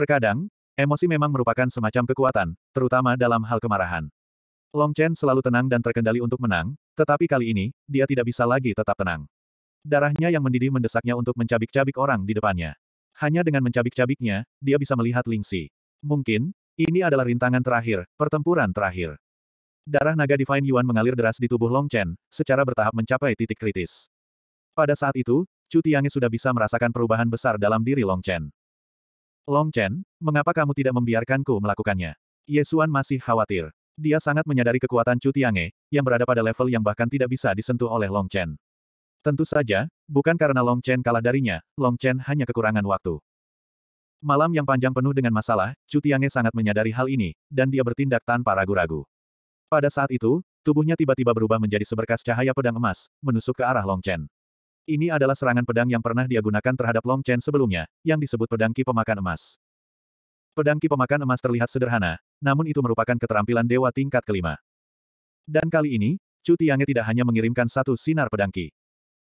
Terkadang, emosi memang merupakan semacam kekuatan, terutama dalam hal kemarahan. Long Chen selalu tenang dan terkendali untuk menang, tetapi kali ini, dia tidak bisa lagi tetap tenang. Darahnya yang mendidih mendesaknya untuk mencabik-cabik orang di depannya. Hanya dengan mencabik-cabiknya, dia bisa melihat Lingxi. Mungkin, ini adalah rintangan terakhir, pertempuran terakhir. Darah naga Divine Yuan mengalir deras di tubuh Long Chen, secara bertahap mencapai titik kritis. Pada saat itu, Chu Tiange sudah bisa merasakan perubahan besar dalam diri Long Chen. Long Chen, mengapa kamu tidak membiarkanku melakukannya? Yesuan masih khawatir. Dia sangat menyadari kekuatan Chu Tiange, yang berada pada level yang bahkan tidak bisa disentuh oleh Long Chen. Tentu saja, bukan karena Long Chen kalah darinya, Long Chen hanya kekurangan waktu. Malam yang panjang penuh dengan masalah, Chu Tiange sangat menyadari hal ini, dan dia bertindak tanpa ragu-ragu. Pada saat itu, tubuhnya tiba-tiba berubah menjadi seberkas cahaya pedang emas, menusuk ke arah Long Chen. Ini adalah serangan pedang yang pernah dia gunakan terhadap Long Chen sebelumnya, yang disebut pedangki Pemakan Emas. Pedangki Pemakan Emas terlihat sederhana, namun itu merupakan keterampilan dewa tingkat kelima. Dan kali ini, Chu Tiange tidak hanya mengirimkan satu sinar pedangki.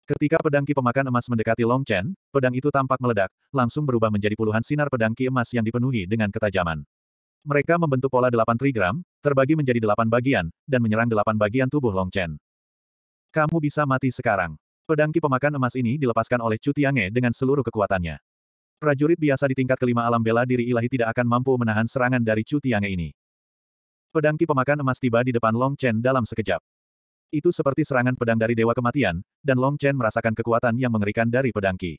Ketika pedangki Pemakan Emas mendekati Long Chen, pedang itu tampak meledak, langsung berubah menjadi puluhan sinar pedangki emas yang dipenuhi dengan ketajaman. Mereka membentuk pola delapan trigram, terbagi menjadi delapan bagian, dan menyerang delapan bagian tubuh Long Chen. Kamu bisa mati sekarang. Pedangki pemakan emas ini dilepaskan oleh Chu Tiange dengan seluruh kekuatannya. Prajurit biasa di tingkat kelima alam bela diri ilahi tidak akan mampu menahan serangan dari Chu Tiange ini. Pedangki pemakan emas tiba di depan Long Chen dalam sekejap. Itu seperti serangan pedang dari Dewa Kematian, dan Long Chen merasakan kekuatan yang mengerikan dari pedangki.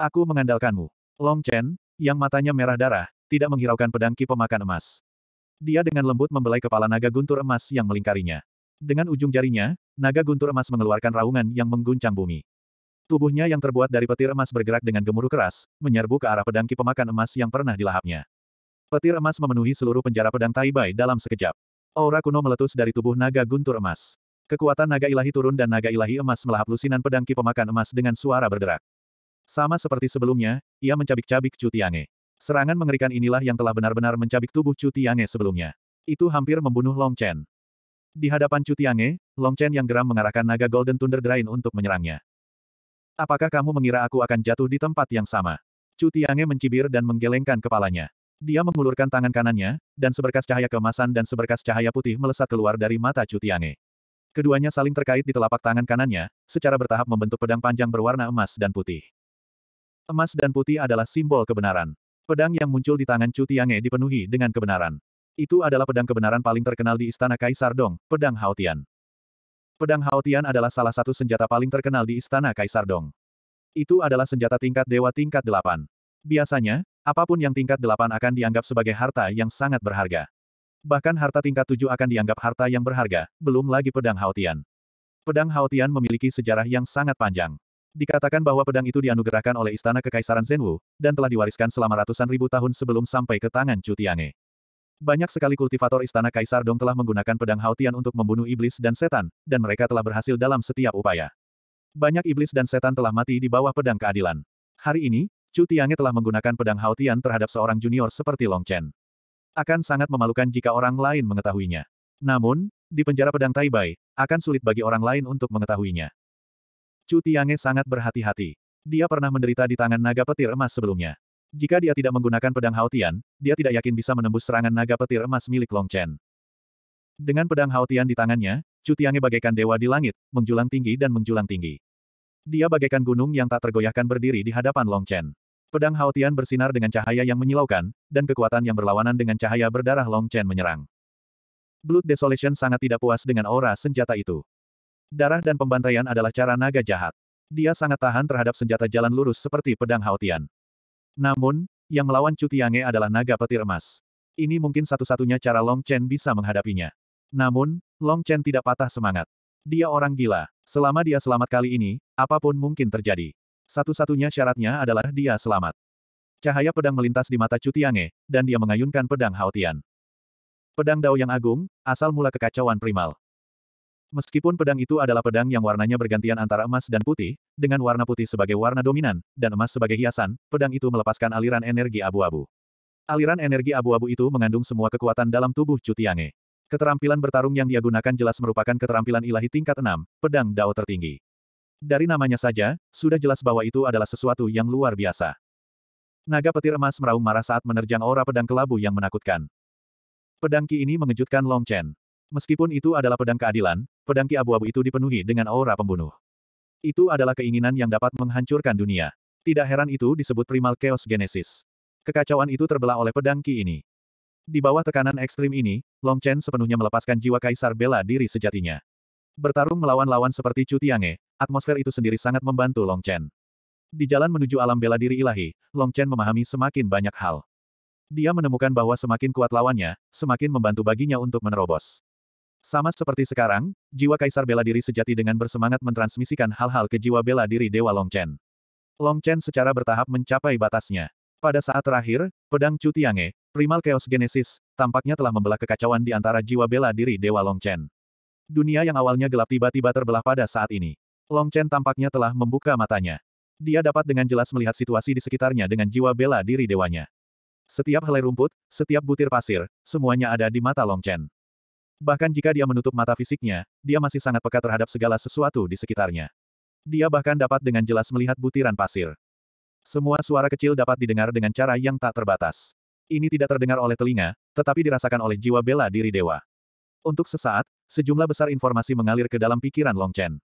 Aku mengandalkanmu. Long Chen, yang matanya merah darah, tidak menghiraukan pedangki pemakan emas. Dia dengan lembut membelai kepala naga guntur emas yang melingkarinya. Dengan ujung jarinya, naga guntur emas mengeluarkan raungan yang mengguncang bumi. Tubuhnya yang terbuat dari petir emas bergerak dengan gemuruh keras, menyerbu ke arah pedang ki pemakan emas yang pernah dilahapnya. Petir emas memenuhi seluruh penjara pedang Taibai dalam sekejap. Aura kuno meletus dari tubuh naga guntur emas. Kekuatan naga ilahi turun dan naga ilahi emas melahap lusinan pedang ki pemakan emas dengan suara berderak. Sama seperti sebelumnya, ia mencabik-cabik Cutiange. Serangan mengerikan inilah yang telah benar-benar mencabik tubuh Cutiange sebelumnya. Itu hampir membunuh Long Chen. Di hadapan Cutiange, Long Chen yang geram mengarahkan naga Golden Thunder Drain untuk menyerangnya. Apakah kamu mengira aku akan jatuh di tempat yang sama? Cutiange mencibir dan menggelengkan kepalanya. Dia mengulurkan tangan kanannya, dan seberkas cahaya kemasan dan seberkas cahaya putih melesat keluar dari mata Cutiange. Keduanya saling terkait di telapak tangan kanannya, secara bertahap membentuk pedang panjang berwarna emas dan putih. Emas dan putih adalah simbol kebenaran. Pedang yang muncul di tangan Cutiange dipenuhi dengan kebenaran. Itu adalah pedang kebenaran paling terkenal di Istana Kaisar Dong, Pedang Haotian. Pedang Haotian adalah salah satu senjata paling terkenal di Istana Kaisar Dong. Itu adalah senjata tingkat dewa tingkat delapan. Biasanya, apapun yang tingkat delapan akan dianggap sebagai harta yang sangat berharga. Bahkan harta tingkat tujuh akan dianggap harta yang berharga, belum lagi pedang Haotian. Pedang Haotian memiliki sejarah yang sangat panjang. Dikatakan bahwa pedang itu dianugerahkan oleh Istana Kekaisaran Zenwu, dan telah diwariskan selama ratusan ribu tahun sebelum sampai ke tangan Chu Tiange. Banyak sekali kultivator istana Kaisar Dong telah menggunakan pedang Haotian untuk membunuh iblis dan setan, dan mereka telah berhasil dalam setiap upaya. Banyak iblis dan setan telah mati di bawah pedang keadilan. Hari ini, Chu Tiange telah menggunakan pedang Haotian terhadap seorang junior seperti Long Chen. Akan sangat memalukan jika orang lain mengetahuinya. Namun, di penjara pedang Taibai, akan sulit bagi orang lain untuk mengetahuinya. Chu Tiange sangat berhati-hati. Dia pernah menderita di tangan naga petir emas sebelumnya. Jika dia tidak menggunakan pedang Haotian, dia tidak yakin bisa menembus serangan naga petir emas milik Long Chen. Dengan pedang Haotian di tangannya, Cutiange bagaikan dewa di langit, menjulang tinggi dan menjulang tinggi. Dia bagaikan gunung yang tak tergoyahkan berdiri di hadapan Long Chen. Pedang Haotian bersinar dengan cahaya yang menyilaukan, dan kekuatan yang berlawanan dengan cahaya berdarah Long Chen menyerang. Blood Desolation sangat tidak puas dengan aura senjata itu. Darah dan pembantaian adalah cara naga jahat. Dia sangat tahan terhadap senjata jalan lurus seperti pedang Haotian. Namun, yang melawan Cu Tiange adalah naga petir emas. Ini mungkin satu-satunya cara Long Chen bisa menghadapinya. Namun, Long Chen tidak patah semangat. Dia orang gila. Selama dia selamat kali ini, apapun mungkin terjadi. Satu-satunya syaratnya adalah dia selamat. Cahaya pedang melintas di mata Cu Tiange, dan dia mengayunkan pedang Haotian. Pedang Dao yang agung, asal mula kekacauan primal. Meskipun pedang itu adalah pedang yang warnanya bergantian antara emas dan putih, dengan warna putih sebagai warna dominan, dan emas sebagai hiasan, pedang itu melepaskan aliran energi abu-abu. Aliran energi abu-abu itu mengandung semua kekuatan dalam tubuh Cutiange. Keterampilan bertarung yang dia gunakan jelas merupakan keterampilan ilahi tingkat 6, pedang Dao tertinggi. Dari namanya saja, sudah jelas bahwa itu adalah sesuatu yang luar biasa. Naga petir emas meraung marah saat menerjang aura pedang kelabu yang menakutkan. Pedang Ki ini mengejutkan Long Chen. Meskipun itu adalah pedang keadilan, pedang ki abu-abu itu dipenuhi dengan aura pembunuh. Itu adalah keinginan yang dapat menghancurkan dunia. Tidak heran itu disebut primal chaos genesis. Kekacauan itu terbelah oleh pedang ki ini. Di bawah tekanan ekstrim ini, Long Chen sepenuhnya melepaskan jiwa kaisar bela diri sejatinya. Bertarung melawan lawan seperti Chu Tiange, atmosfer itu sendiri sangat membantu Long Chen. Di jalan menuju alam bela diri ilahi, Long Chen memahami semakin banyak hal. Dia menemukan bahwa semakin kuat lawannya, semakin membantu baginya untuk menerobos. Sama seperti sekarang, jiwa kaisar bela diri sejati dengan bersemangat mentransmisikan hal-hal ke jiwa bela diri Dewa Long Chen. Long Chen secara bertahap mencapai batasnya. Pada saat terakhir, pedang Chu Tiange, Primal Chaos Genesis, tampaknya telah membelah kekacauan di antara jiwa bela diri Dewa Long Chen. Dunia yang awalnya gelap tiba-tiba terbelah pada saat ini. Long Chen tampaknya telah membuka matanya. Dia dapat dengan jelas melihat situasi di sekitarnya dengan jiwa bela diri dewanya. Setiap helai rumput, setiap butir pasir, semuanya ada di mata Long Chen. Bahkan jika dia menutup mata fisiknya, dia masih sangat peka terhadap segala sesuatu di sekitarnya. Dia bahkan dapat dengan jelas melihat butiran pasir. Semua suara kecil dapat didengar dengan cara yang tak terbatas. Ini tidak terdengar oleh telinga, tetapi dirasakan oleh jiwa bela diri dewa. Untuk sesaat, sejumlah besar informasi mengalir ke dalam pikiran Long Chen.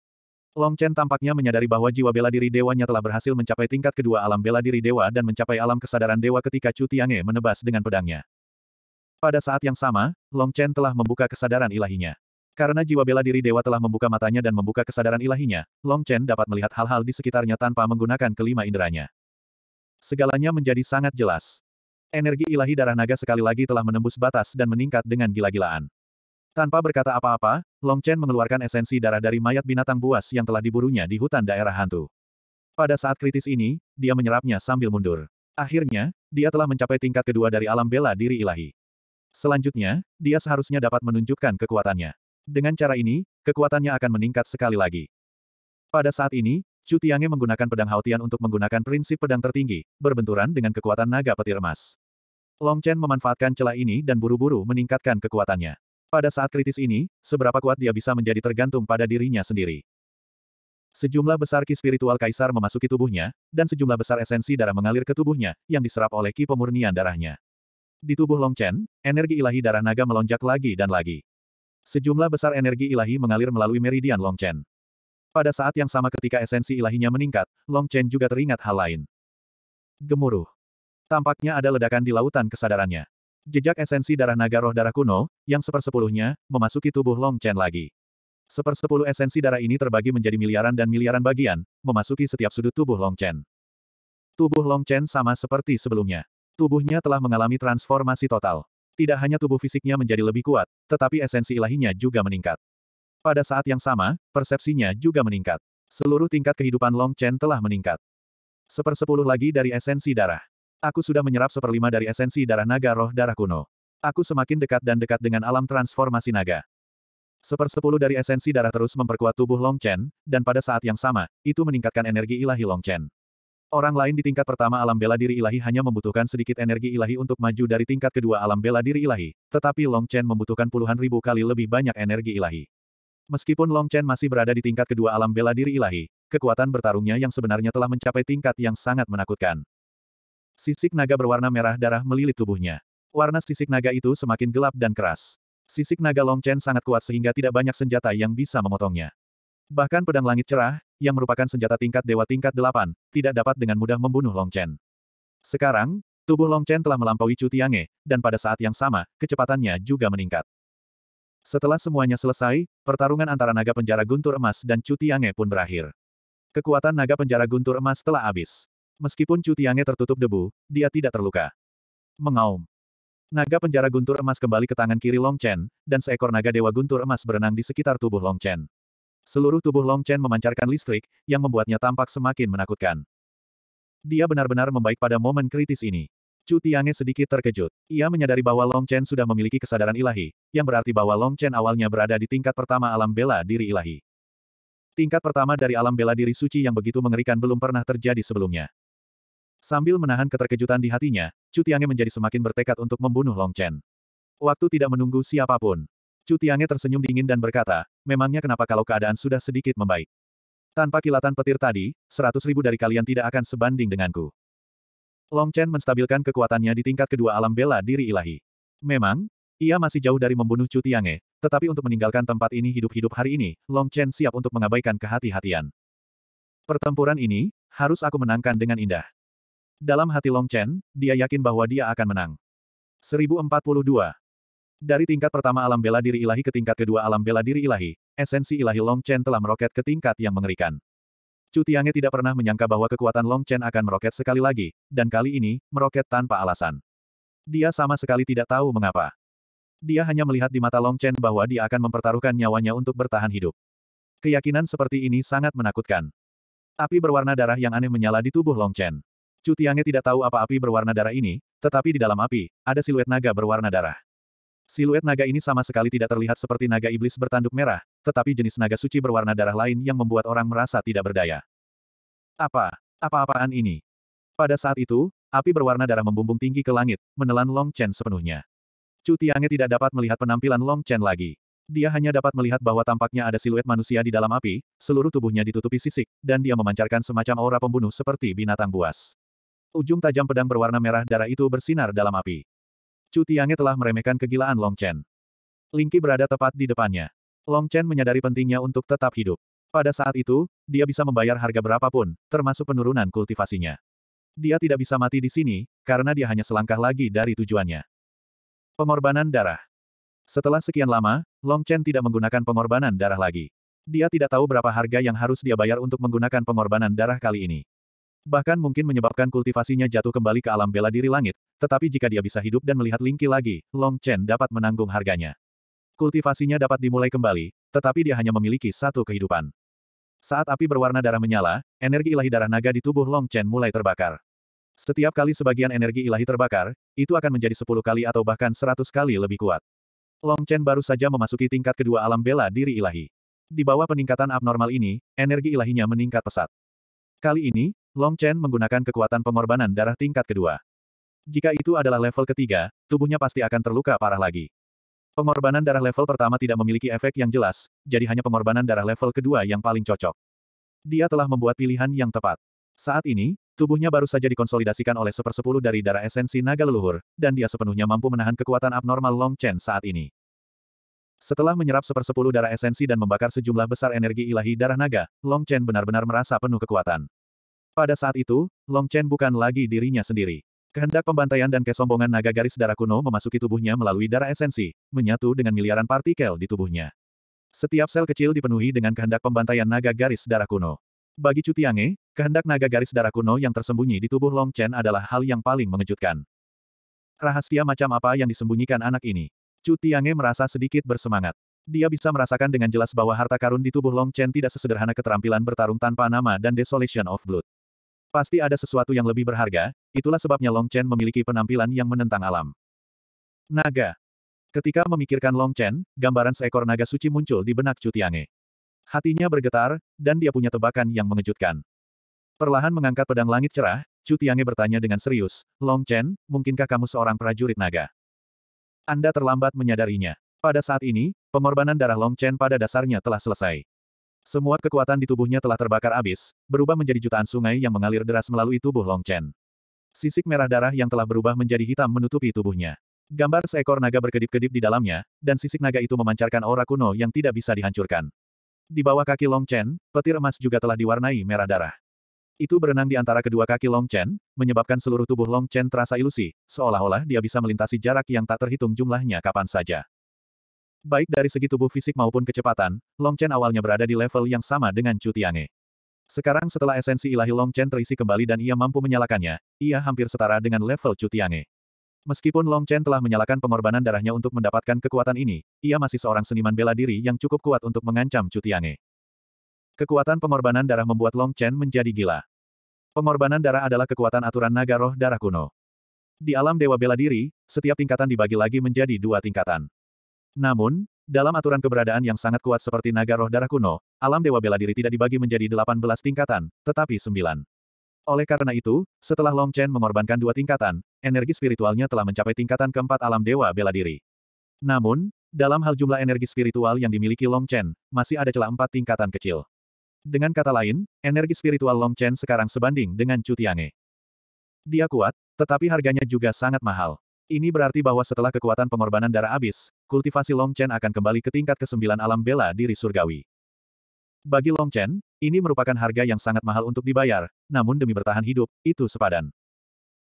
Long Chen tampaknya menyadari bahwa jiwa bela diri dewanya telah berhasil mencapai tingkat kedua alam bela diri dewa dan mencapai alam kesadaran dewa ketika Chu Tiange menebas dengan pedangnya. Pada saat yang sama, Long Chen telah membuka kesadaran ilahinya. Karena jiwa bela diri dewa telah membuka matanya dan membuka kesadaran ilahinya, Long Chen dapat melihat hal-hal di sekitarnya tanpa menggunakan kelima inderanya. Segalanya menjadi sangat jelas. Energi ilahi darah naga sekali lagi telah menembus batas dan meningkat dengan gila-gilaan. Tanpa berkata apa-apa, Long Chen mengeluarkan esensi darah dari mayat binatang buas yang telah diburunya di hutan daerah hantu. Pada saat kritis ini, dia menyerapnya sambil mundur. Akhirnya, dia telah mencapai tingkat kedua dari alam bela diri ilahi. Selanjutnya, dia seharusnya dapat menunjukkan kekuatannya. Dengan cara ini, kekuatannya akan meningkat sekali lagi. Pada saat ini, Chu Tiange menggunakan pedang Haotian untuk menggunakan prinsip pedang tertinggi, berbenturan dengan kekuatan naga petir emas. Long Chen memanfaatkan celah ini dan buru-buru meningkatkan kekuatannya. Pada saat kritis ini, seberapa kuat dia bisa menjadi tergantung pada dirinya sendiri. Sejumlah besar ki spiritual kaisar memasuki tubuhnya, dan sejumlah besar esensi darah mengalir ke tubuhnya, yang diserap oleh ki pemurnian darahnya. Di tubuh Long Chen, energi ilahi darah naga melonjak lagi dan lagi. Sejumlah besar energi ilahi mengalir melalui meridian Long Chen. Pada saat yang sama ketika esensi ilahinya meningkat, Long Chen juga teringat hal lain. Gemuruh. Tampaknya ada ledakan di lautan kesadarannya. Jejak esensi darah naga roh darah kuno, yang sepersepuluhnya, memasuki tubuh Long Chen lagi. Sepersepuluh esensi darah ini terbagi menjadi miliaran dan miliaran bagian, memasuki setiap sudut tubuh Long Chen. Tubuh Long Chen sama seperti sebelumnya. Tubuhnya telah mengalami transformasi total. Tidak hanya tubuh fisiknya menjadi lebih kuat, tetapi esensi ilahinya juga meningkat. Pada saat yang sama, persepsinya juga meningkat. Seluruh tingkat kehidupan Long Chen telah meningkat. Sepersepuluh lagi dari esensi darah. Aku sudah menyerap seperlima dari esensi darah naga roh darah kuno. Aku semakin dekat dan dekat dengan alam transformasi naga. Sepersepuluh dari esensi darah terus memperkuat tubuh Long Chen, dan pada saat yang sama, itu meningkatkan energi ilahi Long Chen. Orang lain di tingkat pertama alam bela diri ilahi hanya membutuhkan sedikit energi ilahi untuk maju dari tingkat kedua alam bela diri ilahi, tetapi Long Chen membutuhkan puluhan ribu kali lebih banyak energi ilahi. Meskipun Long Chen masih berada di tingkat kedua alam bela diri ilahi, kekuatan bertarungnya yang sebenarnya telah mencapai tingkat yang sangat menakutkan. Sisik naga berwarna merah darah melilit tubuhnya. Warna sisik naga itu semakin gelap dan keras. Sisik naga Long Chen sangat kuat sehingga tidak banyak senjata yang bisa memotongnya. Bahkan pedang langit cerah, yang merupakan senjata tingkat dewa tingkat delapan, tidak dapat dengan mudah membunuh Long Chen. Sekarang, tubuh Long Chen telah melampaui Chu Tiange, dan pada saat yang sama, kecepatannya juga meningkat. Setelah semuanya selesai, pertarungan antara naga penjara guntur emas dan Chu Tiange pun berakhir. Kekuatan naga penjara guntur emas telah habis. Meskipun Chu Tiange tertutup debu, dia tidak terluka. Mengaum. Naga penjara guntur emas kembali ke tangan kiri Long Chen, dan seekor naga dewa guntur emas berenang di sekitar tubuh Long Chen. Seluruh tubuh Long Chen memancarkan listrik, yang membuatnya tampak semakin menakutkan. Dia benar-benar membaik pada momen kritis ini. Chu Tiange sedikit terkejut. Ia menyadari bahwa Long Chen sudah memiliki kesadaran ilahi, yang berarti bahwa Long Chen awalnya berada di tingkat pertama alam bela diri ilahi. Tingkat pertama dari alam bela diri suci yang begitu mengerikan belum pernah terjadi sebelumnya. Sambil menahan keterkejutan di hatinya, Chu Tiange menjadi semakin bertekad untuk membunuh Long Chen. Waktu tidak menunggu siapapun. Chu Tiange tersenyum dingin dan berkata, memangnya kenapa kalau keadaan sudah sedikit membaik. Tanpa kilatan petir tadi, seratus ribu dari kalian tidak akan sebanding denganku. Long Chen menstabilkan kekuatannya di tingkat kedua alam bela diri ilahi. Memang, ia masih jauh dari membunuh Chu Tiange, tetapi untuk meninggalkan tempat ini hidup-hidup hari ini, Long Chen siap untuk mengabaikan kehati-hatian. Pertempuran ini, harus aku menangkan dengan indah. Dalam hati Long Chen, dia yakin bahwa dia akan menang. 1042. Dari tingkat pertama alam bela diri ilahi ke tingkat kedua alam bela diri ilahi, esensi ilahi Long Chen telah meroket ke tingkat yang mengerikan. Chu Tiange tidak pernah menyangka bahwa kekuatan Long Chen akan meroket sekali lagi, dan kali ini, meroket tanpa alasan. Dia sama sekali tidak tahu mengapa. Dia hanya melihat di mata Long Chen bahwa dia akan mempertaruhkan nyawanya untuk bertahan hidup. Keyakinan seperti ini sangat menakutkan. Api berwarna darah yang aneh menyala di tubuh Long Chen. Chu Tiange tidak tahu apa api berwarna darah ini, tetapi di dalam api, ada siluet naga berwarna darah. Siluet naga ini sama sekali tidak terlihat seperti naga iblis bertanduk merah, tetapi jenis naga suci berwarna darah lain yang membuat orang merasa tidak berdaya. Apa? Apa-apaan ini? Pada saat itu, api berwarna darah membumbung tinggi ke langit, menelan Long Chen sepenuhnya. Chu Tiange tidak dapat melihat penampilan Long Chen lagi. Dia hanya dapat melihat bahwa tampaknya ada siluet manusia di dalam api, seluruh tubuhnya ditutupi sisik, dan dia memancarkan semacam aura pembunuh seperti binatang buas. Ujung tajam pedang berwarna merah darah itu bersinar dalam api. Chu Tiange telah meremehkan kegilaan Long Chen. Lingqi berada tepat di depannya. Long Chen menyadari pentingnya untuk tetap hidup. Pada saat itu, dia bisa membayar harga berapapun, termasuk penurunan kultivasinya. Dia tidak bisa mati di sini, karena dia hanya selangkah lagi dari tujuannya. Pengorbanan darah. Setelah sekian lama, Long Chen tidak menggunakan pengorbanan darah lagi. Dia tidak tahu berapa harga yang harus dia bayar untuk menggunakan pengorbanan darah kali ini. Bahkan mungkin menyebabkan kultivasinya jatuh kembali ke alam bela diri langit, tetapi jika dia bisa hidup dan melihat Lingqi lagi, Long Chen dapat menanggung harganya. Kultivasinya dapat dimulai kembali, tetapi dia hanya memiliki satu kehidupan. Saat api berwarna darah menyala, energi ilahi darah naga di tubuh Long Chen mulai terbakar. Setiap kali sebagian energi ilahi terbakar, itu akan menjadi sepuluh kali atau bahkan seratus kali lebih kuat. Long Chen baru saja memasuki tingkat kedua alam bela diri ilahi. Di bawah peningkatan abnormal ini, energi ilahinya meningkat pesat. Kali ini, Long Chen menggunakan kekuatan pengorbanan darah tingkat kedua. Jika itu adalah level ketiga, tubuhnya pasti akan terluka parah lagi. Pengorbanan darah level pertama tidak memiliki efek yang jelas, jadi hanya pengorbanan darah level kedua yang paling cocok. Dia telah membuat pilihan yang tepat. Saat ini, tubuhnya baru saja dikonsolidasikan oleh sepersepuluh dari darah esensi naga leluhur, dan dia sepenuhnya mampu menahan kekuatan abnormal Long Chen saat ini. Setelah menyerap sepersepuluh darah esensi dan membakar sejumlah besar energi ilahi darah naga, Long Chen benar-benar merasa penuh kekuatan. Pada saat itu, Long Chen bukan lagi dirinya sendiri. Kehendak pembantaian dan kesombongan naga garis darah kuno memasuki tubuhnya melalui darah esensi, menyatu dengan miliaran partikel di tubuhnya. Setiap sel kecil dipenuhi dengan kehendak pembantaian naga garis darah kuno. Bagi Cutiange, kehendak naga garis darah kuno yang tersembunyi di tubuh Long Chen adalah hal yang paling mengejutkan. Rahasia macam apa yang disembunyikan anak ini? Cutiange merasa sedikit bersemangat. Dia bisa merasakan dengan jelas bahwa harta karun di tubuh Long Chen tidak sesederhana keterampilan bertarung tanpa nama dan Desolation of Blood. Pasti ada sesuatu yang lebih berharga, itulah sebabnya Long Chen memiliki penampilan yang menentang alam. Naga. Ketika memikirkan Long Chen, gambaran seekor naga suci muncul di benak Cutiange. Hatinya bergetar, dan dia punya tebakan yang mengejutkan. Perlahan mengangkat pedang langit cerah, Cutiange bertanya dengan serius, Long Chen, mungkinkah kamu seorang prajurit naga? Anda terlambat menyadarinya. Pada saat ini, pengorbanan darah Long Chen pada dasarnya telah selesai. Semua kekuatan di tubuhnya telah terbakar abis, berubah menjadi jutaan sungai yang mengalir deras melalui tubuh Long Chen. Sisik merah darah yang telah berubah menjadi hitam menutupi tubuhnya. Gambar seekor naga berkedip-kedip di dalamnya, dan sisik naga itu memancarkan aura kuno yang tidak bisa dihancurkan. Di bawah kaki Long Chen, petir emas juga telah diwarnai merah darah. Itu berenang di antara kedua kaki Long Chen, menyebabkan seluruh tubuh Long Chen terasa ilusi, seolah-olah dia bisa melintasi jarak yang tak terhitung jumlahnya kapan saja. Baik dari segi tubuh fisik maupun kecepatan, Long Chen awalnya berada di level yang sama dengan Chu Tiange. Sekarang setelah esensi ilahi Long Chen terisi kembali dan ia mampu menyalakannya, ia hampir setara dengan level Chu Tiange. Meskipun Long Chen telah menyalakan pengorbanan darahnya untuk mendapatkan kekuatan ini, ia masih seorang seniman bela diri yang cukup kuat untuk mengancam Chu Tiange. Kekuatan pengorbanan darah membuat Long Chen menjadi gila. Pengorbanan darah adalah kekuatan aturan naga roh darah kuno. Di alam dewa bela diri, setiap tingkatan dibagi lagi menjadi dua tingkatan. Namun, dalam aturan keberadaan yang sangat kuat seperti naga roh darah kuno, alam dewa bela diri tidak dibagi menjadi 18 tingkatan, tetapi 9. Oleh karena itu, setelah Long Chen mengorbankan dua tingkatan, energi spiritualnya telah mencapai tingkatan keempat alam dewa bela diri. Namun, dalam hal jumlah energi spiritual yang dimiliki Long Chen, masih ada celah empat tingkatan kecil. Dengan kata lain, energi spiritual Long Chen sekarang sebanding dengan Chu Tiange. Dia kuat, tetapi harganya juga sangat mahal. Ini berarti bahwa setelah kekuatan pengorbanan darah habis, kultivasi Long Chen akan kembali ke tingkat ke-9 alam bela diri surgawi. Bagi Long Chen, ini merupakan harga yang sangat mahal untuk dibayar, namun demi bertahan hidup, itu sepadan.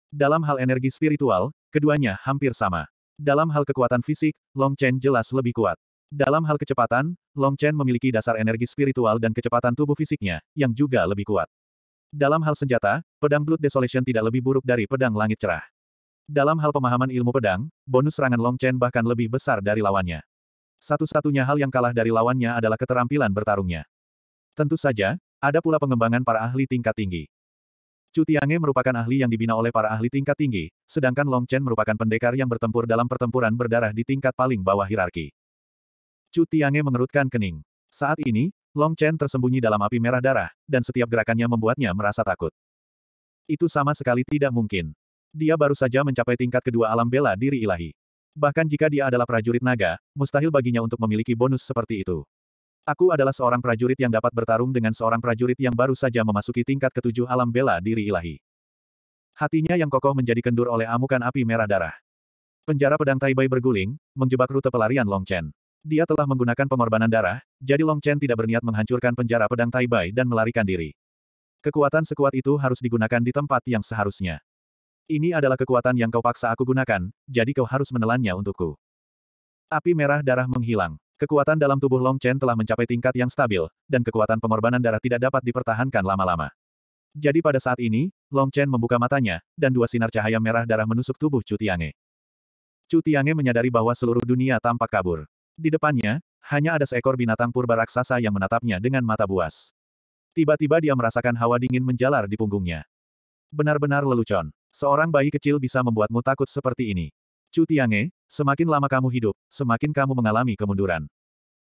Dalam hal energi spiritual, keduanya hampir sama. Dalam hal kekuatan fisik, Long Chen jelas lebih kuat. Dalam hal kecepatan, Long Chen memiliki dasar energi spiritual dan kecepatan tubuh fisiknya, yang juga lebih kuat. Dalam hal senjata, pedang Blood Desolation tidak lebih buruk dari pedang langit cerah. Dalam hal pemahaman ilmu pedang, bonus serangan Long Chen bahkan lebih besar dari lawannya. Satu-satunya hal yang kalah dari lawannya adalah keterampilan bertarungnya. Tentu saja, ada pula pengembangan para ahli tingkat tinggi. Chu Tiange merupakan ahli yang dibina oleh para ahli tingkat tinggi, sedangkan Long Chen merupakan pendekar yang bertempur dalam pertempuran berdarah di tingkat paling bawah hierarki. Chu Tiange mengerutkan kening. Saat ini, Long Chen tersembunyi dalam api merah darah, dan setiap gerakannya membuatnya merasa takut. Itu sama sekali tidak mungkin dia baru saja mencapai tingkat kedua alam bela diri ilahi. Bahkan jika dia adalah prajurit naga, mustahil baginya untuk memiliki bonus seperti itu. Aku adalah seorang prajurit yang dapat bertarung dengan seorang prajurit yang baru saja memasuki tingkat ketujuh alam bela diri ilahi. Hatinya yang kokoh menjadi kendur oleh amukan api merah darah. Penjara pedang Taibai berguling, menjebak rute pelarian Long Chen. Dia telah menggunakan pengorbanan darah, jadi Long Chen tidak berniat menghancurkan penjara pedang Taibai dan melarikan diri. Kekuatan sekuat itu harus digunakan di tempat yang seharusnya. Ini adalah kekuatan yang kau paksa aku gunakan, jadi kau harus menelannya untukku. Api merah darah menghilang. Kekuatan dalam tubuh Long Chen telah mencapai tingkat yang stabil, dan kekuatan pengorbanan darah tidak dapat dipertahankan lama-lama. Jadi pada saat ini, Long Chen membuka matanya, dan dua sinar cahaya merah darah menusuk tubuh Chu Tiange. Chu Tiange menyadari bahwa seluruh dunia tampak kabur. Di depannya, hanya ada seekor binatang purba raksasa yang menatapnya dengan mata buas. Tiba-tiba dia merasakan hawa dingin menjalar di punggungnya. Benar-benar lelucon. Seorang bayi kecil bisa membuatmu takut seperti ini. Chu Tiange, semakin lama kamu hidup, semakin kamu mengalami kemunduran.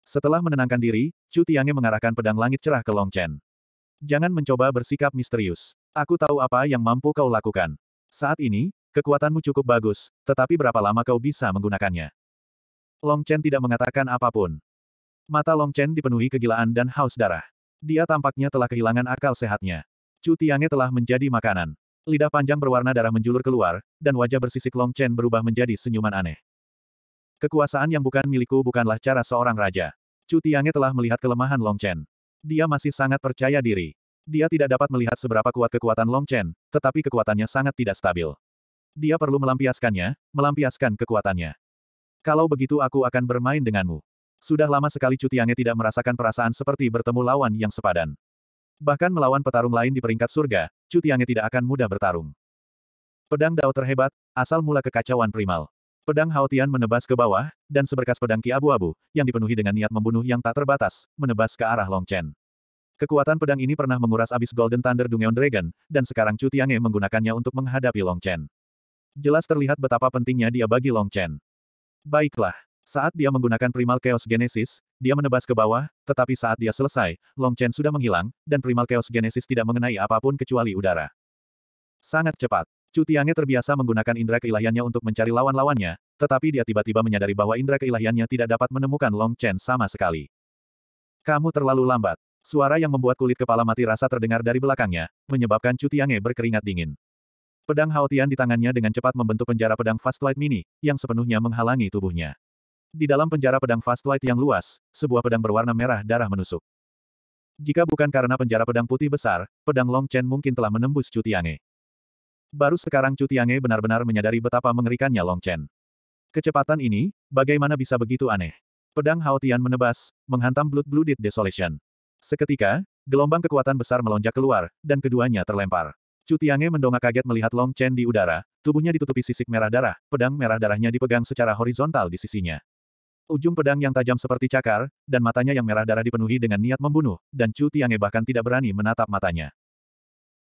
Setelah menenangkan diri, Chu Tiange mengarahkan pedang langit cerah ke Long Chen. Jangan mencoba bersikap misterius. Aku tahu apa yang mampu kau lakukan. Saat ini, kekuatanmu cukup bagus, tetapi berapa lama kau bisa menggunakannya? Long Chen tidak mengatakan apapun. Mata Long Chen dipenuhi kegilaan dan haus darah. Dia tampaknya telah kehilangan akal sehatnya. Chu Tiange telah menjadi makanan. Lidah panjang berwarna darah menjulur keluar, dan wajah bersisik Long Chen berubah menjadi senyuman aneh. Kekuasaan yang bukan milikku bukanlah cara seorang raja. Chu Tiange telah melihat kelemahan Long Chen. Dia masih sangat percaya diri. Dia tidak dapat melihat seberapa kuat kekuatan Long Chen, tetapi kekuatannya sangat tidak stabil. Dia perlu melampiaskannya, melampiaskan kekuatannya. Kalau begitu aku akan bermain denganmu. Sudah lama sekali Cutiange tidak merasakan perasaan seperti bertemu lawan yang sepadan. Bahkan melawan petarung lain di peringkat surga, Chu Tiange tidak akan mudah bertarung. Pedang Dao terhebat, asal mula kekacauan primal. Pedang Haotian menebas ke bawah, dan seberkas pedang Ki abu-abu, yang dipenuhi dengan niat membunuh yang tak terbatas, menebas ke arah Long Chen. Kekuatan pedang ini pernah menguras abis Golden Thunder Dungeon Dragon, dan sekarang Chu Tiange menggunakannya untuk menghadapi Long Chen. Jelas terlihat betapa pentingnya dia bagi Long Chen. Baiklah. Saat dia menggunakan Primal Chaos Genesis, dia menebas ke bawah, tetapi saat dia selesai, Long Chen sudah menghilang, dan Primal Chaos Genesis tidak mengenai apapun kecuali udara. Sangat cepat. Chu Tiange terbiasa menggunakan indera keilahiannya untuk mencari lawan-lawannya, tetapi dia tiba-tiba menyadari bahwa indera keilahiannya tidak dapat menemukan Long Chen sama sekali. Kamu terlalu lambat. Suara yang membuat kulit kepala mati rasa terdengar dari belakangnya, menyebabkan Chu Tiange berkeringat dingin. Pedang Tian di tangannya dengan cepat membentuk penjara pedang Fast Light Mini, yang sepenuhnya menghalangi tubuhnya. Di dalam penjara pedang Fast Light yang luas, sebuah pedang berwarna merah darah menusuk. Jika bukan karena penjara pedang putih besar, pedang Long Chen mungkin telah menembus Cutiange. Baru sekarang Cutiange benar-benar menyadari betapa mengerikannya Long Chen. Kecepatan ini, bagaimana bisa begitu aneh? Pedang Hao Tian menebas, menghantam Blood-Blooded Desolation. Seketika, gelombang kekuatan besar melonjak keluar, dan keduanya terlempar. Cutiange mendongak kaget melihat Long Chen di udara, tubuhnya ditutupi sisik merah darah, pedang merah darahnya dipegang secara horizontal di sisinya. Ujung pedang yang tajam seperti cakar, dan matanya yang merah darah dipenuhi dengan niat membunuh, dan Chu Tiange bahkan tidak berani menatap matanya.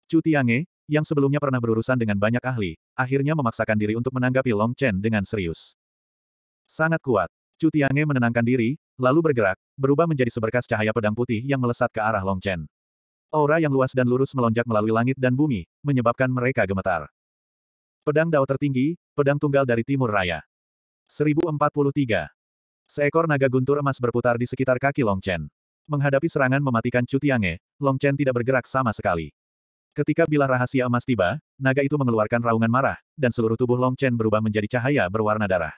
Chu Tiange, yang sebelumnya pernah berurusan dengan banyak ahli, akhirnya memaksakan diri untuk menanggapi Long Chen dengan serius. Sangat kuat. Chu Tiange menenangkan diri, lalu bergerak, berubah menjadi seberkas cahaya pedang putih yang melesat ke arah Long Chen. Aura yang luas dan lurus melonjak melalui langit dan bumi, menyebabkan mereka gemetar. Pedang Dao tertinggi, pedang tunggal dari Timur Raya. 1043. Seekor naga guntur emas berputar di sekitar kaki Long Chen. Menghadapi serangan mematikan Chu Tiange, Long Chen tidak bergerak sama sekali. Ketika bilah rahasia emas tiba, naga itu mengeluarkan raungan marah, dan seluruh tubuh Long Chen berubah menjadi cahaya berwarna darah.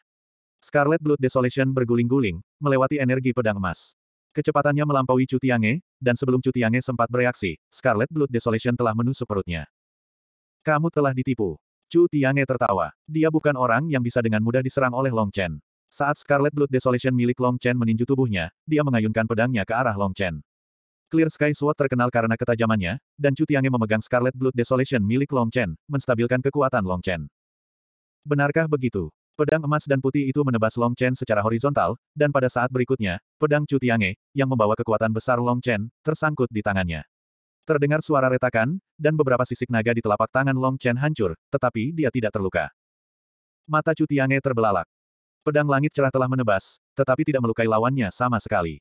Scarlet Blood Desolation berguling-guling, melewati energi pedang emas. Kecepatannya melampaui Chu Tiange, dan sebelum Chu Tiange sempat bereaksi, Scarlet Blood Desolation telah menusuk perutnya. Kamu telah ditipu. Chu Tiange tertawa. Dia bukan orang yang bisa dengan mudah diserang oleh Long Chen. Saat Scarlet Blood Desolation milik Long Chen meninju tubuhnya, dia mengayunkan pedangnya ke arah Long Chen. Clear Sky Sword terkenal karena ketajamannya, dan Chu Tiange memegang Scarlet Blood Desolation milik Long Chen, menstabilkan kekuatan Long Chen. Benarkah begitu? Pedang emas dan putih itu menebas Long Chen secara horizontal, dan pada saat berikutnya, pedang Chu Tiange, yang membawa kekuatan besar Long Chen, tersangkut di tangannya. Terdengar suara retakan, dan beberapa sisik naga di telapak tangan Long Chen hancur, tetapi dia tidak terluka. Mata Chu Tiange terbelalak. Pedang langit cerah telah menebas, tetapi tidak melukai lawannya sama sekali.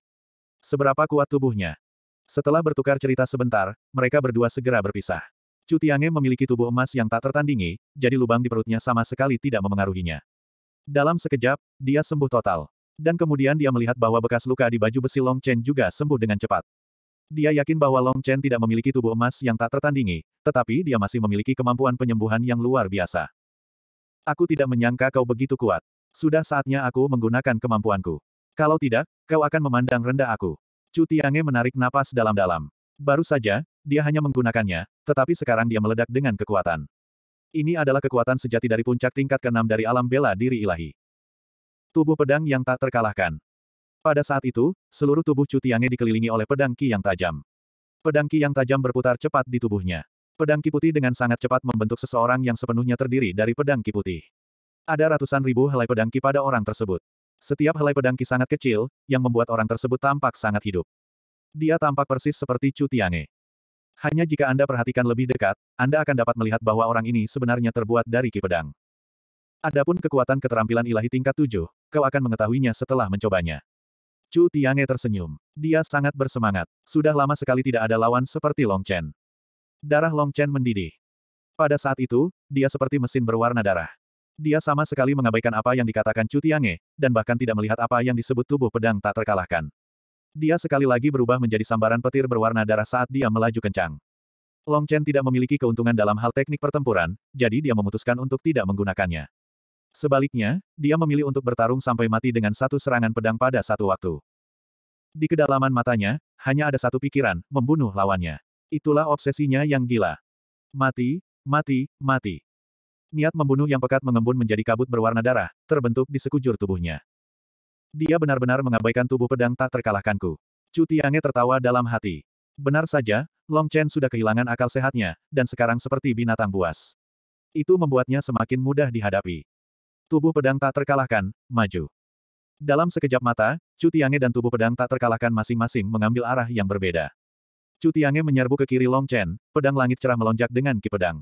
Seberapa kuat tubuhnya? Setelah bertukar cerita sebentar, mereka berdua segera berpisah. Cutiange memiliki tubuh emas yang tak tertandingi, jadi lubang di perutnya sama sekali tidak memengaruhinya. Dalam sekejap, dia sembuh total. Dan kemudian dia melihat bahwa bekas luka di baju besi Long Chen juga sembuh dengan cepat. Dia yakin bahwa Long Chen tidak memiliki tubuh emas yang tak tertandingi, tetapi dia masih memiliki kemampuan penyembuhan yang luar biasa. Aku tidak menyangka kau begitu kuat. Sudah saatnya aku menggunakan kemampuanku. Kalau tidak, kau akan memandang rendah aku. Cu Tiange menarik napas dalam-dalam. Baru saja, dia hanya menggunakannya, tetapi sekarang dia meledak dengan kekuatan. Ini adalah kekuatan sejati dari puncak tingkat keenam dari alam bela diri ilahi. Tubuh pedang yang tak terkalahkan. Pada saat itu, seluruh tubuh Cu Tiange dikelilingi oleh pedang Ki yang tajam. Pedang Ki yang tajam berputar cepat di tubuhnya. Pedang Ki putih dengan sangat cepat membentuk seseorang yang sepenuhnya terdiri dari pedang Ki putih. Ada ratusan ribu helai pedangki pada orang tersebut. Setiap helai pedangki sangat kecil, yang membuat orang tersebut tampak sangat hidup. Dia tampak persis seperti Chu Tiange. Hanya jika Anda perhatikan lebih dekat, Anda akan dapat melihat bahwa orang ini sebenarnya terbuat dari ki pedang. Adapun kekuatan keterampilan ilahi tingkat tujuh, kau akan mengetahuinya setelah mencobanya. Chu Tiange tersenyum. Dia sangat bersemangat. Sudah lama sekali tidak ada lawan seperti Long Chen. Darah Long Chen mendidih. Pada saat itu, dia seperti mesin berwarna darah. Dia sama sekali mengabaikan apa yang dikatakan Cutiange, dan bahkan tidak melihat apa yang disebut tubuh pedang tak terkalahkan. Dia sekali lagi berubah menjadi sambaran petir berwarna darah saat dia melaju kencang. Long Chen tidak memiliki keuntungan dalam hal teknik pertempuran, jadi dia memutuskan untuk tidak menggunakannya. Sebaliknya, dia memilih untuk bertarung sampai mati dengan satu serangan pedang pada satu waktu. Di kedalaman matanya, hanya ada satu pikiran, membunuh lawannya. Itulah obsesinya yang gila. Mati, mati, mati. Niat membunuh yang pekat mengembun menjadi kabut berwarna darah, terbentuk di sekujur tubuhnya. Dia benar-benar mengabaikan tubuh pedang tak terkalahkanku. Cu Tiange tertawa dalam hati. Benar saja, Long Chen sudah kehilangan akal sehatnya, dan sekarang seperti binatang buas. Itu membuatnya semakin mudah dihadapi. Tubuh pedang tak terkalahkan, maju. Dalam sekejap mata, Cu Tiange dan tubuh pedang tak terkalahkan masing-masing mengambil arah yang berbeda. Cu Tiange menyerbu ke kiri Long Chen, pedang langit cerah melonjak dengan ki pedang.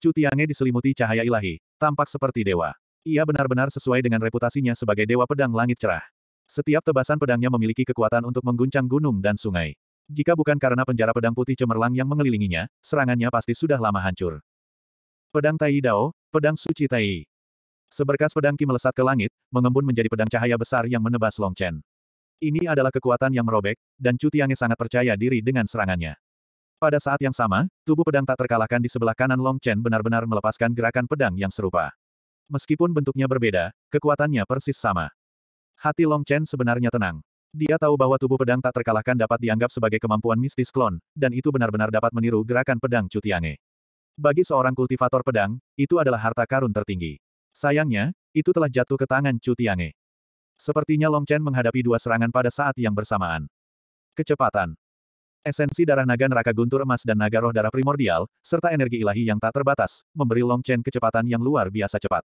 Cutiange diselimuti cahaya ilahi, tampak seperti dewa. Ia benar-benar sesuai dengan reputasinya sebagai dewa pedang langit cerah. Setiap tebasan pedangnya memiliki kekuatan untuk mengguncang gunung dan sungai. Jika bukan karena penjara pedang putih cemerlang yang mengelilinginya, serangannya pasti sudah lama hancur. Pedang Tai Dao, Pedang Suci Tai. Seberkas pedang Ki melesat ke langit, mengembun menjadi pedang cahaya besar yang menebas Long Chen. Ini adalah kekuatan yang merobek, dan Cutiange sangat percaya diri dengan serangannya. Pada saat yang sama, tubuh pedang tak terkalahkan di sebelah kanan Long Chen benar-benar melepaskan gerakan pedang yang serupa. Meskipun bentuknya berbeda, kekuatannya persis sama. Hati Long Chen sebenarnya tenang. Dia tahu bahwa tubuh pedang tak terkalahkan dapat dianggap sebagai kemampuan mistis klon, dan itu benar-benar dapat meniru gerakan pedang Cutiange. Bagi seorang kultivator pedang, itu adalah harta karun tertinggi. Sayangnya, itu telah jatuh ke tangan Cutiange. Sepertinya Long Chen menghadapi dua serangan pada saat yang bersamaan. Kecepatan Esensi darah naga neraka guntur emas dan naga roh darah primordial, serta energi ilahi yang tak terbatas, memberi Long Chen kecepatan yang luar biasa cepat.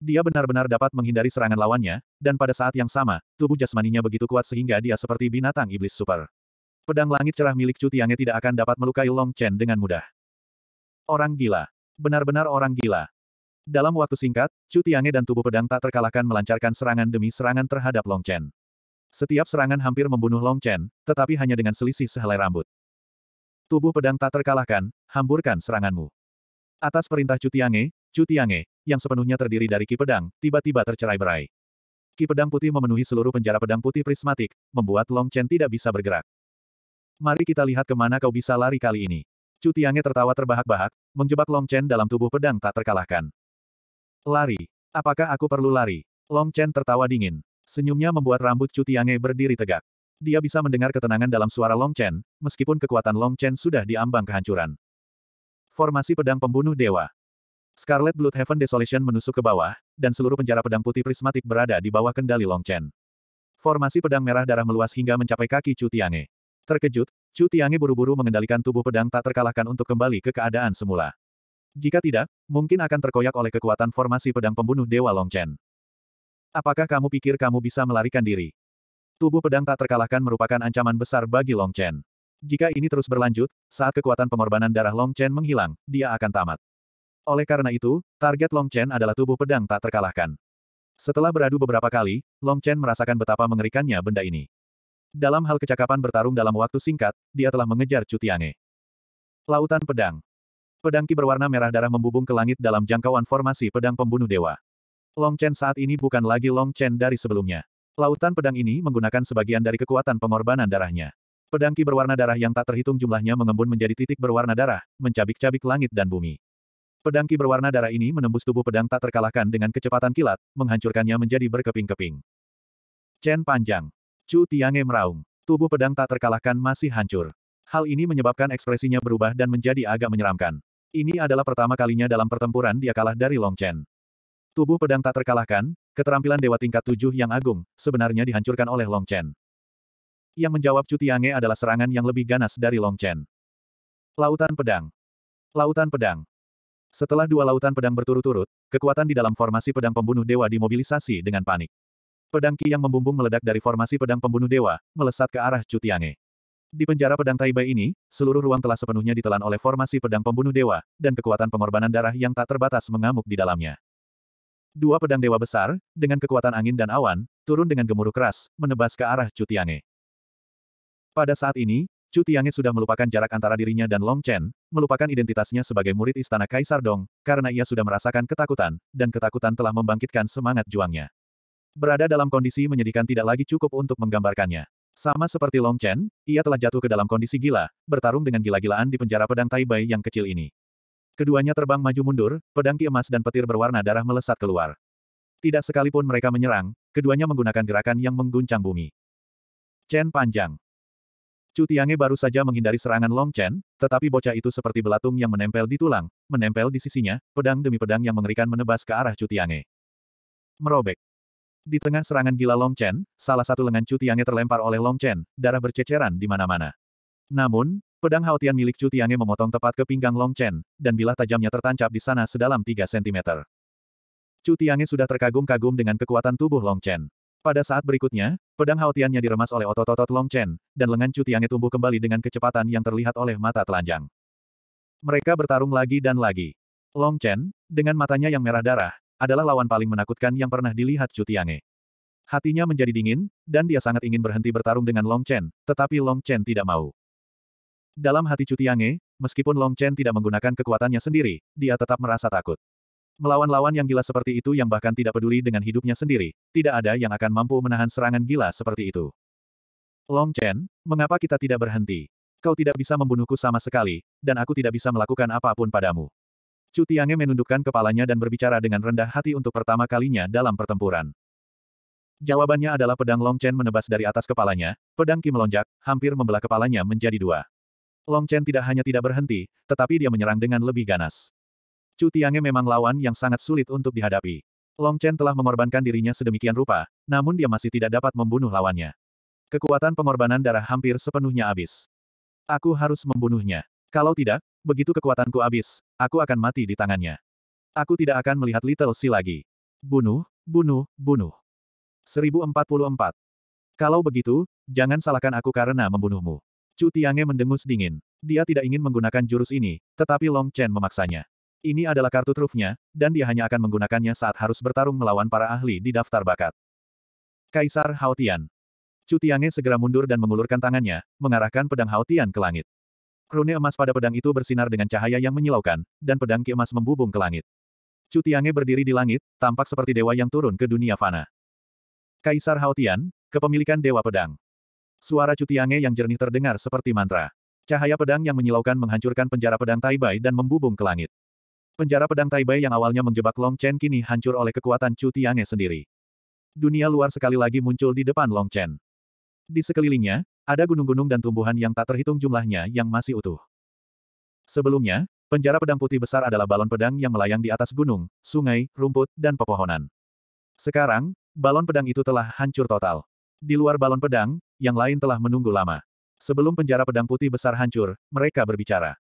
Dia benar-benar dapat menghindari serangan lawannya, dan pada saat yang sama, tubuh jasmaninya begitu kuat sehingga dia seperti binatang iblis super. Pedang langit cerah milik Cuti Tiange tidak akan dapat melukai Long Chen dengan mudah. Orang gila. Benar-benar orang gila. Dalam waktu singkat, Cuti Tiange dan tubuh pedang tak terkalahkan melancarkan serangan demi serangan terhadap Long Chen. Setiap serangan hampir membunuh Long Chen, tetapi hanya dengan selisih sehelai rambut. Tubuh pedang tak terkalahkan, hamburkan seranganmu. Atas perintah Cutiange, Cutiange, yang sepenuhnya terdiri dari ki pedang, tiba-tiba tercerai berai. Ki pedang putih memenuhi seluruh penjara pedang putih prismatik, membuat Long Chen tidak bisa bergerak. Mari kita lihat kemana kau bisa lari kali ini. Cutiange tertawa terbahak-bahak, menjebak Long Chen dalam tubuh pedang tak terkalahkan. Lari. Apakah aku perlu lari? Long Chen tertawa dingin. Senyumnya membuat rambut Cutiange berdiri tegak. Dia bisa mendengar ketenangan dalam suara Long Chen, meskipun kekuatan Long Chen sudah diambang kehancuran. Formasi pedang pembunuh dewa. Scarlet Blood Heaven Desolation menusuk ke bawah, dan seluruh penjara pedang putih prismatik berada di bawah kendali Long Chen. Formasi pedang merah darah meluas hingga mencapai kaki Cutiange. Terkejut, Cutiange buru-buru mengendalikan tubuh pedang tak terkalahkan untuk kembali ke keadaan semula. Jika tidak, mungkin akan terkoyak oleh kekuatan formasi pedang pembunuh Dewa Long Chen. Apakah kamu pikir kamu bisa melarikan diri? Tubuh pedang tak terkalahkan merupakan ancaman besar bagi Long Chen. Jika ini terus berlanjut, saat kekuatan pengorbanan darah Long Chen menghilang, dia akan tamat. Oleh karena itu, target Long Chen adalah tubuh pedang tak terkalahkan. Setelah beradu beberapa kali, Long Chen merasakan betapa mengerikannya benda ini. Dalam hal kecakapan bertarung dalam waktu singkat, dia telah mengejar Cutiange. Lautan Pedang Pedang ki berwarna merah darah membubung ke langit dalam jangkauan formasi pedang pembunuh dewa. Long Chen saat ini bukan lagi Long Chen dari sebelumnya. Lautan pedang ini menggunakan sebagian dari kekuatan pengorbanan darahnya. Pedangki berwarna darah yang tak terhitung jumlahnya mengembun menjadi titik berwarna darah, mencabik-cabik langit dan bumi. Pedangki berwarna darah ini menembus tubuh pedang tak terkalahkan dengan kecepatan kilat, menghancurkannya menjadi berkeping-keping. Chen panjang. Chu Tiange meraung. Tubuh pedang tak terkalahkan masih hancur. Hal ini menyebabkan ekspresinya berubah dan menjadi agak menyeramkan. Ini adalah pertama kalinya dalam pertempuran dia kalah dari Long Chen. Tubuh pedang tak terkalahkan, keterampilan dewa tingkat tujuh yang agung, sebenarnya dihancurkan oleh Long Chen. Yang menjawab Cutiange adalah serangan yang lebih ganas dari Long Chen. Lautan Pedang Lautan Pedang Setelah dua lautan pedang berturut-turut, kekuatan di dalam formasi pedang pembunuh dewa dimobilisasi dengan panik. Pedang Ki yang membumbung meledak dari formasi pedang pembunuh dewa, melesat ke arah Cutiange. Di penjara pedang Taibai ini, seluruh ruang telah sepenuhnya ditelan oleh formasi pedang pembunuh dewa, dan kekuatan pengorbanan darah yang tak terbatas mengamuk di dalamnya. Dua pedang dewa besar, dengan kekuatan angin dan awan, turun dengan gemuruh keras, menebas ke arah Cutiange. Pada saat ini, Cutiange sudah melupakan jarak antara dirinya dan Long Chen, melupakan identitasnya sebagai murid istana Kaisar Dong, karena ia sudah merasakan ketakutan, dan ketakutan telah membangkitkan semangat juangnya. Berada dalam kondisi menyedihkan tidak lagi cukup untuk menggambarkannya. Sama seperti Long Chen, ia telah jatuh ke dalam kondisi gila, bertarung dengan gila-gilaan di penjara pedang Taibai yang kecil ini. Keduanya terbang maju mundur, pedang ki emas dan petir berwarna darah melesat keluar. Tidak sekalipun mereka menyerang, keduanya menggunakan gerakan yang mengguncang bumi. Chen panjang. Chu Tiange baru saja menghindari serangan Long Chen, tetapi bocah itu seperti belatung yang menempel di tulang, menempel di sisinya, pedang demi pedang yang mengerikan menebas ke arah Chu Tiange. Merobek. Di tengah serangan gila Long Chen, salah satu lengan Chu Tiange terlempar oleh Long Chen, darah berceceran di mana-mana. Namun, pedang Haotian milik Cutiange memotong tepat ke pinggang Long Chen, dan bilah tajamnya tertancap di sana sedalam 3 cm. Cutiange sudah terkagum-kagum dengan kekuatan tubuh Long Chen. Pada saat berikutnya, pedang Haotiannya diremas oleh otot-otot Long Chen, dan lengan Cutiange tumbuh kembali dengan kecepatan yang terlihat oleh mata telanjang. Mereka bertarung lagi dan lagi. Long Chen, dengan matanya yang merah darah, adalah lawan paling menakutkan yang pernah dilihat Cutiange. Hatinya menjadi dingin, dan dia sangat ingin berhenti bertarung dengan Long Chen, tetapi Long Chen tidak mau. Dalam hati Cutiange, meskipun Long Chen tidak menggunakan kekuatannya sendiri, dia tetap merasa takut. Melawan lawan yang gila seperti itu yang bahkan tidak peduli dengan hidupnya sendiri, tidak ada yang akan mampu menahan serangan gila seperti itu. Long Chen, mengapa kita tidak berhenti? Kau tidak bisa membunuhku sama sekali, dan aku tidak bisa melakukan apapun padamu. Cutiange menundukkan kepalanya dan berbicara dengan rendah hati untuk pertama kalinya dalam pertempuran. Jawabannya adalah pedang Long Chen menebas dari atas kepalanya, pedang Ki melonjak, hampir membelah kepalanya menjadi dua. Long Chen tidak hanya tidak berhenti, tetapi dia menyerang dengan lebih ganas. Chu Tiange memang lawan yang sangat sulit untuk dihadapi. Long Chen telah mengorbankan dirinya sedemikian rupa, namun dia masih tidak dapat membunuh lawannya. Kekuatan pengorbanan darah hampir sepenuhnya habis. Aku harus membunuhnya. Kalau tidak, begitu kekuatanku habis, aku akan mati di tangannya. Aku tidak akan melihat Little Si lagi. Bunuh, bunuh, bunuh. 1044. Kalau begitu, jangan salahkan aku karena membunuhmu. Chu Tiange mendengus dingin. Dia tidak ingin menggunakan jurus ini, tetapi Long Chen memaksanya. Ini adalah kartu trufnya, dan dia hanya akan menggunakannya saat harus bertarung melawan para ahli di daftar bakat. Kaisar Hao Tian. Chu Tiange segera mundur dan mengulurkan tangannya, mengarahkan pedang Hao Tian ke langit. Rune emas pada pedang itu bersinar dengan cahaya yang menyilaukan, dan pedang ki emas membubung ke langit. Chu Tiange berdiri di langit, tampak seperti dewa yang turun ke dunia fana. Kaisar Hao Tian, kepemilikan Dewa Pedang. Suara Cutiange yang jernih terdengar seperti mantra. Cahaya pedang yang menyilaukan menghancurkan penjara pedang Taibai dan membubung ke langit. Penjara pedang Taibai yang awalnya menjebak Long Chen kini hancur oleh kekuatan Cutiange sendiri. Dunia luar sekali lagi muncul di depan Long Chen. Di sekelilingnya, ada gunung-gunung dan tumbuhan yang tak terhitung jumlahnya yang masih utuh. Sebelumnya, penjara pedang putih besar adalah balon pedang yang melayang di atas gunung, sungai, rumput, dan pepohonan. Sekarang, balon pedang itu telah hancur total. Di luar balon pedang, yang lain telah menunggu lama. Sebelum penjara pedang putih besar hancur, mereka berbicara.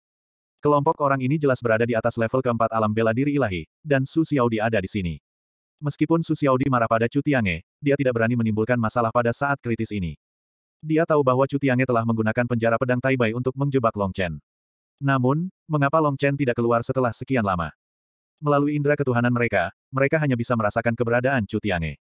Kelompok orang ini jelas berada di atas level keempat alam bela diri ilahi, dan Su Xiaodi ada di sini. Meskipun Su Xiaodi marah pada Chu Tiange, dia tidak berani menimbulkan masalah pada saat kritis ini. Dia tahu bahwa Chu Tiange telah menggunakan penjara pedang Taibai untuk menjebak Long Chen. Namun, mengapa Long Chen tidak keluar setelah sekian lama? Melalui indera ketuhanan mereka, mereka hanya bisa merasakan keberadaan Chu Tiange.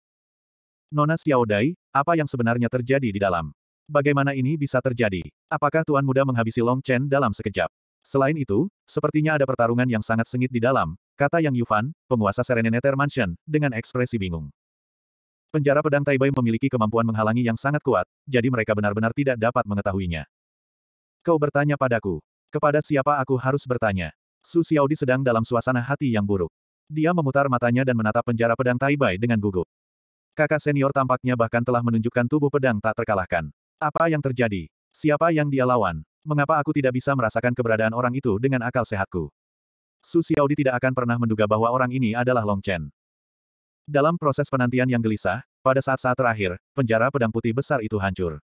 Nona Xiao Dai, apa yang sebenarnya terjadi di dalam? Bagaimana ini bisa terjadi? Apakah Tuan Muda menghabisi Long Chen dalam sekejap? Selain itu, sepertinya ada pertarungan yang sangat sengit di dalam, kata Yang Yufan, penguasa Sereneter Mansion, dengan ekspresi bingung. Penjara pedang Taibai memiliki kemampuan menghalangi yang sangat kuat, jadi mereka benar-benar tidak dapat mengetahuinya. Kau bertanya padaku. Kepada siapa aku harus bertanya? Su Xiaodi sedang dalam suasana hati yang buruk. Dia memutar matanya dan menatap penjara pedang Taibai dengan gugup. Kakak senior tampaknya bahkan telah menunjukkan tubuh pedang tak terkalahkan. Apa yang terjadi? Siapa yang dia lawan? Mengapa aku tidak bisa merasakan keberadaan orang itu dengan akal sehatku? Su Xiaodi tidak akan pernah menduga bahwa orang ini adalah Long Chen. Dalam proses penantian yang gelisah, pada saat-saat terakhir, penjara pedang putih besar itu hancur.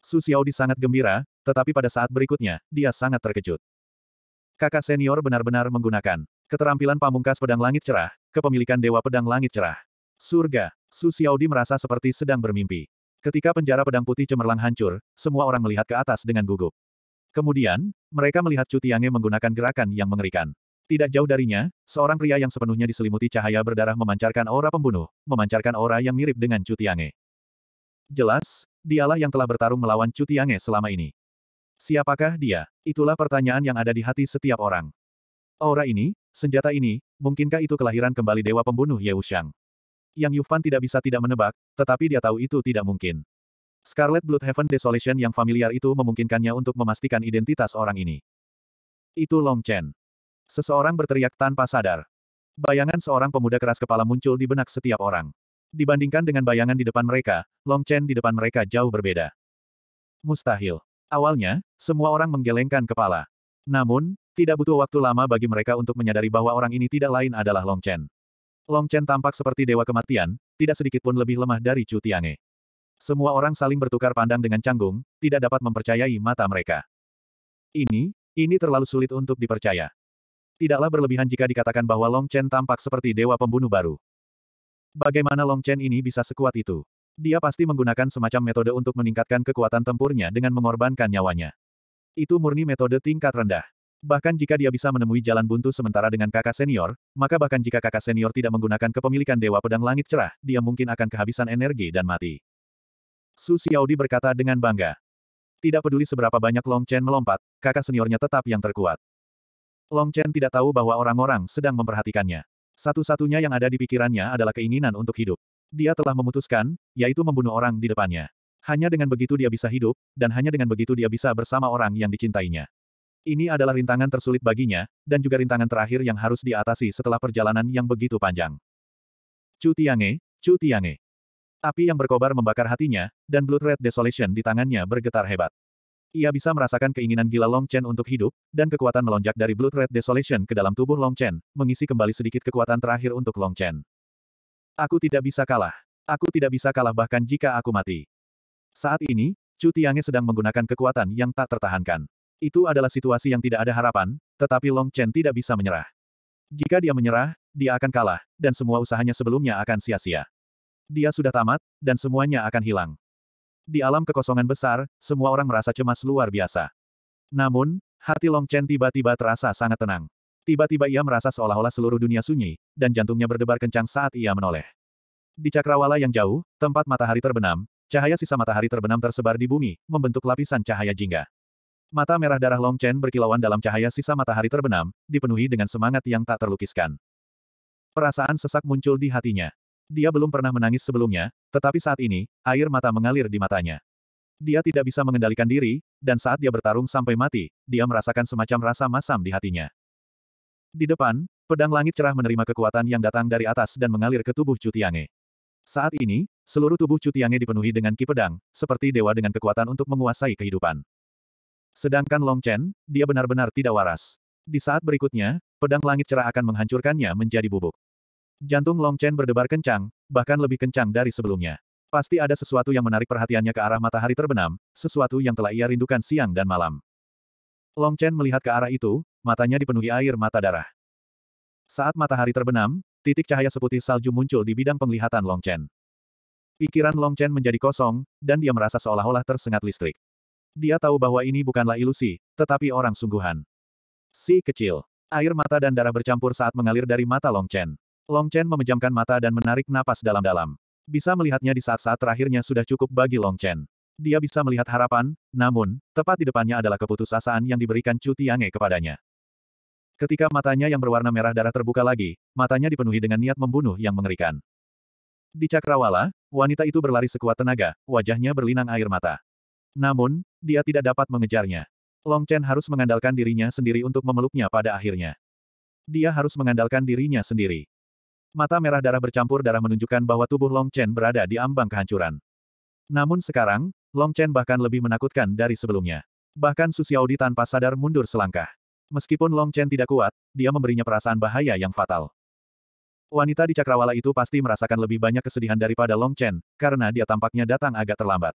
Su Xiaodi sangat gembira, tetapi pada saat berikutnya, dia sangat terkejut. Kakak senior benar-benar menggunakan keterampilan pamungkas pedang langit cerah, kepemilikan dewa pedang langit cerah. Surga. Su Xiaodi merasa seperti sedang bermimpi. Ketika penjara pedang putih cemerlang hancur, semua orang melihat ke atas dengan gugup. Kemudian, mereka melihat Cu Tiange menggunakan gerakan yang mengerikan. Tidak jauh darinya, seorang pria yang sepenuhnya diselimuti cahaya berdarah memancarkan aura pembunuh, memancarkan aura yang mirip dengan Cu Tiange. Jelas, dialah yang telah bertarung melawan Cu Tiange selama ini. Siapakah dia? Itulah pertanyaan yang ada di hati setiap orang. Aura ini, senjata ini, mungkinkah itu kelahiran kembali Dewa Pembunuh Ye Wuxiang? yang Yufan tidak bisa tidak menebak, tetapi dia tahu itu tidak mungkin. Scarlet Blood Heaven Desolation yang familiar itu memungkinkannya untuk memastikan identitas orang ini. Itu Long Chen. Seseorang berteriak tanpa sadar. Bayangan seorang pemuda keras kepala muncul di benak setiap orang. Dibandingkan dengan bayangan di depan mereka, Long Chen di depan mereka jauh berbeda. Mustahil. Awalnya, semua orang menggelengkan kepala. Namun, tidak butuh waktu lama bagi mereka untuk menyadari bahwa orang ini tidak lain adalah Long Chen. Long Chen tampak seperti dewa kematian, tidak sedikit pun lebih lemah dari Chu Tiange. Semua orang saling bertukar pandang dengan canggung, tidak dapat mempercayai mata mereka. Ini, ini terlalu sulit untuk dipercaya. Tidaklah berlebihan jika dikatakan bahwa Long Chen tampak seperti dewa pembunuh baru. Bagaimana Long Chen ini bisa sekuat itu? Dia pasti menggunakan semacam metode untuk meningkatkan kekuatan tempurnya dengan mengorbankan nyawanya. Itu murni metode tingkat rendah. Bahkan jika dia bisa menemui jalan buntu sementara dengan kakak senior, maka bahkan jika kakak senior tidak menggunakan kepemilikan Dewa Pedang Langit Cerah, dia mungkin akan kehabisan energi dan mati. Su Xiaodi berkata dengan bangga. Tidak peduli seberapa banyak Long Chen melompat, kakak seniornya tetap yang terkuat. Long Chen tidak tahu bahwa orang-orang sedang memperhatikannya. Satu-satunya yang ada di pikirannya adalah keinginan untuk hidup. Dia telah memutuskan, yaitu membunuh orang di depannya. Hanya dengan begitu dia bisa hidup, dan hanya dengan begitu dia bisa bersama orang yang dicintainya. Ini adalah rintangan tersulit baginya, dan juga rintangan terakhir yang harus diatasi setelah perjalanan yang begitu panjang. Chu Tiange, Chu Tiange. Api yang berkobar membakar hatinya, dan Blood Red Desolation di tangannya bergetar hebat. Ia bisa merasakan keinginan gila Long Chen untuk hidup, dan kekuatan melonjak dari Blood Red Desolation ke dalam tubuh Long Chen, mengisi kembali sedikit kekuatan terakhir untuk Long Chen. Aku tidak bisa kalah. Aku tidak bisa kalah bahkan jika aku mati. Saat ini, Chu Tiange sedang menggunakan kekuatan yang tak tertahankan. Itu adalah situasi yang tidak ada harapan, tetapi Long Chen tidak bisa menyerah. Jika dia menyerah, dia akan kalah, dan semua usahanya sebelumnya akan sia-sia. Dia sudah tamat, dan semuanya akan hilang. Di alam kekosongan besar, semua orang merasa cemas luar biasa. Namun, hati Long Chen tiba-tiba terasa sangat tenang. Tiba-tiba ia merasa seolah-olah seluruh dunia sunyi, dan jantungnya berdebar kencang saat ia menoleh. Di cakrawala yang jauh, tempat matahari terbenam, cahaya sisa matahari terbenam tersebar di bumi, membentuk lapisan cahaya jingga. Mata merah darah Long Chen berkilauan dalam cahaya sisa matahari terbenam, dipenuhi dengan semangat yang tak terlukiskan. Perasaan sesak muncul di hatinya. Dia belum pernah menangis sebelumnya, tetapi saat ini, air mata mengalir di matanya. Dia tidak bisa mengendalikan diri, dan saat dia bertarung sampai mati, dia merasakan semacam rasa masam di hatinya. Di depan, pedang langit cerah menerima kekuatan yang datang dari atas dan mengalir ke tubuh Cutiange. Saat ini, seluruh tubuh Cutiange dipenuhi dengan ki pedang, seperti dewa dengan kekuatan untuk menguasai kehidupan. Sedangkan Long Chen, dia benar-benar tidak waras. Di saat berikutnya, pedang langit cerah akan menghancurkannya menjadi bubuk. Jantung Long Chen berdebar kencang, bahkan lebih kencang dari sebelumnya. Pasti ada sesuatu yang menarik perhatiannya ke arah matahari terbenam, sesuatu yang telah ia rindukan siang dan malam. Long Chen melihat ke arah itu, matanya dipenuhi air mata darah. Saat matahari terbenam, titik cahaya seputih salju muncul di bidang penglihatan Long Chen. Pikiran Long Chen menjadi kosong, dan dia merasa seolah-olah tersengat listrik. Dia tahu bahwa ini bukanlah ilusi, tetapi orang sungguhan. Si kecil. Air mata dan darah bercampur saat mengalir dari mata Long Chen. Long Chen memejamkan mata dan menarik napas dalam-dalam. Bisa melihatnya di saat-saat terakhirnya sudah cukup bagi Long Chen. Dia bisa melihat harapan, namun, tepat di depannya adalah keputusasaan yang diberikan Chu Tiange kepadanya. Ketika matanya yang berwarna merah darah terbuka lagi, matanya dipenuhi dengan niat membunuh yang mengerikan. Di cakrawala, wanita itu berlari sekuat tenaga, wajahnya berlinang air mata. Namun, dia tidak dapat mengejarnya. Long Chen harus mengandalkan dirinya sendiri untuk memeluknya pada akhirnya. Dia harus mengandalkan dirinya sendiri. Mata merah darah bercampur darah menunjukkan bahwa tubuh Long Chen berada di ambang kehancuran. Namun sekarang, Long Chen bahkan lebih menakutkan dari sebelumnya. Bahkan Su Xiaodi tanpa sadar mundur selangkah. Meskipun Long Chen tidak kuat, dia memberinya perasaan bahaya yang fatal. Wanita di cakrawala itu pasti merasakan lebih banyak kesedihan daripada Long Chen, karena dia tampaknya datang agak terlambat.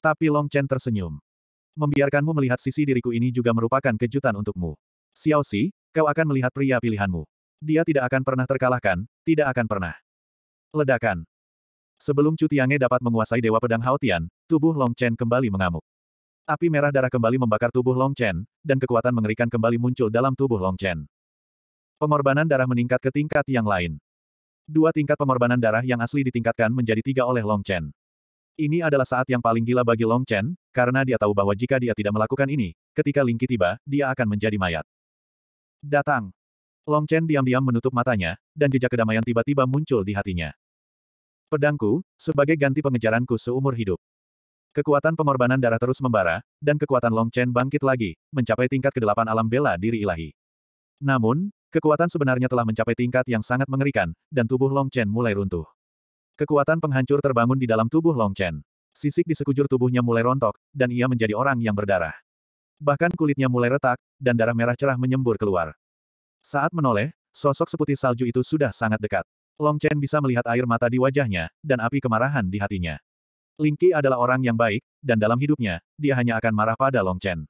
Tapi Long Chen tersenyum. Membiarkanmu melihat sisi diriku ini juga merupakan kejutan untukmu. Xiao Xi, kau akan melihat pria pilihanmu. Dia tidak akan pernah terkalahkan, tidak akan pernah. Ledakan. Sebelum Cutiange dapat menguasai Dewa Pedang Haotian, tubuh Long Chen kembali mengamuk. Api merah darah kembali membakar tubuh Long Chen, dan kekuatan mengerikan kembali muncul dalam tubuh Long Chen. Pengorbanan darah meningkat ke tingkat yang lain. Dua tingkat pengorbanan darah yang asli ditingkatkan menjadi tiga oleh Long Chen. Ini adalah saat yang paling gila bagi Long Chen, karena dia tahu bahwa jika dia tidak melakukan ini, ketika Lingqi tiba, dia akan menjadi mayat. Datang. Long Chen diam-diam menutup matanya, dan jejak kedamaian tiba-tiba muncul di hatinya. Pedangku, sebagai ganti pengejaranku seumur hidup. Kekuatan pengorbanan darah terus membara, dan kekuatan Long Chen bangkit lagi, mencapai tingkat kedelapan alam bela diri ilahi. Namun, kekuatan sebenarnya telah mencapai tingkat yang sangat mengerikan, dan tubuh Long Chen mulai runtuh. Kekuatan penghancur terbangun di dalam tubuh Long Chen. Sisik di sekujur tubuhnya mulai rontok, dan ia menjadi orang yang berdarah. Bahkan kulitnya mulai retak, dan darah merah cerah menyembur keluar. Saat menoleh, sosok seputih salju itu sudah sangat dekat. Long Chen bisa melihat air mata di wajahnya, dan api kemarahan di hatinya. Ling Qi adalah orang yang baik, dan dalam hidupnya, dia hanya akan marah pada Long Chen.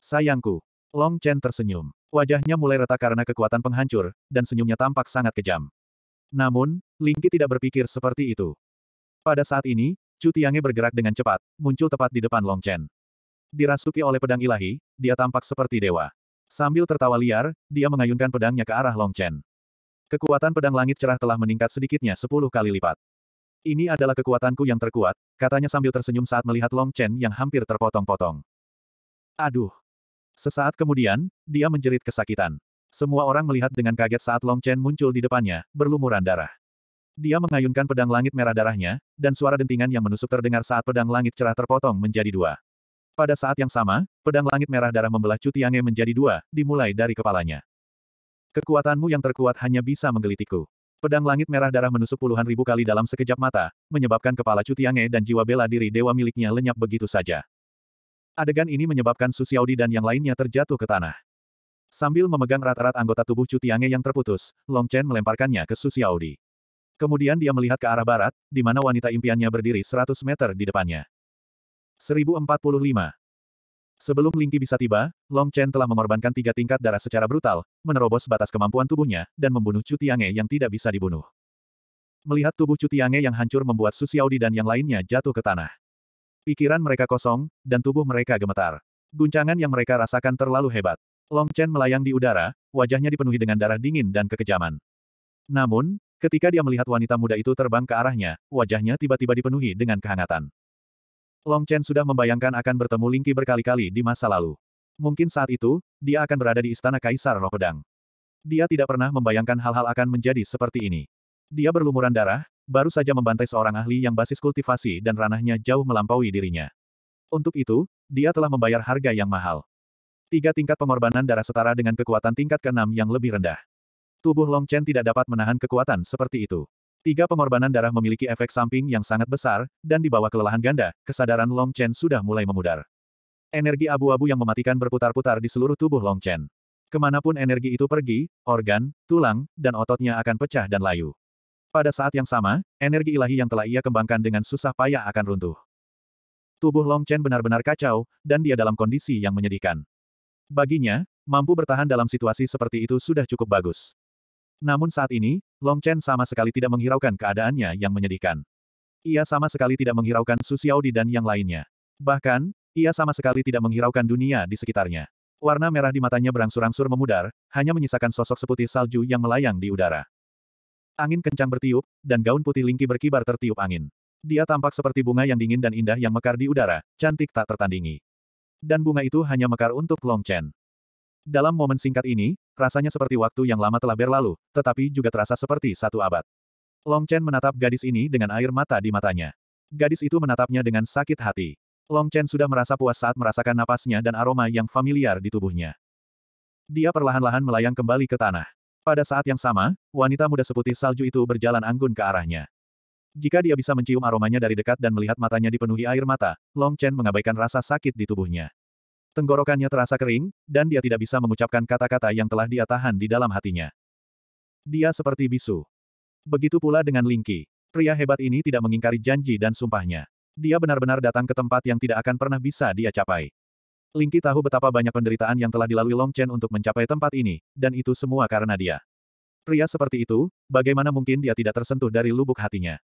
Sayangku. Long Chen tersenyum. Wajahnya mulai retak karena kekuatan penghancur, dan senyumnya tampak sangat kejam. Namun, Lingqi tidak berpikir seperti itu. Pada saat ini, Cutiange Tiange bergerak dengan cepat, muncul tepat di depan Long Chen. Dirasuki oleh pedang ilahi, dia tampak seperti dewa. Sambil tertawa liar, dia mengayunkan pedangnya ke arah Long Chen. Kekuatan pedang langit cerah telah meningkat sedikitnya sepuluh kali lipat. Ini adalah kekuatanku yang terkuat, katanya sambil tersenyum saat melihat Long Chen yang hampir terpotong-potong. Aduh. Sesaat kemudian, dia menjerit kesakitan. Semua orang melihat dengan kaget saat Long Chen muncul di depannya, berlumuran darah. Dia mengayunkan pedang langit merah darahnya, dan suara dentingan yang menusuk terdengar saat pedang langit cerah terpotong menjadi dua. Pada saat yang sama, pedang langit merah darah membelah Cutiange menjadi dua, dimulai dari kepalanya. Kekuatanmu yang terkuat hanya bisa menggelitiku. Pedang langit merah darah menusuk puluhan ribu kali dalam sekejap mata, menyebabkan kepala Cutiange dan jiwa bela diri dewa miliknya lenyap begitu saja. Adegan ini menyebabkan Su Xiaodi dan yang lainnya terjatuh ke tanah. Sambil memegang rat-rat anggota tubuh Cutiange yang terputus, Long Chen melemparkannya ke Su Xiaodi. Kemudian dia melihat ke arah barat, di mana wanita impiannya berdiri 100 meter di depannya. 1045. Sebelum Lingqi bisa tiba, Long Chen telah mengorbankan tiga tingkat darah secara brutal, menerobos batas kemampuan tubuhnya, dan membunuh Cutiange yang tidak bisa dibunuh. Melihat tubuh Cutiange yang hancur membuat Su Xiaodi dan yang lainnya jatuh ke tanah. Pikiran mereka kosong, dan tubuh mereka gemetar. Guncangan yang mereka rasakan terlalu hebat. Long Chen melayang di udara, wajahnya dipenuhi dengan darah dingin dan kekejaman. Namun, ketika dia melihat wanita muda itu terbang ke arahnya, wajahnya tiba-tiba dipenuhi dengan kehangatan. Long Chen sudah membayangkan akan bertemu Lingqi berkali-kali di masa lalu. Mungkin saat itu, dia akan berada di istana Kaisar Roh Pedang. Dia tidak pernah membayangkan hal-hal akan menjadi seperti ini. Dia berlumuran darah, baru saja membantai seorang ahli yang basis kultivasi dan ranahnya jauh melampaui dirinya. Untuk itu, dia telah membayar harga yang mahal. Tiga tingkat pengorbanan darah setara dengan kekuatan tingkat ke-6 yang lebih rendah. Tubuh Long Chen tidak dapat menahan kekuatan seperti itu. Tiga pengorbanan darah memiliki efek samping yang sangat besar, dan di bawah kelelahan ganda, kesadaran Long Chen sudah mulai memudar. Energi abu-abu yang mematikan berputar-putar di seluruh tubuh Long Chen. Kemanapun energi itu pergi, organ, tulang, dan ototnya akan pecah dan layu. Pada saat yang sama, energi ilahi yang telah ia kembangkan dengan susah payah akan runtuh. Tubuh Long Chen benar-benar kacau, dan dia dalam kondisi yang menyedihkan. Baginya, mampu bertahan dalam situasi seperti itu sudah cukup bagus. Namun saat ini, Long Chen sama sekali tidak menghiraukan keadaannya yang menyedihkan. Ia sama sekali tidak menghiraukan Su Xiaodi dan yang lainnya. Bahkan, ia sama sekali tidak menghiraukan dunia di sekitarnya. Warna merah di matanya berangsur-angsur memudar, hanya menyisakan sosok seputih salju yang melayang di udara. Angin kencang bertiup, dan gaun putih Lingki berkibar tertiup angin. Dia tampak seperti bunga yang dingin dan indah yang mekar di udara, cantik tak tertandingi dan bunga itu hanya mekar untuk Long Chen. Dalam momen singkat ini, rasanya seperti waktu yang lama telah berlalu, tetapi juga terasa seperti satu abad. Long Chen menatap gadis ini dengan air mata di matanya. Gadis itu menatapnya dengan sakit hati. Long Chen sudah merasa puas saat merasakan napasnya dan aroma yang familiar di tubuhnya. Dia perlahan-lahan melayang kembali ke tanah. Pada saat yang sama, wanita muda seputih salju itu berjalan anggun ke arahnya. Jika dia bisa mencium aromanya dari dekat dan melihat matanya dipenuhi air mata, Long Chen mengabaikan rasa sakit di tubuhnya. Tenggorokannya terasa kering, dan dia tidak bisa mengucapkan kata-kata yang telah dia tahan di dalam hatinya. Dia seperti bisu. Begitu pula dengan Lingqi. Pria hebat ini tidak mengingkari janji dan sumpahnya. Dia benar-benar datang ke tempat yang tidak akan pernah bisa dia capai. Lingqi tahu betapa banyak penderitaan yang telah dilalui Long Chen untuk mencapai tempat ini, dan itu semua karena dia. Pria seperti itu, bagaimana mungkin dia tidak tersentuh dari lubuk hatinya?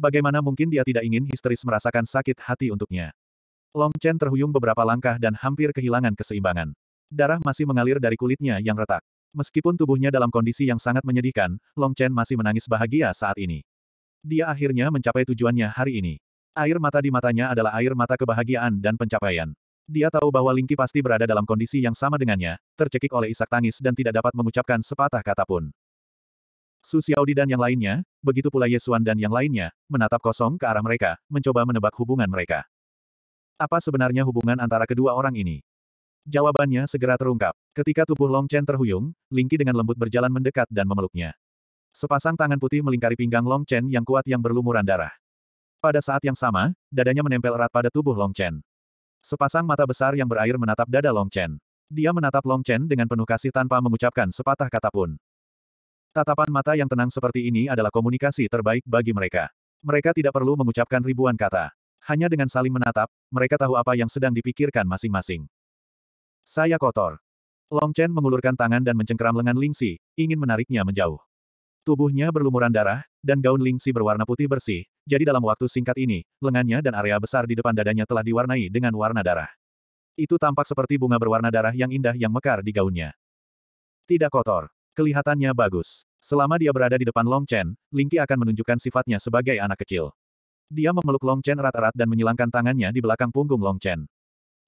Bagaimana mungkin dia tidak ingin histeris merasakan sakit hati untuknya? Long Chen terhuyung beberapa langkah dan hampir kehilangan keseimbangan. Darah masih mengalir dari kulitnya yang retak. Meskipun tubuhnya dalam kondisi yang sangat menyedihkan, Long Chen masih menangis bahagia saat ini. Dia akhirnya mencapai tujuannya hari ini. Air mata di matanya adalah air mata kebahagiaan dan pencapaian. Dia tahu bahwa Lingqi pasti berada dalam kondisi yang sama dengannya, tercekik oleh isak tangis dan tidak dapat mengucapkan sepatah kata pun. Su Xiaodi dan yang lainnya, begitu pula Yesuan dan yang lainnya, menatap kosong ke arah mereka, mencoba menebak hubungan mereka. Apa sebenarnya hubungan antara kedua orang ini? Jawabannya segera terungkap. Ketika tubuh Long Chen terhuyung, Lingqi dengan lembut berjalan mendekat dan memeluknya. Sepasang tangan putih melingkari pinggang Long Chen yang kuat yang berlumuran darah. Pada saat yang sama, dadanya menempel erat pada tubuh Long Chen. Sepasang mata besar yang berair menatap dada Long Chen. Dia menatap Long Chen dengan penuh kasih tanpa mengucapkan sepatah kata pun. Tatapan mata yang tenang seperti ini adalah komunikasi terbaik bagi mereka. Mereka tidak perlu mengucapkan ribuan kata. Hanya dengan saling menatap, mereka tahu apa yang sedang dipikirkan masing-masing. Saya kotor. Long Chen mengulurkan tangan dan mencengkeram lengan Ling Lingxi, ingin menariknya menjauh. Tubuhnya berlumuran darah, dan gaun Ling Lingxi berwarna putih bersih, jadi dalam waktu singkat ini, lengannya dan area besar di depan dadanya telah diwarnai dengan warna darah. Itu tampak seperti bunga berwarna darah yang indah yang mekar di gaunnya. Tidak kotor. Kelihatannya bagus. Selama dia berada di depan Long Chen, Ling Lingqi akan menunjukkan sifatnya sebagai anak kecil. Dia memeluk Long Chen erat-erat dan menyilangkan tangannya di belakang punggung Long Chen.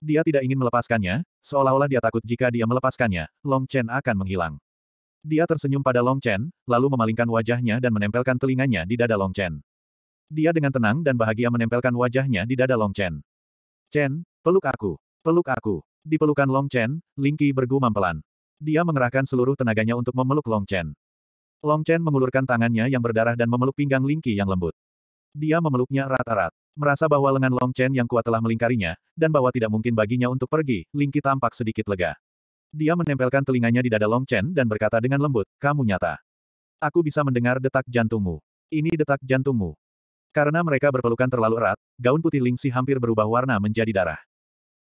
Dia tidak ingin melepaskannya, seolah-olah dia takut jika dia melepaskannya, Long Chen akan menghilang. Dia tersenyum pada Long Chen, lalu memalingkan wajahnya dan menempelkan telinganya di dada Long Chen. Dia dengan tenang dan bahagia menempelkan wajahnya di dada Long Chen. Chen, peluk aku, peluk aku. Di pelukan Long Chen, Ling Lingqi bergumam pelan. Dia mengerahkan seluruh tenaganya untuk memeluk Long Chen. Long Chen mengulurkan tangannya yang berdarah dan memeluk pinggang Lingqi yang lembut. Dia memeluknya erat-erat, Merasa bahwa lengan Long Chen yang kuat telah melingkarinya, dan bahwa tidak mungkin baginya untuk pergi, Lingqi tampak sedikit lega. Dia menempelkan telinganya di dada Long Chen dan berkata dengan lembut, kamu nyata. Aku bisa mendengar detak jantungmu. Ini detak jantungmu. Karena mereka berpelukan terlalu erat, gaun putih Lingxi hampir berubah warna menjadi darah.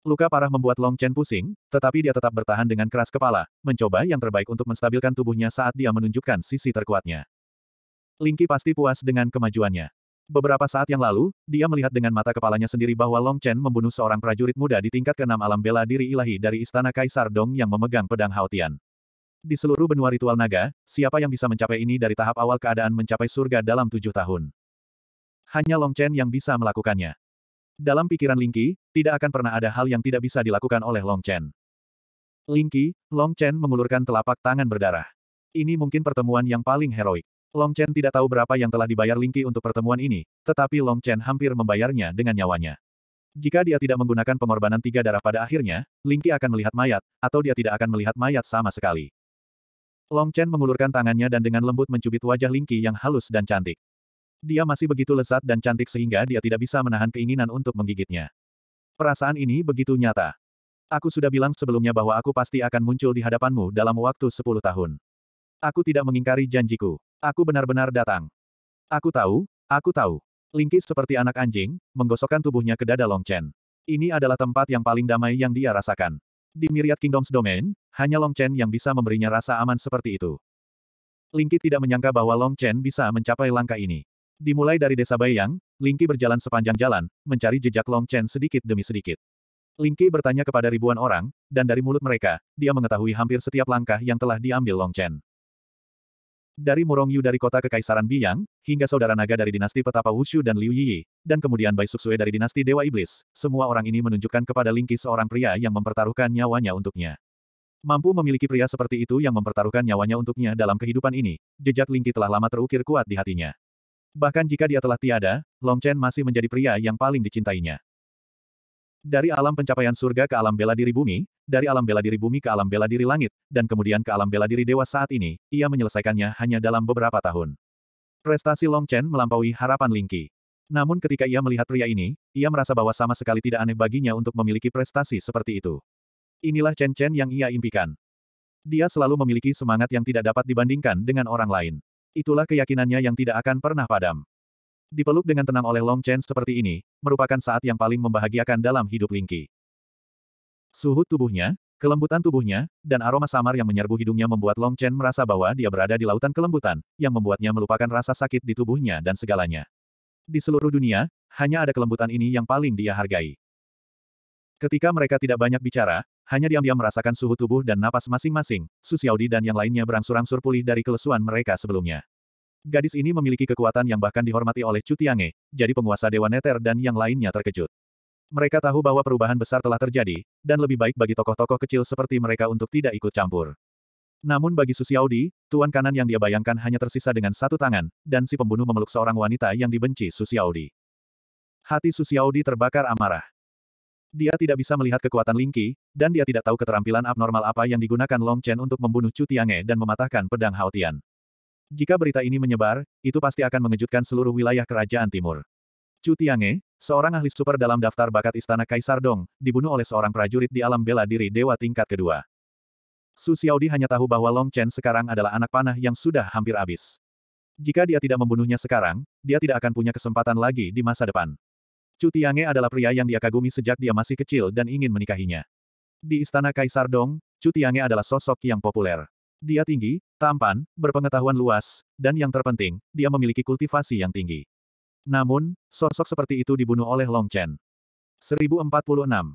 Luka parah membuat Long Chen pusing, tetapi dia tetap bertahan dengan keras kepala, mencoba yang terbaik untuk menstabilkan tubuhnya saat dia menunjukkan sisi terkuatnya. Lingqi pasti puas dengan kemajuannya. Beberapa saat yang lalu, dia melihat dengan mata kepalanya sendiri bahwa Long Chen membunuh seorang prajurit muda di tingkat keenam alam bela diri ilahi dari Istana Kaisar Dong yang memegang pedang Haotian. Di seluruh benua ritual naga, siapa yang bisa mencapai ini dari tahap awal keadaan mencapai surga dalam tujuh tahun? Hanya Long Chen yang bisa melakukannya. Dalam pikiran Lingqi, tidak akan pernah ada hal yang tidak bisa dilakukan oleh Long Chen. Lingqi, Long Chen mengulurkan telapak tangan berdarah. Ini mungkin pertemuan yang paling heroik. Long Chen tidak tahu berapa yang telah dibayar Lingqi untuk pertemuan ini, tetapi Long Chen hampir membayarnya dengan nyawanya. Jika dia tidak menggunakan pengorbanan tiga darah pada akhirnya, Lingqi akan melihat mayat, atau dia tidak akan melihat mayat sama sekali. Long Chen mengulurkan tangannya dan dengan lembut mencubit wajah Lingqi yang halus dan cantik. Dia masih begitu lesat dan cantik sehingga dia tidak bisa menahan keinginan untuk menggigitnya. Perasaan ini begitu nyata. Aku sudah bilang sebelumnya bahwa aku pasti akan muncul di hadapanmu dalam waktu 10 tahun. Aku tidak mengingkari janjiku. Aku benar-benar datang. Aku tahu, aku tahu. Lingkis seperti anak anjing, menggosokkan tubuhnya ke dada Long Chen. Ini adalah tempat yang paling damai yang dia rasakan. Di Myriad Kingdoms Domain, hanya Long Chen yang bisa memberinya rasa aman seperti itu. Lingkit tidak menyangka bahwa Long Chen bisa mencapai langkah ini. Dimulai dari desa Bayang, Lingki berjalan sepanjang jalan, mencari jejak Long Chen sedikit demi sedikit. Lingki bertanya kepada ribuan orang, dan dari mulut mereka, dia mengetahui hampir setiap langkah yang telah diambil Long Chen. Dari Murong Yu dari kota Kekaisaran Biyang, hingga saudara naga dari dinasti Petapa Wushu dan Liu Yi, dan kemudian Bai Suksue dari dinasti Dewa Iblis, semua orang ini menunjukkan kepada Lingki seorang pria yang mempertaruhkan nyawanya untuknya. Mampu memiliki pria seperti itu yang mempertaruhkan nyawanya untuknya dalam kehidupan ini, jejak Lingki telah lama terukir kuat di hatinya. Bahkan jika dia telah tiada, Long Chen masih menjadi pria yang paling dicintainya. Dari alam pencapaian surga ke alam bela diri bumi, dari alam bela diri bumi ke alam bela diri langit, dan kemudian ke alam bela diri dewa saat ini, ia menyelesaikannya hanya dalam beberapa tahun. Prestasi Long Chen melampaui harapan Lingqi. Namun ketika ia melihat pria ini, ia merasa bahwa sama sekali tidak aneh baginya untuk memiliki prestasi seperti itu. Inilah Chen Chen yang ia impikan. Dia selalu memiliki semangat yang tidak dapat dibandingkan dengan orang lain itulah keyakinannya yang tidak akan pernah padam. Dipeluk dengan tenang oleh Long Chen seperti ini, merupakan saat yang paling membahagiakan dalam hidup Lingqi. Suhu tubuhnya, kelembutan tubuhnya, dan aroma samar yang menyerbu hidungnya membuat Long Chen merasa bahwa dia berada di lautan kelembutan, yang membuatnya melupakan rasa sakit di tubuhnya dan segalanya. Di seluruh dunia, hanya ada kelembutan ini yang paling dia hargai. Ketika mereka tidak banyak bicara, hanya diam-diam merasakan suhu tubuh dan napas masing-masing, Su Xiaodi dan yang lainnya berangsur-angsur pulih dari kelesuan mereka sebelumnya. Gadis ini memiliki kekuatan yang bahkan dihormati oleh Chu Tiange, jadi penguasa Dewa Neter dan yang lainnya terkejut. Mereka tahu bahwa perubahan besar telah terjadi, dan lebih baik bagi tokoh-tokoh kecil seperti mereka untuk tidak ikut campur. Namun bagi Xiaodi, tuan kanan yang dia bayangkan hanya tersisa dengan satu tangan, dan si pembunuh memeluk seorang wanita yang dibenci Xiaodi. Hati Xiaodi terbakar amarah. Dia tidak bisa melihat kekuatan Lingqi, dan dia tidak tahu keterampilan abnormal apa yang digunakan Long Chen untuk membunuh Chu Tiange dan mematahkan pedang Hao Tian. Jika berita ini menyebar, itu pasti akan mengejutkan seluruh wilayah kerajaan timur. Chu Tiange, seorang ahli super dalam daftar bakat Istana Kaisar Dong, dibunuh oleh seorang prajurit di alam bela diri dewa tingkat kedua. Su Xiaodi hanya tahu bahwa Long Chen sekarang adalah anak panah yang sudah hampir habis. Jika dia tidak membunuhnya sekarang, dia tidak akan punya kesempatan lagi di masa depan. Chu Tiange adalah pria yang dia kagumi sejak dia masih kecil dan ingin menikahinya. Di Istana Kaisar Dong, Chu Tiange adalah sosok yang populer. Dia tinggi, tampan, berpengetahuan luas, dan yang terpenting, dia memiliki kultivasi yang tinggi. Namun, sosok seperti itu dibunuh oleh Long Chen. 1046.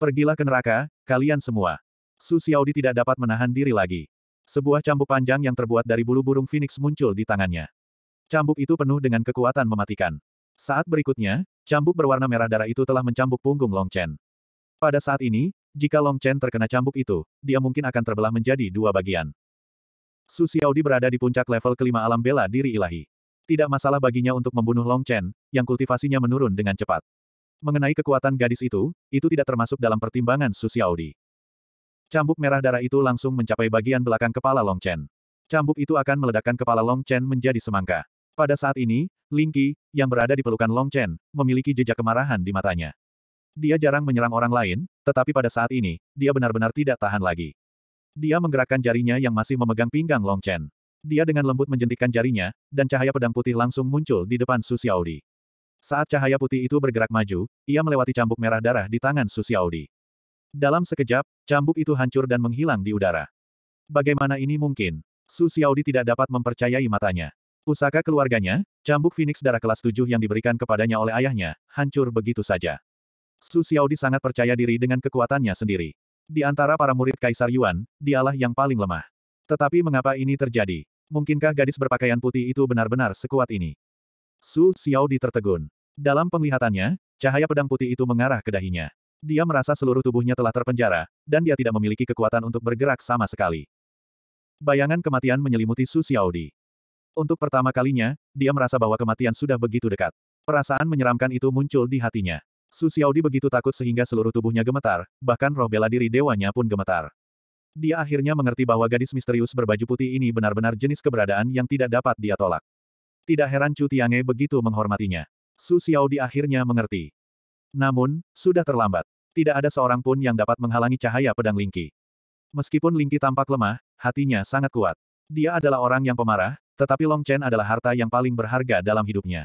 Pergilah ke neraka, kalian semua. Su Xiaodi tidak dapat menahan diri lagi. Sebuah cambuk panjang yang terbuat dari bulu burung phoenix muncul di tangannya. Cambuk itu penuh dengan kekuatan mematikan. Saat berikutnya, Cambuk berwarna merah darah itu telah mencambuk punggung Long Chen. Pada saat ini, jika Long Chen terkena cambuk itu, dia mungkin akan terbelah menjadi dua bagian. Su Xiaodi berada di puncak level kelima alam bela diri ilahi. Tidak masalah baginya untuk membunuh Long Chen, yang kultivasinya menurun dengan cepat. Mengenai kekuatan gadis itu, itu tidak termasuk dalam pertimbangan Su Xiaodi. Cambuk merah darah itu langsung mencapai bagian belakang kepala Long Chen. Cambuk itu akan meledakkan kepala Long Chen menjadi semangka. Pada saat ini, Qi, yang berada di pelukan Long Chen, memiliki jejak kemarahan di matanya. Dia jarang menyerang orang lain, tetapi pada saat ini, dia benar-benar tidak tahan lagi. Dia menggerakkan jarinya yang masih memegang pinggang Long Chen. Dia dengan lembut menjentikkan jarinya, dan cahaya pedang putih langsung muncul di depan Su Xiaodi. Saat cahaya putih itu bergerak maju, ia melewati cambuk merah darah di tangan Su Xiaodi. Dalam sekejap, cambuk itu hancur dan menghilang di udara. Bagaimana ini mungkin? Su Xiaodi tidak dapat mempercayai matanya. Pusaka keluarganya, cambuk Phoenix darah kelas 7 yang diberikan kepadanya oleh ayahnya, hancur begitu saja. Su Xiaodi sangat percaya diri dengan kekuatannya sendiri. Di antara para murid Kaisar Yuan, dialah yang paling lemah. Tetapi mengapa ini terjadi? Mungkinkah gadis berpakaian putih itu benar-benar sekuat ini? Su Xiaodi tertegun. Dalam penglihatannya, cahaya pedang putih itu mengarah ke dahinya. Dia merasa seluruh tubuhnya telah terpenjara, dan dia tidak memiliki kekuatan untuk bergerak sama sekali. Bayangan kematian menyelimuti Su Xiaodi. Untuk pertama kalinya, dia merasa bahwa kematian sudah begitu dekat. Perasaan menyeramkan itu muncul di hatinya. Su Xiaodi begitu takut sehingga seluruh tubuhnya gemetar, bahkan roh bela diri dewanya pun gemetar. Dia akhirnya mengerti bahwa gadis misterius berbaju putih ini benar-benar jenis keberadaan yang tidak dapat dia tolak. Tidak heran Chu Tiange begitu menghormatinya. Su Xiaodi akhirnya mengerti. Namun, sudah terlambat. Tidak ada seorang pun yang dapat menghalangi cahaya pedang Lingki. Meskipun Lingki tampak lemah, hatinya sangat kuat. Dia adalah orang yang pemarah, tetapi Long Chen adalah harta yang paling berharga dalam hidupnya.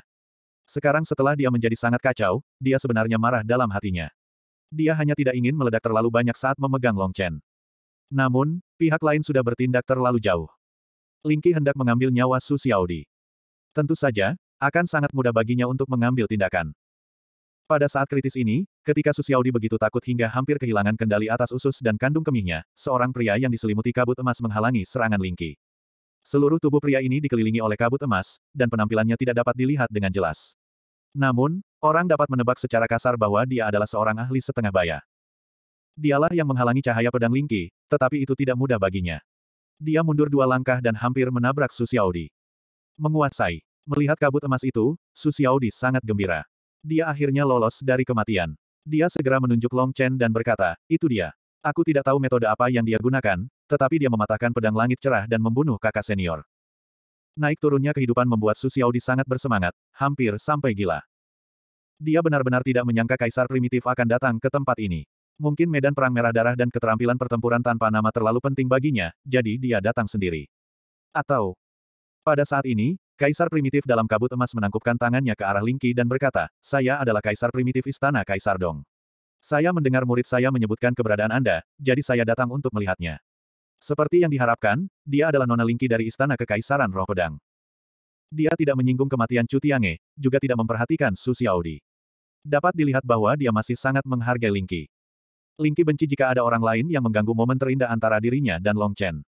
Sekarang setelah dia menjadi sangat kacau, dia sebenarnya marah dalam hatinya. Dia hanya tidak ingin meledak terlalu banyak saat memegang Long Chen. Namun, pihak lain sudah bertindak terlalu jauh. Lingki hendak mengambil nyawa Su Xiaodi. Tentu saja, akan sangat mudah baginya untuk mengambil tindakan. Pada saat kritis ini, ketika Su Xiaodi begitu takut hingga hampir kehilangan kendali atas usus dan kandung kemihnya, seorang pria yang diselimuti kabut emas menghalangi serangan Lingki. Seluruh tubuh pria ini dikelilingi oleh kabut emas, dan penampilannya tidak dapat dilihat dengan jelas. Namun, orang dapat menebak secara kasar bahwa dia adalah seorang ahli setengah baya. Dialah yang menghalangi cahaya pedang Lingqi, tetapi itu tidak mudah baginya. Dia mundur dua langkah dan hampir menabrak Su Xiaodi. Menguasai. Melihat kabut emas itu, Su Xiaodi sangat gembira. Dia akhirnya lolos dari kematian. Dia segera menunjuk Long Chen dan berkata, itu dia. Aku tidak tahu metode apa yang dia gunakan, tetapi dia mematahkan pedang langit cerah dan membunuh kakak senior. Naik turunnya kehidupan membuat Su Xiaodi sangat bersemangat, hampir sampai gila. Dia benar-benar tidak menyangka kaisar primitif akan datang ke tempat ini. Mungkin medan perang merah darah dan keterampilan pertempuran tanpa nama terlalu penting baginya, jadi dia datang sendiri. Atau, pada saat ini, kaisar primitif dalam kabut emas menangkupkan tangannya ke arah Lingqi dan berkata, saya adalah kaisar primitif istana Kaisar Dong. Saya mendengar murid saya menyebutkan keberadaan Anda, jadi saya datang untuk melihatnya. Seperti yang diharapkan, dia adalah Nona Lingki dari Istana Kekaisaran Roh Pedang. Dia tidak menyinggung kematian Chu Tiange, juga tidak memperhatikan Su Xiaodi. Dapat dilihat bahwa dia masih sangat menghargai Lingki. Lingki benci jika ada orang lain yang mengganggu momen terindah antara dirinya dan Long Chen.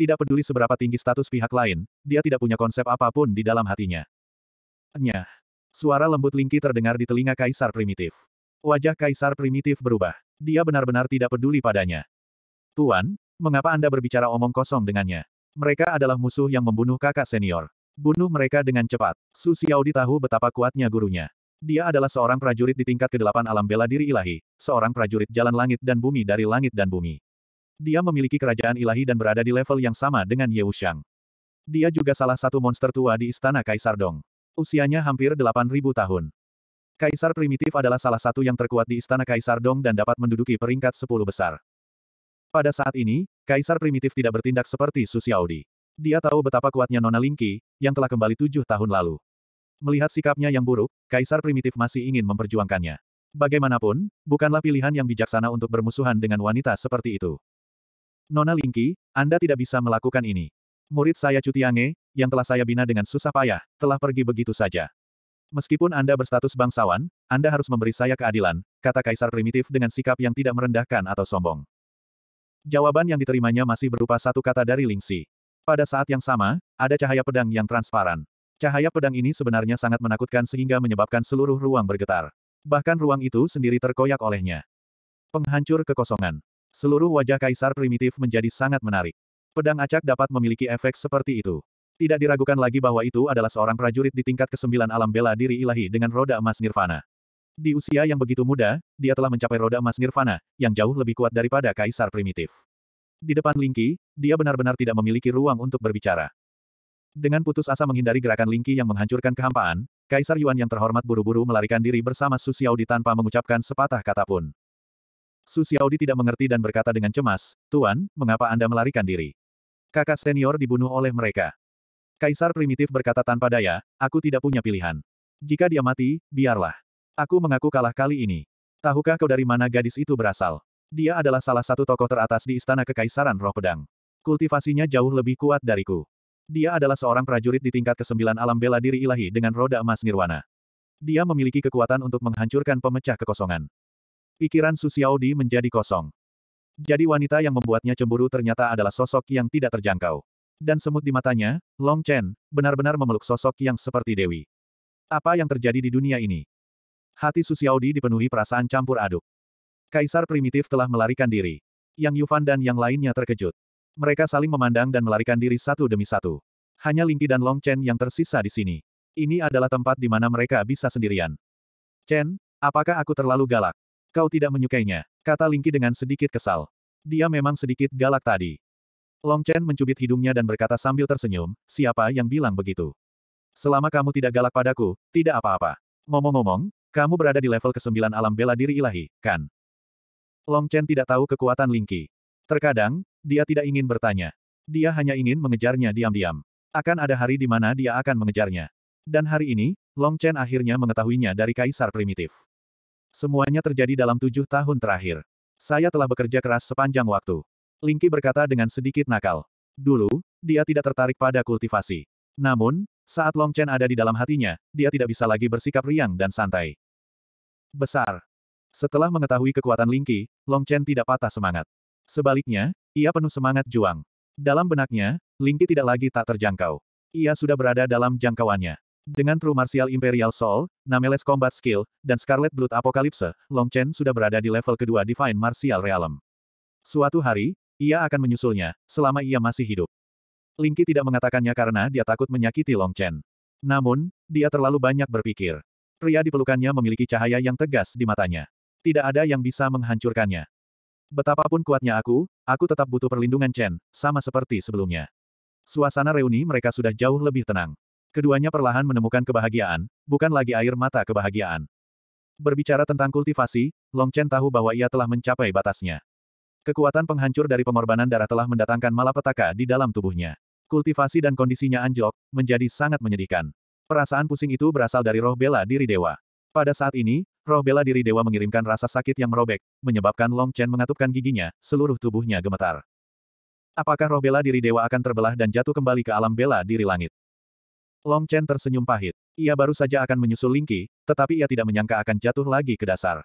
Tidak peduli seberapa tinggi status pihak lain, dia tidak punya konsep apapun di dalam hatinya. Nyah. Suara lembut Lingki terdengar di telinga kaisar primitif. Wajah kaisar primitif berubah. Dia benar-benar tidak peduli padanya. Tuan, mengapa Anda berbicara omong kosong dengannya? Mereka adalah musuh yang membunuh kakak senior. Bunuh mereka dengan cepat. Su Xiaodi tahu betapa kuatnya gurunya. Dia adalah seorang prajurit di tingkat ke-8 alam bela diri ilahi, seorang prajurit jalan langit dan bumi dari langit dan bumi. Dia memiliki kerajaan ilahi dan berada di level yang sama dengan Ye Wuxiang. Dia juga salah satu monster tua di istana Kaisar Dong. Usianya hampir 8.000 tahun. Kaisar primitif adalah salah satu yang terkuat di istana Kaisar Dong dan dapat menduduki peringkat sepuluh besar. Pada saat ini, Kaisar primitif tidak bertindak seperti Su Xiaodi. Dia tahu betapa kuatnya Nona Lingqi, yang telah kembali tujuh tahun lalu. Melihat sikapnya yang buruk, Kaisar primitif masih ingin memperjuangkannya. Bagaimanapun, bukanlah pilihan yang bijaksana untuk bermusuhan dengan wanita seperti itu. Nona Lingqi, Anda tidak bisa melakukan ini. Murid saya Cutiange, yang telah saya bina dengan susah payah, telah pergi begitu saja. Meskipun Anda berstatus bangsawan, Anda harus memberi saya keadilan, kata kaisar primitif dengan sikap yang tidak merendahkan atau sombong. Jawaban yang diterimanya masih berupa satu kata dari Lingxi. Pada saat yang sama, ada cahaya pedang yang transparan. Cahaya pedang ini sebenarnya sangat menakutkan sehingga menyebabkan seluruh ruang bergetar. Bahkan ruang itu sendiri terkoyak olehnya. Penghancur kekosongan. Seluruh wajah kaisar primitif menjadi sangat menarik. Pedang acak dapat memiliki efek seperti itu. Tidak diragukan lagi bahwa itu adalah seorang prajurit di tingkat kesembilan alam bela diri ilahi dengan roda emas nirvana. Di usia yang begitu muda, dia telah mencapai roda emas nirvana, yang jauh lebih kuat daripada kaisar primitif. Di depan Lingqi, dia benar-benar tidak memiliki ruang untuk berbicara. Dengan putus asa menghindari gerakan Lingqi yang menghancurkan kehampaan, Kaisar Yuan yang terhormat buru-buru melarikan diri bersama Su Xiaodi tanpa mengucapkan sepatah kata pun. Su Xiaodi tidak mengerti dan berkata dengan cemas, Tuan, mengapa Anda melarikan diri? Kakak senior dibunuh oleh mereka. Kaisar primitif berkata tanpa daya, aku tidak punya pilihan. Jika dia mati, biarlah. Aku mengaku kalah kali ini. Tahukah kau dari mana gadis itu berasal? Dia adalah salah satu tokoh teratas di Istana Kekaisaran Roh Pedang. Kultivasinya jauh lebih kuat dariku. Dia adalah seorang prajurit di tingkat kesembilan alam bela diri ilahi dengan roda emas nirwana. Dia memiliki kekuatan untuk menghancurkan pemecah kekosongan. Pikiran Su Xiaodi menjadi kosong. Jadi wanita yang membuatnya cemburu ternyata adalah sosok yang tidak terjangkau dan semut di matanya, Long Chen, benar-benar memeluk sosok yang seperti Dewi. Apa yang terjadi di dunia ini? Hati Su Xiaodi dipenuhi perasaan campur aduk. Kaisar primitif telah melarikan diri. Yang Yufan dan yang lainnya terkejut. Mereka saling memandang dan melarikan diri satu demi satu. Hanya Lingqi dan Long Chen yang tersisa di sini. Ini adalah tempat di mana mereka bisa sendirian. Chen, apakah aku terlalu galak? Kau tidak menyukainya, kata Lingqi dengan sedikit kesal. Dia memang sedikit galak tadi. Long Chen mencubit hidungnya dan berkata sambil tersenyum, siapa yang bilang begitu? Selama kamu tidak galak padaku, tidak apa-apa. Ngomong-ngomong, kamu berada di level ke-9 alam bela diri ilahi, kan? Long Chen tidak tahu kekuatan Lingqi. Terkadang, dia tidak ingin bertanya. Dia hanya ingin mengejarnya diam-diam. Akan ada hari di mana dia akan mengejarnya. Dan hari ini, Long Chen akhirnya mengetahuinya dari Kaisar Primitif. Semuanya terjadi dalam tujuh tahun terakhir. Saya telah bekerja keras sepanjang waktu. Lingki berkata dengan sedikit nakal. Dulu, dia tidak tertarik pada kultivasi. Namun, saat Long Chen ada di dalam hatinya, dia tidak bisa lagi bersikap riang dan santai. Besar. Setelah mengetahui kekuatan Lingki, Long Chen tidak patah semangat. Sebaliknya, ia penuh semangat juang. Dalam benaknya, Lingki tidak lagi tak terjangkau. Ia sudah berada dalam jangkauannya. Dengan True Martial Imperial Soul, Nameless Combat Skill, dan Scarlet Blood Apocalypse, Long Chen sudah berada di level kedua Divine Martial Realm. Suatu hari, ia akan menyusulnya, selama ia masih hidup. Lingqi tidak mengatakannya karena dia takut menyakiti Long Chen. Namun, dia terlalu banyak berpikir. Pria di pelukannya memiliki cahaya yang tegas di matanya. Tidak ada yang bisa menghancurkannya. Betapapun kuatnya aku, aku tetap butuh perlindungan Chen, sama seperti sebelumnya. Suasana reuni mereka sudah jauh lebih tenang. Keduanya perlahan menemukan kebahagiaan, bukan lagi air mata kebahagiaan. Berbicara tentang kultivasi, Long Chen tahu bahwa ia telah mencapai batasnya. Kekuatan penghancur dari pengorbanan darah telah mendatangkan malapetaka di dalam tubuhnya. Kultivasi dan kondisinya anjlok, menjadi sangat menyedihkan. Perasaan pusing itu berasal dari roh bela diri dewa. Pada saat ini, roh bela diri dewa mengirimkan rasa sakit yang merobek, menyebabkan Long Chen mengatupkan giginya, seluruh tubuhnya gemetar. Apakah roh bela diri dewa akan terbelah dan jatuh kembali ke alam bela diri langit? Long Chen tersenyum pahit. Ia baru saja akan menyusul Lingqi, tetapi ia tidak menyangka akan jatuh lagi ke dasar.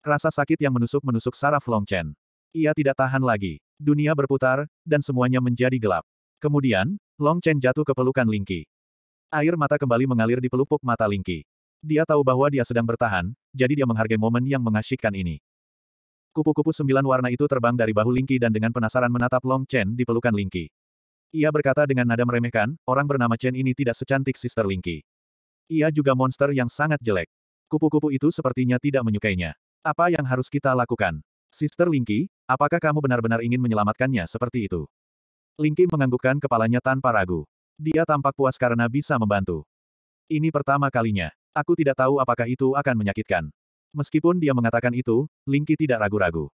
Rasa sakit yang menusuk-menusuk saraf Long Chen. Ia tidak tahan lagi. Dunia berputar, dan semuanya menjadi gelap. Kemudian, Long Chen jatuh ke pelukan Lingqi. Air mata kembali mengalir di pelupuk mata Lingqi. Dia tahu bahwa dia sedang bertahan, jadi dia menghargai momen yang mengasyikkan ini. Kupu-kupu sembilan warna itu terbang dari bahu Lingqi dan dengan penasaran menatap Long Chen di pelukan Lingqi. Ia berkata dengan nada meremehkan, orang bernama Chen ini tidak secantik Sister Lingqi. Ia juga monster yang sangat jelek. Kupu-kupu itu sepertinya tidak menyukainya. Apa yang harus kita lakukan? Sister Linky, apakah kamu benar-benar ingin menyelamatkannya seperti itu? Lingki menganggukkan kepalanya tanpa ragu. Dia tampak puas karena bisa membantu. Ini pertama kalinya. Aku tidak tahu apakah itu akan menyakitkan. Meskipun dia mengatakan itu, Linky tidak ragu-ragu.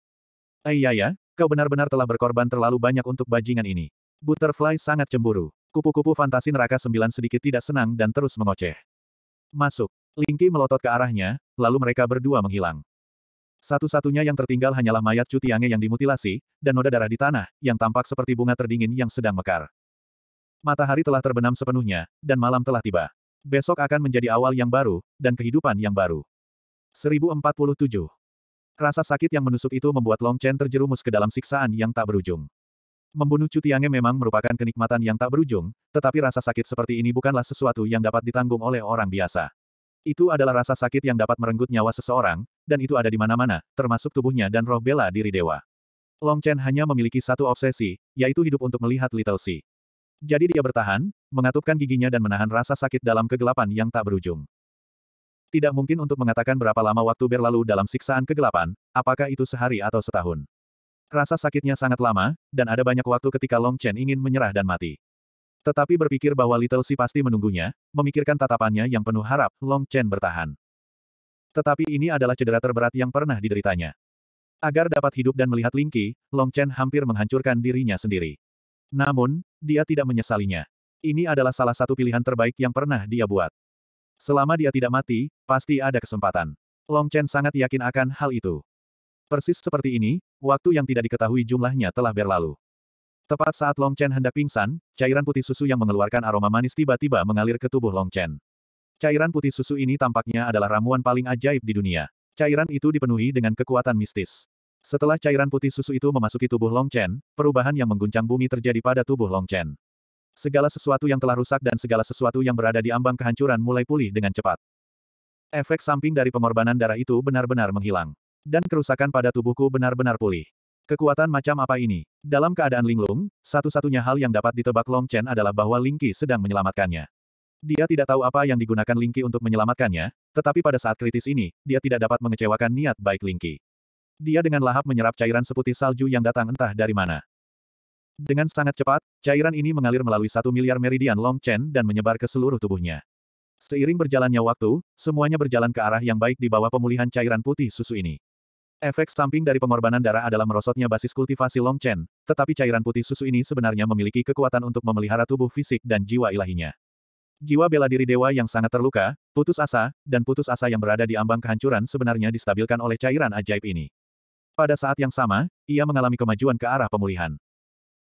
Ei eh, ya, iya. kau benar-benar telah berkorban terlalu banyak untuk bajingan ini. Butterfly sangat cemburu. Kupu-kupu fantasi neraka sembilan sedikit tidak senang dan terus mengoceh. Masuk. Linky melotot ke arahnya, lalu mereka berdua menghilang. Satu-satunya yang tertinggal hanyalah mayat Cutiange yang dimutilasi, dan noda darah di tanah, yang tampak seperti bunga terdingin yang sedang mekar. Matahari telah terbenam sepenuhnya, dan malam telah tiba. Besok akan menjadi awal yang baru, dan kehidupan yang baru. 1047. Rasa sakit yang menusuk itu membuat Long Chen terjerumus ke dalam siksaan yang tak berujung. Membunuh Cutiange memang merupakan kenikmatan yang tak berujung, tetapi rasa sakit seperti ini bukanlah sesuatu yang dapat ditanggung oleh orang biasa. Itu adalah rasa sakit yang dapat merenggut nyawa seseorang, dan itu ada di mana-mana, termasuk tubuhnya dan roh bela diri dewa. Long Chen hanya memiliki satu obsesi, yaitu hidup untuk melihat Little Si. Jadi dia bertahan, mengatupkan giginya dan menahan rasa sakit dalam kegelapan yang tak berujung. Tidak mungkin untuk mengatakan berapa lama waktu berlalu dalam siksaan kegelapan, apakah itu sehari atau setahun. Rasa sakitnya sangat lama, dan ada banyak waktu ketika Long Chen ingin menyerah dan mati. Tetapi berpikir bahwa Little Si pasti menunggunya, memikirkan tatapannya yang penuh harap, Long Chen bertahan. Tetapi ini adalah cedera terberat yang pernah dideritanya. Agar dapat hidup dan melihat Lingqi, Long Chen hampir menghancurkan dirinya sendiri. Namun, dia tidak menyesalinya. Ini adalah salah satu pilihan terbaik yang pernah dia buat. Selama dia tidak mati, pasti ada kesempatan. Long Chen sangat yakin akan hal itu. Persis seperti ini, waktu yang tidak diketahui jumlahnya telah berlalu. Tepat saat Long Chen hendak pingsan, cairan putih susu yang mengeluarkan aroma manis tiba-tiba mengalir ke tubuh Long Chen. Cairan putih susu ini tampaknya adalah ramuan paling ajaib di dunia. Cairan itu dipenuhi dengan kekuatan mistis. Setelah cairan putih susu itu memasuki tubuh Long Chen, perubahan yang mengguncang bumi terjadi pada tubuh Long Chen. Segala sesuatu yang telah rusak dan segala sesuatu yang berada di ambang kehancuran mulai pulih dengan cepat. Efek samping dari pengorbanan darah itu benar-benar menghilang. Dan kerusakan pada tubuhku benar-benar pulih. Kekuatan macam apa ini? Dalam keadaan linglung, satu-satunya hal yang dapat ditebak Long Chen adalah bahwa Lingqi sedang menyelamatkannya. Dia tidak tahu apa yang digunakan Lingqi untuk menyelamatkannya, tetapi pada saat kritis ini, dia tidak dapat mengecewakan niat baik Lingqi. Dia dengan lahap menyerap cairan seputih salju yang datang entah dari mana. Dengan sangat cepat, cairan ini mengalir melalui satu miliar meridian Long Chen dan menyebar ke seluruh tubuhnya. Seiring berjalannya waktu, semuanya berjalan ke arah yang baik di bawah pemulihan cairan putih susu ini. Efek samping dari pengorbanan darah adalah merosotnya basis kultivasi Long Chen, tetapi cairan putih susu ini sebenarnya memiliki kekuatan untuk memelihara tubuh fisik dan jiwa ilahinya. Jiwa bela diri dewa yang sangat terluka, putus asa, dan putus asa yang berada di ambang kehancuran sebenarnya distabilkan oleh cairan ajaib ini. Pada saat yang sama, ia mengalami kemajuan ke arah pemulihan.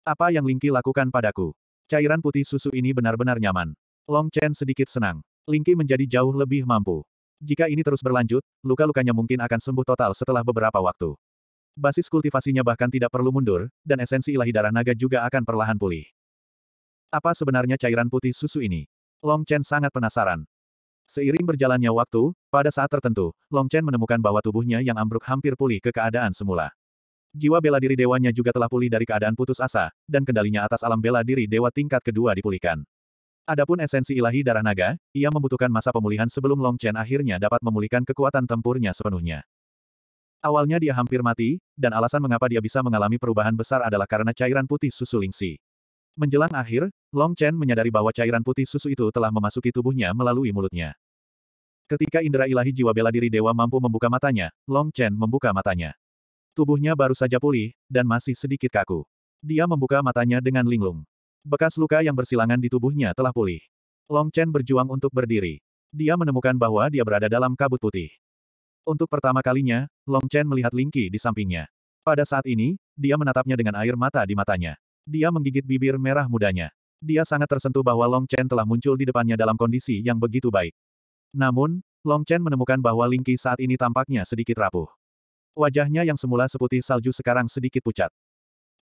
Apa yang Lingqi lakukan padaku? Cairan putih susu ini benar-benar nyaman. Long Chen sedikit senang. Lingqi menjadi jauh lebih mampu. Jika ini terus berlanjut, luka-lukanya mungkin akan sembuh total setelah beberapa waktu. Basis kultivasinya bahkan tidak perlu mundur, dan esensi ilahi darah naga juga akan perlahan pulih. Apa sebenarnya cairan putih susu ini? Long Chen sangat penasaran. Seiring berjalannya waktu, pada saat tertentu, Long Chen menemukan bahwa tubuhnya yang ambruk hampir pulih ke keadaan semula. Jiwa bela diri dewanya juga telah pulih dari keadaan putus asa, dan kendalinya atas alam bela diri dewa tingkat kedua dipulihkan. Adapun esensi ilahi darah naga, ia membutuhkan masa pemulihan sebelum Long Chen akhirnya dapat memulihkan kekuatan tempurnya sepenuhnya. Awalnya dia hampir mati, dan alasan mengapa dia bisa mengalami perubahan besar adalah karena cairan putih susu lingsi. Menjelang akhir, Long Chen menyadari bahwa cairan putih susu itu telah memasuki tubuhnya melalui mulutnya. Ketika indera ilahi jiwa bela diri dewa mampu membuka matanya, Long Chen membuka matanya. Tubuhnya baru saja pulih, dan masih sedikit kaku. Dia membuka matanya dengan linglung. Bekas luka yang bersilangan di tubuhnya telah pulih. Long Chen berjuang untuk berdiri. Dia menemukan bahwa dia berada dalam kabut putih. Untuk pertama kalinya, Long Chen melihat Lingqi di sampingnya. Pada saat ini, dia menatapnya dengan air mata di matanya. Dia menggigit bibir merah mudanya. Dia sangat tersentuh bahwa Long Chen telah muncul di depannya dalam kondisi yang begitu baik. Namun, Long Chen menemukan bahwa Ling Qi saat ini tampaknya sedikit rapuh. Wajahnya yang semula seputih salju sekarang sedikit pucat.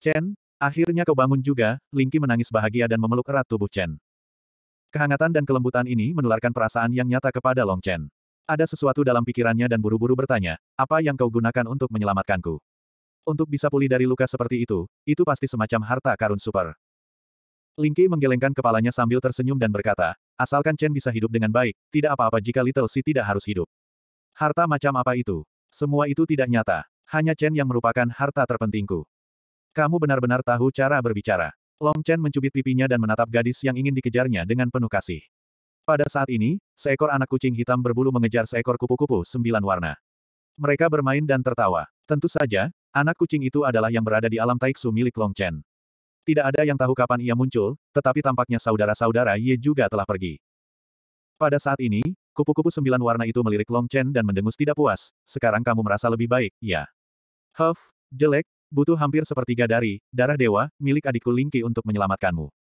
Chen, akhirnya kau bangun juga, Ling Qi menangis bahagia dan memeluk erat tubuh Chen. Kehangatan dan kelembutan ini menularkan perasaan yang nyata kepada Long Chen. Ada sesuatu dalam pikirannya dan buru-buru bertanya, apa yang kau gunakan untuk menyelamatkanku? Untuk bisa pulih dari luka seperti itu, itu pasti semacam harta karun super. Lingki menggelengkan kepalanya sambil tersenyum dan berkata, asalkan Chen bisa hidup dengan baik, tidak apa-apa jika Little Si tidak harus hidup. Harta macam apa itu? Semua itu tidak nyata. Hanya Chen yang merupakan harta terpentingku. Kamu benar-benar tahu cara berbicara. Long Chen mencubit pipinya dan menatap gadis yang ingin dikejarnya dengan penuh kasih. Pada saat ini, seekor anak kucing hitam berbulu mengejar seekor kupu-kupu sembilan warna. Mereka bermain dan tertawa. Tentu saja, Anak kucing itu adalah yang berada di alam Taiksu milik Long Chen. Tidak ada yang tahu kapan ia muncul, tetapi tampaknya saudara-saudara Ye juga telah pergi. Pada saat ini, kupu-kupu sembilan warna itu melirik Long Chen dan mendengus tidak puas, sekarang kamu merasa lebih baik, ya. Huff, jelek, butuh hampir sepertiga dari, darah dewa, milik adikku Lingki untuk menyelamatkanmu.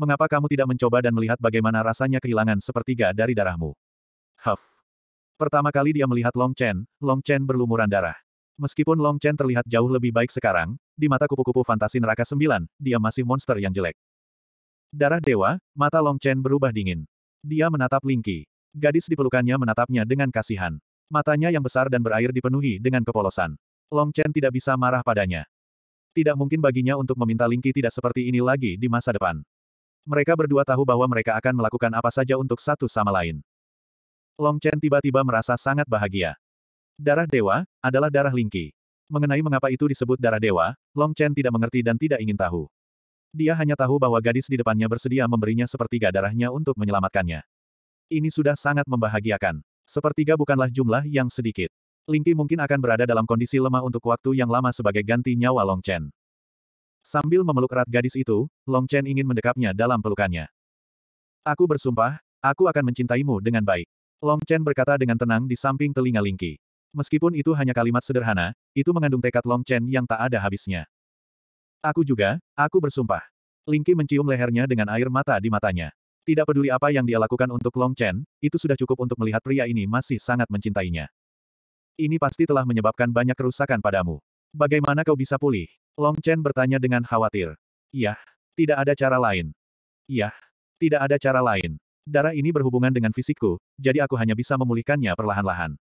Mengapa kamu tidak mencoba dan melihat bagaimana rasanya kehilangan sepertiga dari darahmu? Huff. Pertama kali dia melihat Long Chen, Long Chen berlumuran darah. Meskipun Long Chen terlihat jauh lebih baik sekarang, di mata kupu-kupu fantasi neraka sembilan, dia masih monster yang jelek. Darah dewa, mata Long Chen berubah dingin. Dia menatap Lingqi. Gadis di pelukannya menatapnya dengan kasihan. Matanya yang besar dan berair dipenuhi dengan kepolosan. Long Chen tidak bisa marah padanya. Tidak mungkin baginya untuk meminta Lingqi tidak seperti ini lagi di masa depan. Mereka berdua tahu bahwa mereka akan melakukan apa saja untuk satu sama lain. Long Chen tiba-tiba merasa sangat bahagia. Darah dewa, adalah darah Lingki. Mengenai mengapa itu disebut darah dewa, Long Chen tidak mengerti dan tidak ingin tahu. Dia hanya tahu bahwa gadis di depannya bersedia memberinya sepertiga darahnya untuk menyelamatkannya. Ini sudah sangat membahagiakan. Sepertiga bukanlah jumlah yang sedikit. Lingki mungkin akan berada dalam kondisi lemah untuk waktu yang lama sebagai ganti nyawa Long Chen. Sambil memeluk erat gadis itu, Long Chen ingin mendekapnya dalam pelukannya. Aku bersumpah, aku akan mencintaimu dengan baik. Long Chen berkata dengan tenang di samping telinga Lingki. Meskipun itu hanya kalimat sederhana, itu mengandung tekad Long Chen yang tak ada habisnya. Aku juga, aku bersumpah. Lingki mencium lehernya dengan air mata di matanya. Tidak peduli apa yang dia lakukan untuk Long Chen, itu sudah cukup untuk melihat pria ini masih sangat mencintainya. Ini pasti telah menyebabkan banyak kerusakan padamu. Bagaimana kau bisa pulih? Long Chen bertanya dengan khawatir. Yah, tidak ada cara lain. Yah, tidak ada cara lain. Darah ini berhubungan dengan fisikku, jadi aku hanya bisa memulihkannya perlahan-lahan.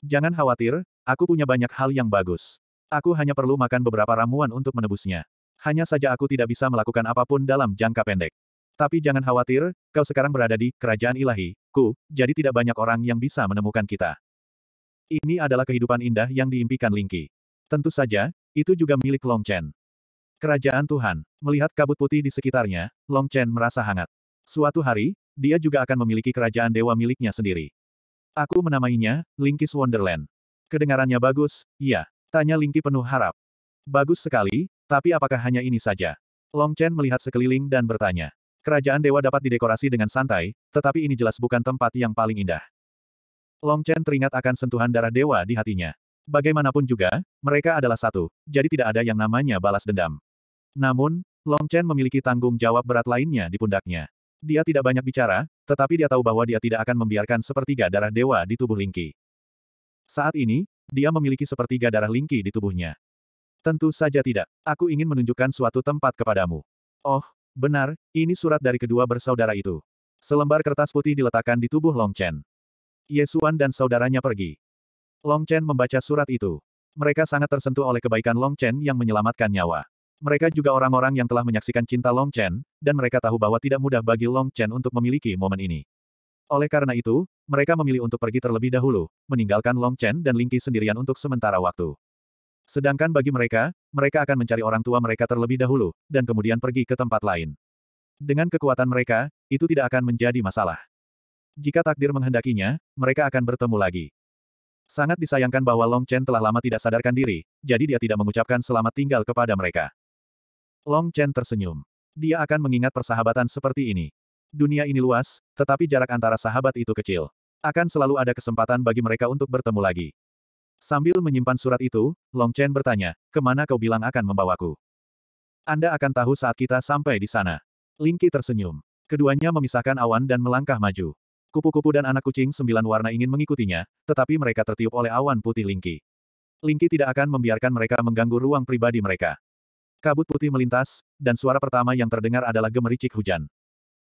Jangan khawatir, aku punya banyak hal yang bagus. Aku hanya perlu makan beberapa ramuan untuk menebusnya. Hanya saja aku tidak bisa melakukan apapun dalam jangka pendek. Tapi jangan khawatir, kau sekarang berada di kerajaan ilahi, ku, jadi tidak banyak orang yang bisa menemukan kita. Ini adalah kehidupan indah yang diimpikan Lingqi. Tentu saja, itu juga milik Long Chen. Kerajaan Tuhan. Melihat kabut putih di sekitarnya, Long Chen merasa hangat. Suatu hari, dia juga akan memiliki kerajaan dewa miliknya sendiri. Aku menamainya, Linkis Wonderland. Kedengarannya bagus, iya. Tanya Lingki penuh harap. Bagus sekali, tapi apakah hanya ini saja? Long Chen melihat sekeliling dan bertanya. Kerajaan dewa dapat didekorasi dengan santai, tetapi ini jelas bukan tempat yang paling indah. Long Chen teringat akan sentuhan darah dewa di hatinya. Bagaimanapun juga, mereka adalah satu, jadi tidak ada yang namanya balas dendam. Namun, Long Chen memiliki tanggung jawab berat lainnya di pundaknya. Dia tidak banyak bicara, tetapi dia tahu bahwa dia tidak akan membiarkan sepertiga darah dewa di tubuh Lingqi. Saat ini, dia memiliki sepertiga darah Lingqi di tubuhnya. Tentu saja tidak. Aku ingin menunjukkan suatu tempat kepadamu. Oh, benar, ini surat dari kedua bersaudara itu. Selembar kertas putih diletakkan di tubuh Long Chen. Yesuan dan saudaranya pergi. Long Chen membaca surat itu. Mereka sangat tersentuh oleh kebaikan Long Chen yang menyelamatkan nyawa. Mereka juga orang-orang yang telah menyaksikan cinta Long Chen, dan mereka tahu bahwa tidak mudah bagi Long Chen untuk memiliki momen ini. Oleh karena itu, mereka memilih untuk pergi terlebih dahulu, meninggalkan Long Chen dan Lingqi sendirian untuk sementara waktu. Sedangkan bagi mereka, mereka akan mencari orang tua mereka terlebih dahulu, dan kemudian pergi ke tempat lain. Dengan kekuatan mereka, itu tidak akan menjadi masalah. Jika takdir menghendakinya, mereka akan bertemu lagi. Sangat disayangkan bahwa Long Chen telah lama tidak sadarkan diri, jadi dia tidak mengucapkan selamat tinggal kepada mereka. Long Chen tersenyum. Dia akan mengingat persahabatan seperti ini. Dunia ini luas, tetapi jarak antara sahabat itu kecil. Akan selalu ada kesempatan bagi mereka untuk bertemu lagi. Sambil menyimpan surat itu, Long Chen bertanya, kemana kau bilang akan membawaku? Anda akan tahu saat kita sampai di sana. Lingki tersenyum. Keduanya memisahkan awan dan melangkah maju. Kupu-kupu dan anak kucing sembilan warna ingin mengikutinya, tetapi mereka tertiup oleh awan putih Lingki. Lingki tidak akan membiarkan mereka mengganggu ruang pribadi mereka. Kabut putih melintas, dan suara pertama yang terdengar adalah gemericik hujan.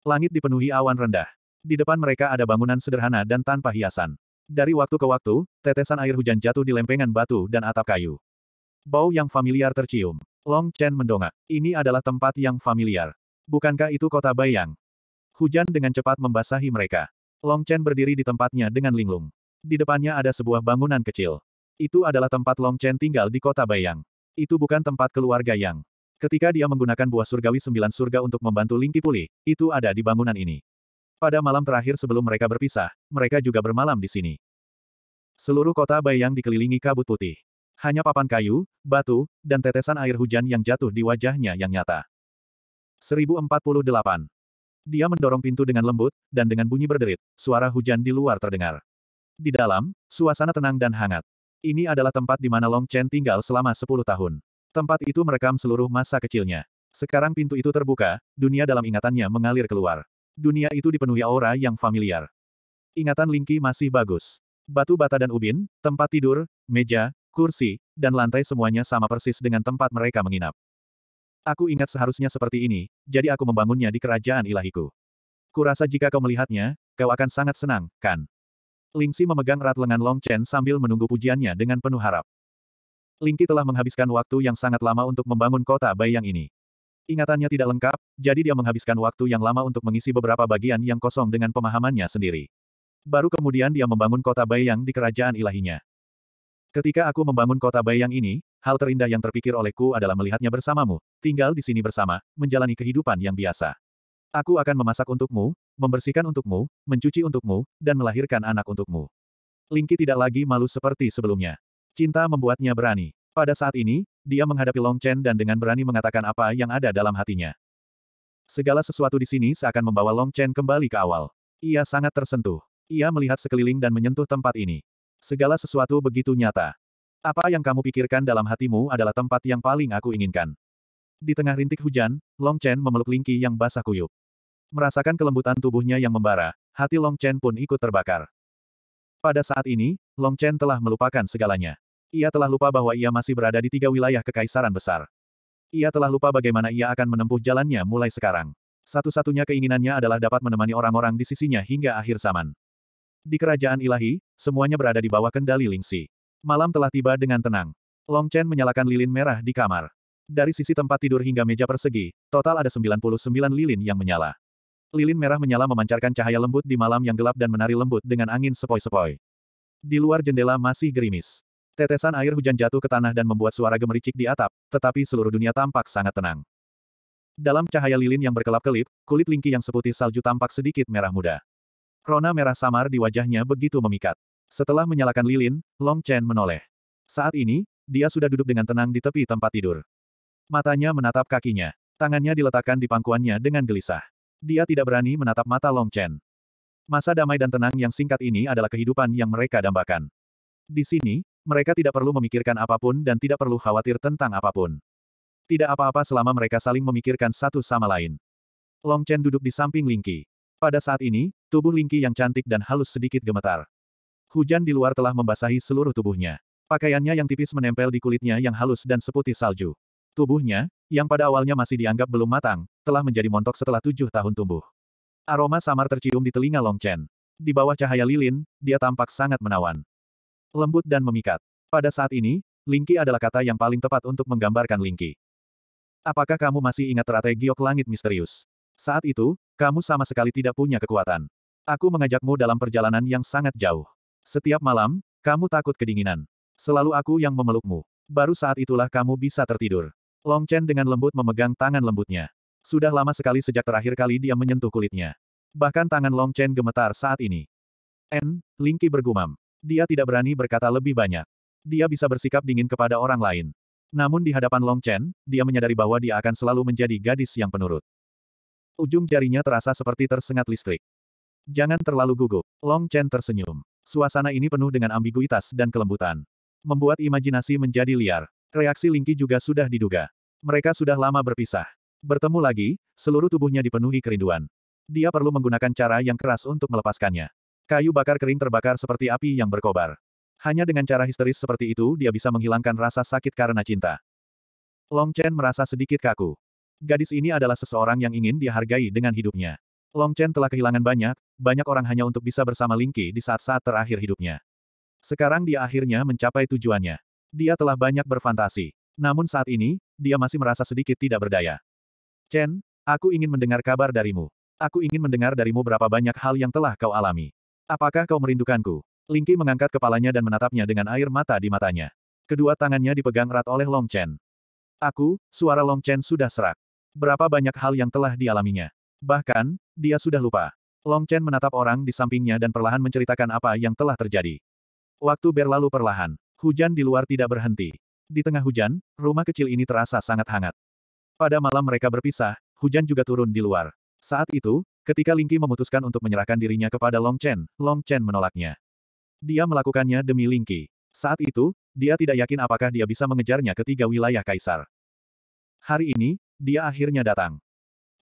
Langit dipenuhi awan rendah. Di depan mereka ada bangunan sederhana dan tanpa hiasan. Dari waktu ke waktu, tetesan air hujan jatuh di lempengan batu dan atap kayu. Bau yang familiar tercium. Long Chen mendongak. Ini adalah tempat yang familiar. Bukankah itu kota Bayang? Hujan dengan cepat membasahi mereka. Long Chen berdiri di tempatnya dengan linglung. Di depannya ada sebuah bangunan kecil. Itu adalah tempat Long Chen tinggal di kota Bayang. Itu bukan tempat keluarga yang. Ketika dia menggunakan buah surgawi sembilan surga untuk membantu Lingki pulih, itu ada di bangunan ini. Pada malam terakhir sebelum mereka berpisah, mereka juga bermalam di sini. Seluruh kota Bayang dikelilingi kabut putih. Hanya papan kayu, batu, dan tetesan air hujan yang jatuh di wajahnya yang nyata. 1048. Dia mendorong pintu dengan lembut, dan dengan bunyi berderit, suara hujan di luar terdengar. Di dalam, suasana tenang dan hangat. Ini adalah tempat di mana Long Chen tinggal selama 10 tahun. Tempat itu merekam seluruh masa kecilnya. Sekarang pintu itu terbuka, dunia dalam ingatannya mengalir keluar. Dunia itu dipenuhi aura yang familiar. Ingatan Lingki masih bagus. Batu bata dan ubin, tempat tidur, meja, kursi, dan lantai semuanya sama persis dengan tempat mereka menginap. Aku ingat seharusnya seperti ini, jadi aku membangunnya di kerajaan ilahiku. Kurasa jika kau melihatnya, kau akan sangat senang, kan? Lingxi memegang erat lengan Long Chen sambil menunggu pujiannya dengan penuh harap. Lingqi telah menghabiskan waktu yang sangat lama untuk membangun kota Baiyang ini. Ingatannya tidak lengkap, jadi dia menghabiskan waktu yang lama untuk mengisi beberapa bagian yang kosong dengan pemahamannya sendiri. Baru kemudian dia membangun kota Baiyang di kerajaan ilahinya. Ketika aku membangun kota Baiyang ini, hal terindah yang terpikir olehku adalah melihatnya bersamamu, tinggal di sini bersama, menjalani kehidupan yang biasa. Aku akan memasak untukmu, membersihkan untukmu, mencuci untukmu, dan melahirkan anak untukmu. Lingki tidak lagi malu seperti sebelumnya. Cinta membuatnya berani. Pada saat ini, dia menghadapi Long Chen dan dengan berani mengatakan apa yang ada dalam hatinya. Segala sesuatu di sini seakan membawa Long Chen kembali ke awal. Ia sangat tersentuh. Ia melihat sekeliling dan menyentuh tempat ini. Segala sesuatu begitu nyata. Apa yang kamu pikirkan dalam hatimu adalah tempat yang paling aku inginkan. Di tengah rintik hujan, Long Chen memeluk Lingki yang basah kuyup. Merasakan kelembutan tubuhnya yang membara, hati Long Chen pun ikut terbakar. Pada saat ini, Long Chen telah melupakan segalanya. Ia telah lupa bahwa ia masih berada di tiga wilayah kekaisaran besar. Ia telah lupa bagaimana ia akan menempuh jalannya mulai sekarang. Satu-satunya keinginannya adalah dapat menemani orang-orang di sisinya hingga akhir zaman. Di kerajaan ilahi, semuanya berada di bawah kendali Lingxi. Malam telah tiba dengan tenang. Long Chen menyalakan lilin merah di kamar. Dari sisi tempat tidur hingga meja persegi, total ada 99 lilin yang menyala. Lilin merah menyala memancarkan cahaya lembut di malam yang gelap dan menari lembut dengan angin sepoi-sepoi. Di luar jendela masih gerimis. Tetesan air hujan jatuh ke tanah dan membuat suara gemericik di atap, tetapi seluruh dunia tampak sangat tenang. Dalam cahaya lilin yang berkelap-kelip, kulit Lingki yang seputih salju tampak sedikit merah muda. Rona merah samar di wajahnya begitu memikat. Setelah menyalakan lilin, Long Chen menoleh. Saat ini, dia sudah duduk dengan tenang di tepi tempat tidur. Matanya menatap kakinya. Tangannya diletakkan di pangkuannya dengan gelisah. Dia tidak berani menatap mata Long Chen. Masa damai dan tenang yang singkat ini adalah kehidupan yang mereka dambakan. Di sini, mereka tidak perlu memikirkan apapun dan tidak perlu khawatir tentang apapun. Tidak apa-apa selama mereka saling memikirkan satu sama lain. Long Chen duduk di samping Lingqi. Pada saat ini, tubuh Lingqi yang cantik dan halus sedikit gemetar. Hujan di luar telah membasahi seluruh tubuhnya. Pakaiannya yang tipis menempel di kulitnya yang halus dan seputih salju. Tubuhnya, yang pada awalnya masih dianggap belum matang, telah menjadi montok setelah tujuh tahun tumbuh. Aroma samar tercium di telinga Long Chen. Di bawah cahaya lilin, dia tampak sangat menawan. Lembut dan memikat. Pada saat ini, Lingqi adalah kata yang paling tepat untuk menggambarkan Lingqi. Apakah kamu masih ingat teratai giok langit misterius? Saat itu, kamu sama sekali tidak punya kekuatan. Aku mengajakmu dalam perjalanan yang sangat jauh. Setiap malam, kamu takut kedinginan. Selalu aku yang memelukmu. Baru saat itulah kamu bisa tertidur. Long Chen dengan lembut memegang tangan lembutnya. Sudah lama sekali sejak terakhir kali dia menyentuh kulitnya. Bahkan tangan Long Chen gemetar saat ini. N, Lingqi bergumam. Dia tidak berani berkata lebih banyak. Dia bisa bersikap dingin kepada orang lain. Namun di hadapan Long Chen, dia menyadari bahwa dia akan selalu menjadi gadis yang penurut. Ujung jarinya terasa seperti tersengat listrik. Jangan terlalu gugup. Long Chen tersenyum. Suasana ini penuh dengan ambiguitas dan kelembutan. Membuat imajinasi menjadi liar. Reaksi Lingqi juga sudah diduga. Mereka sudah lama berpisah. Bertemu lagi, seluruh tubuhnya dipenuhi kerinduan. Dia perlu menggunakan cara yang keras untuk melepaskannya. Kayu bakar kering terbakar seperti api yang berkobar. Hanya dengan cara histeris seperti itu dia bisa menghilangkan rasa sakit karena cinta. Long Chen merasa sedikit kaku. Gadis ini adalah seseorang yang ingin dihargai dengan hidupnya. Long Chen telah kehilangan banyak, banyak orang hanya untuk bisa bersama Lingqi di saat-saat terakhir hidupnya. Sekarang dia akhirnya mencapai tujuannya. Dia telah banyak berfantasi. Namun saat ini, dia masih merasa sedikit tidak berdaya. Chen, aku ingin mendengar kabar darimu. Aku ingin mendengar darimu berapa banyak hal yang telah kau alami. Apakah kau merindukanku? Lingqi mengangkat kepalanya dan menatapnya dengan air mata di matanya. Kedua tangannya dipegang erat oleh Long Chen. Aku, suara Long Chen sudah serak. Berapa banyak hal yang telah dialaminya. Bahkan, dia sudah lupa. Long Chen menatap orang di sampingnya dan perlahan menceritakan apa yang telah terjadi. Waktu berlalu perlahan. Hujan di luar tidak berhenti. Di tengah hujan, rumah kecil ini terasa sangat hangat. Pada malam mereka berpisah, hujan juga turun di luar. Saat itu, ketika Lingqi memutuskan untuk menyerahkan dirinya kepada Long Chen, Long Chen menolaknya. Dia melakukannya demi Lingqi. Saat itu, dia tidak yakin apakah dia bisa mengejarnya ke tiga wilayah kaisar. Hari ini, dia akhirnya datang.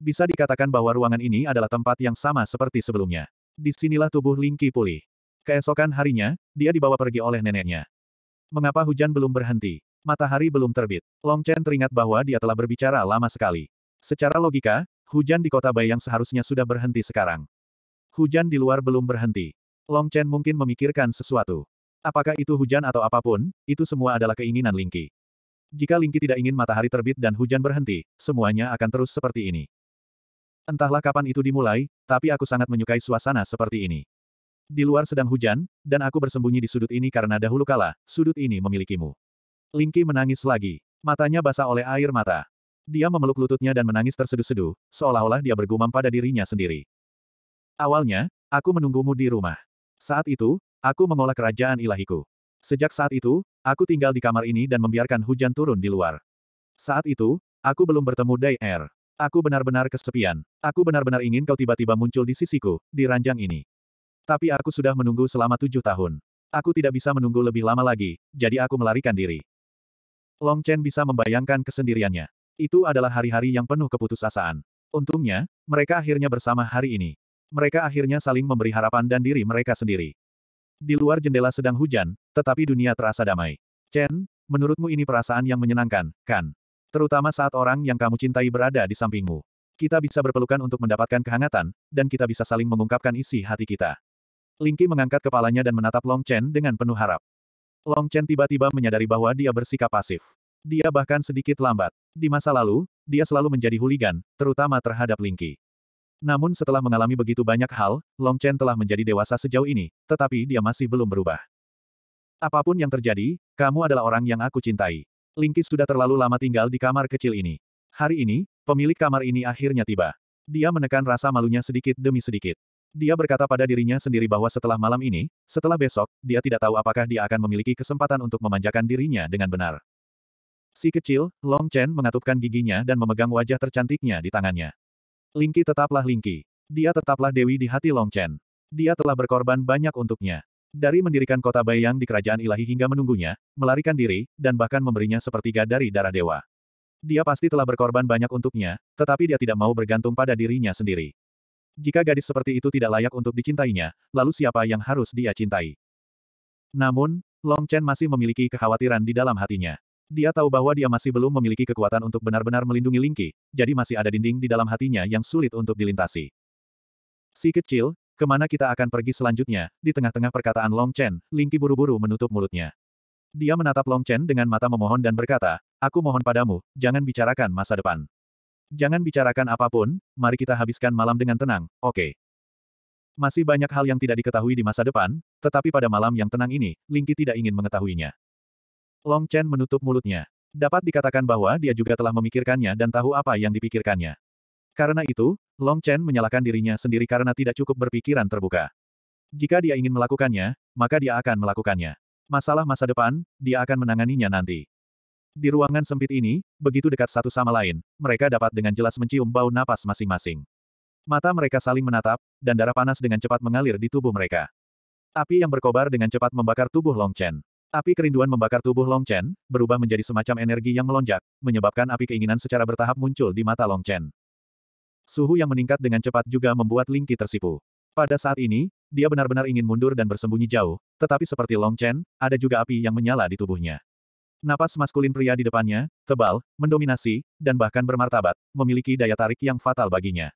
Bisa dikatakan bahwa ruangan ini adalah tempat yang sama seperti sebelumnya. Disinilah tubuh Lingqi pulih. Keesokan harinya, dia dibawa pergi oleh neneknya. Mengapa hujan belum berhenti? Matahari belum terbit. Long Chen teringat bahwa dia telah berbicara lama sekali. Secara logika, hujan di kota Bayang seharusnya sudah berhenti sekarang. Hujan di luar belum berhenti. Long Chen mungkin memikirkan sesuatu. Apakah itu hujan atau apapun, itu semua adalah keinginan Lingqi. Jika Lingqi tidak ingin matahari terbit dan hujan berhenti, semuanya akan terus seperti ini. Entahlah kapan itu dimulai, tapi aku sangat menyukai suasana seperti ini. Di luar sedang hujan, dan aku bersembunyi di sudut ini karena dahulu kala, sudut ini memilikimu. Lingki menangis lagi. Matanya basah oleh air mata. Dia memeluk lututnya dan menangis terseduh-seduh, seolah-olah dia bergumam pada dirinya sendiri. Awalnya, aku menunggumu di rumah. Saat itu, aku mengolah kerajaan ilahiku. Sejak saat itu, aku tinggal di kamar ini dan membiarkan hujan turun di luar. Saat itu, aku belum bertemu Dai Er. Aku benar-benar kesepian. Aku benar-benar ingin kau tiba-tiba muncul di sisiku, di ranjang ini. Tapi aku sudah menunggu selama tujuh tahun. Aku tidak bisa menunggu lebih lama lagi, jadi aku melarikan diri. Long Chen bisa membayangkan kesendiriannya. Itu adalah hari-hari yang penuh keputusasaan. Untungnya, mereka akhirnya bersama hari ini. Mereka akhirnya saling memberi harapan dan diri mereka sendiri. Di luar jendela sedang hujan, tetapi dunia terasa damai. Chen, menurutmu ini perasaan yang menyenangkan, kan? Terutama saat orang yang kamu cintai berada di sampingmu. Kita bisa berpelukan untuk mendapatkan kehangatan, dan kita bisa saling mengungkapkan isi hati kita. Lingki mengangkat kepalanya dan menatap Long Chen dengan penuh harap. Long Chen tiba-tiba menyadari bahwa dia bersikap pasif. Dia bahkan sedikit lambat. Di masa lalu, dia selalu menjadi huligan, terutama terhadap Lingqi. Namun setelah mengalami begitu banyak hal, Long Chen telah menjadi dewasa sejauh ini, tetapi dia masih belum berubah. Apapun yang terjadi, kamu adalah orang yang aku cintai. Lingqi sudah terlalu lama tinggal di kamar kecil ini. Hari ini, pemilik kamar ini akhirnya tiba. Dia menekan rasa malunya sedikit demi sedikit. Dia berkata pada dirinya sendiri bahwa setelah malam ini, setelah besok, dia tidak tahu apakah dia akan memiliki kesempatan untuk memanjakan dirinya dengan benar. Si kecil, Long Chen mengatupkan giginya dan memegang wajah tercantiknya di tangannya. Lingki tetaplah Lingki. Dia tetaplah Dewi di hati Long Chen. Dia telah berkorban banyak untuknya. Dari mendirikan kota Bayang di kerajaan ilahi hingga menunggunya, melarikan diri, dan bahkan memberinya sepertiga dari darah dewa. Dia pasti telah berkorban banyak untuknya, tetapi dia tidak mau bergantung pada dirinya sendiri. Jika gadis seperti itu tidak layak untuk dicintainya, lalu siapa yang harus dia cintai? Namun, Long Chen masih memiliki kekhawatiran di dalam hatinya. Dia tahu bahwa dia masih belum memiliki kekuatan untuk benar-benar melindungi Lingqi, jadi masih ada dinding di dalam hatinya yang sulit untuk dilintasi. Si kecil, kemana kita akan pergi selanjutnya? Di tengah-tengah perkataan Long Chen, Lingqi buru-buru menutup mulutnya. Dia menatap Long Chen dengan mata memohon dan berkata, Aku mohon padamu, jangan bicarakan masa depan. Jangan bicarakan apapun, mari kita habiskan malam dengan tenang, oke. Okay. Masih banyak hal yang tidak diketahui di masa depan, tetapi pada malam yang tenang ini, Lingqi tidak ingin mengetahuinya. Long Chen menutup mulutnya. Dapat dikatakan bahwa dia juga telah memikirkannya dan tahu apa yang dipikirkannya. Karena itu, Long Chen menyalahkan dirinya sendiri karena tidak cukup berpikiran terbuka. Jika dia ingin melakukannya, maka dia akan melakukannya. Masalah masa depan, dia akan menanganinya nanti. Di ruangan sempit ini, begitu dekat satu sama lain, mereka dapat dengan jelas mencium bau napas masing-masing. Mata mereka saling menatap, dan darah panas dengan cepat mengalir di tubuh mereka. Api yang berkobar dengan cepat membakar tubuh Long Chen. Api kerinduan membakar tubuh Long Chen, berubah menjadi semacam energi yang melonjak, menyebabkan api keinginan secara bertahap muncul di mata Long Chen. Suhu yang meningkat dengan cepat juga membuat Ling Qi tersipu. Pada saat ini, dia benar-benar ingin mundur dan bersembunyi jauh, tetapi seperti Long Chen, ada juga api yang menyala di tubuhnya. Napas maskulin pria di depannya, tebal, mendominasi, dan bahkan bermartabat, memiliki daya tarik yang fatal baginya.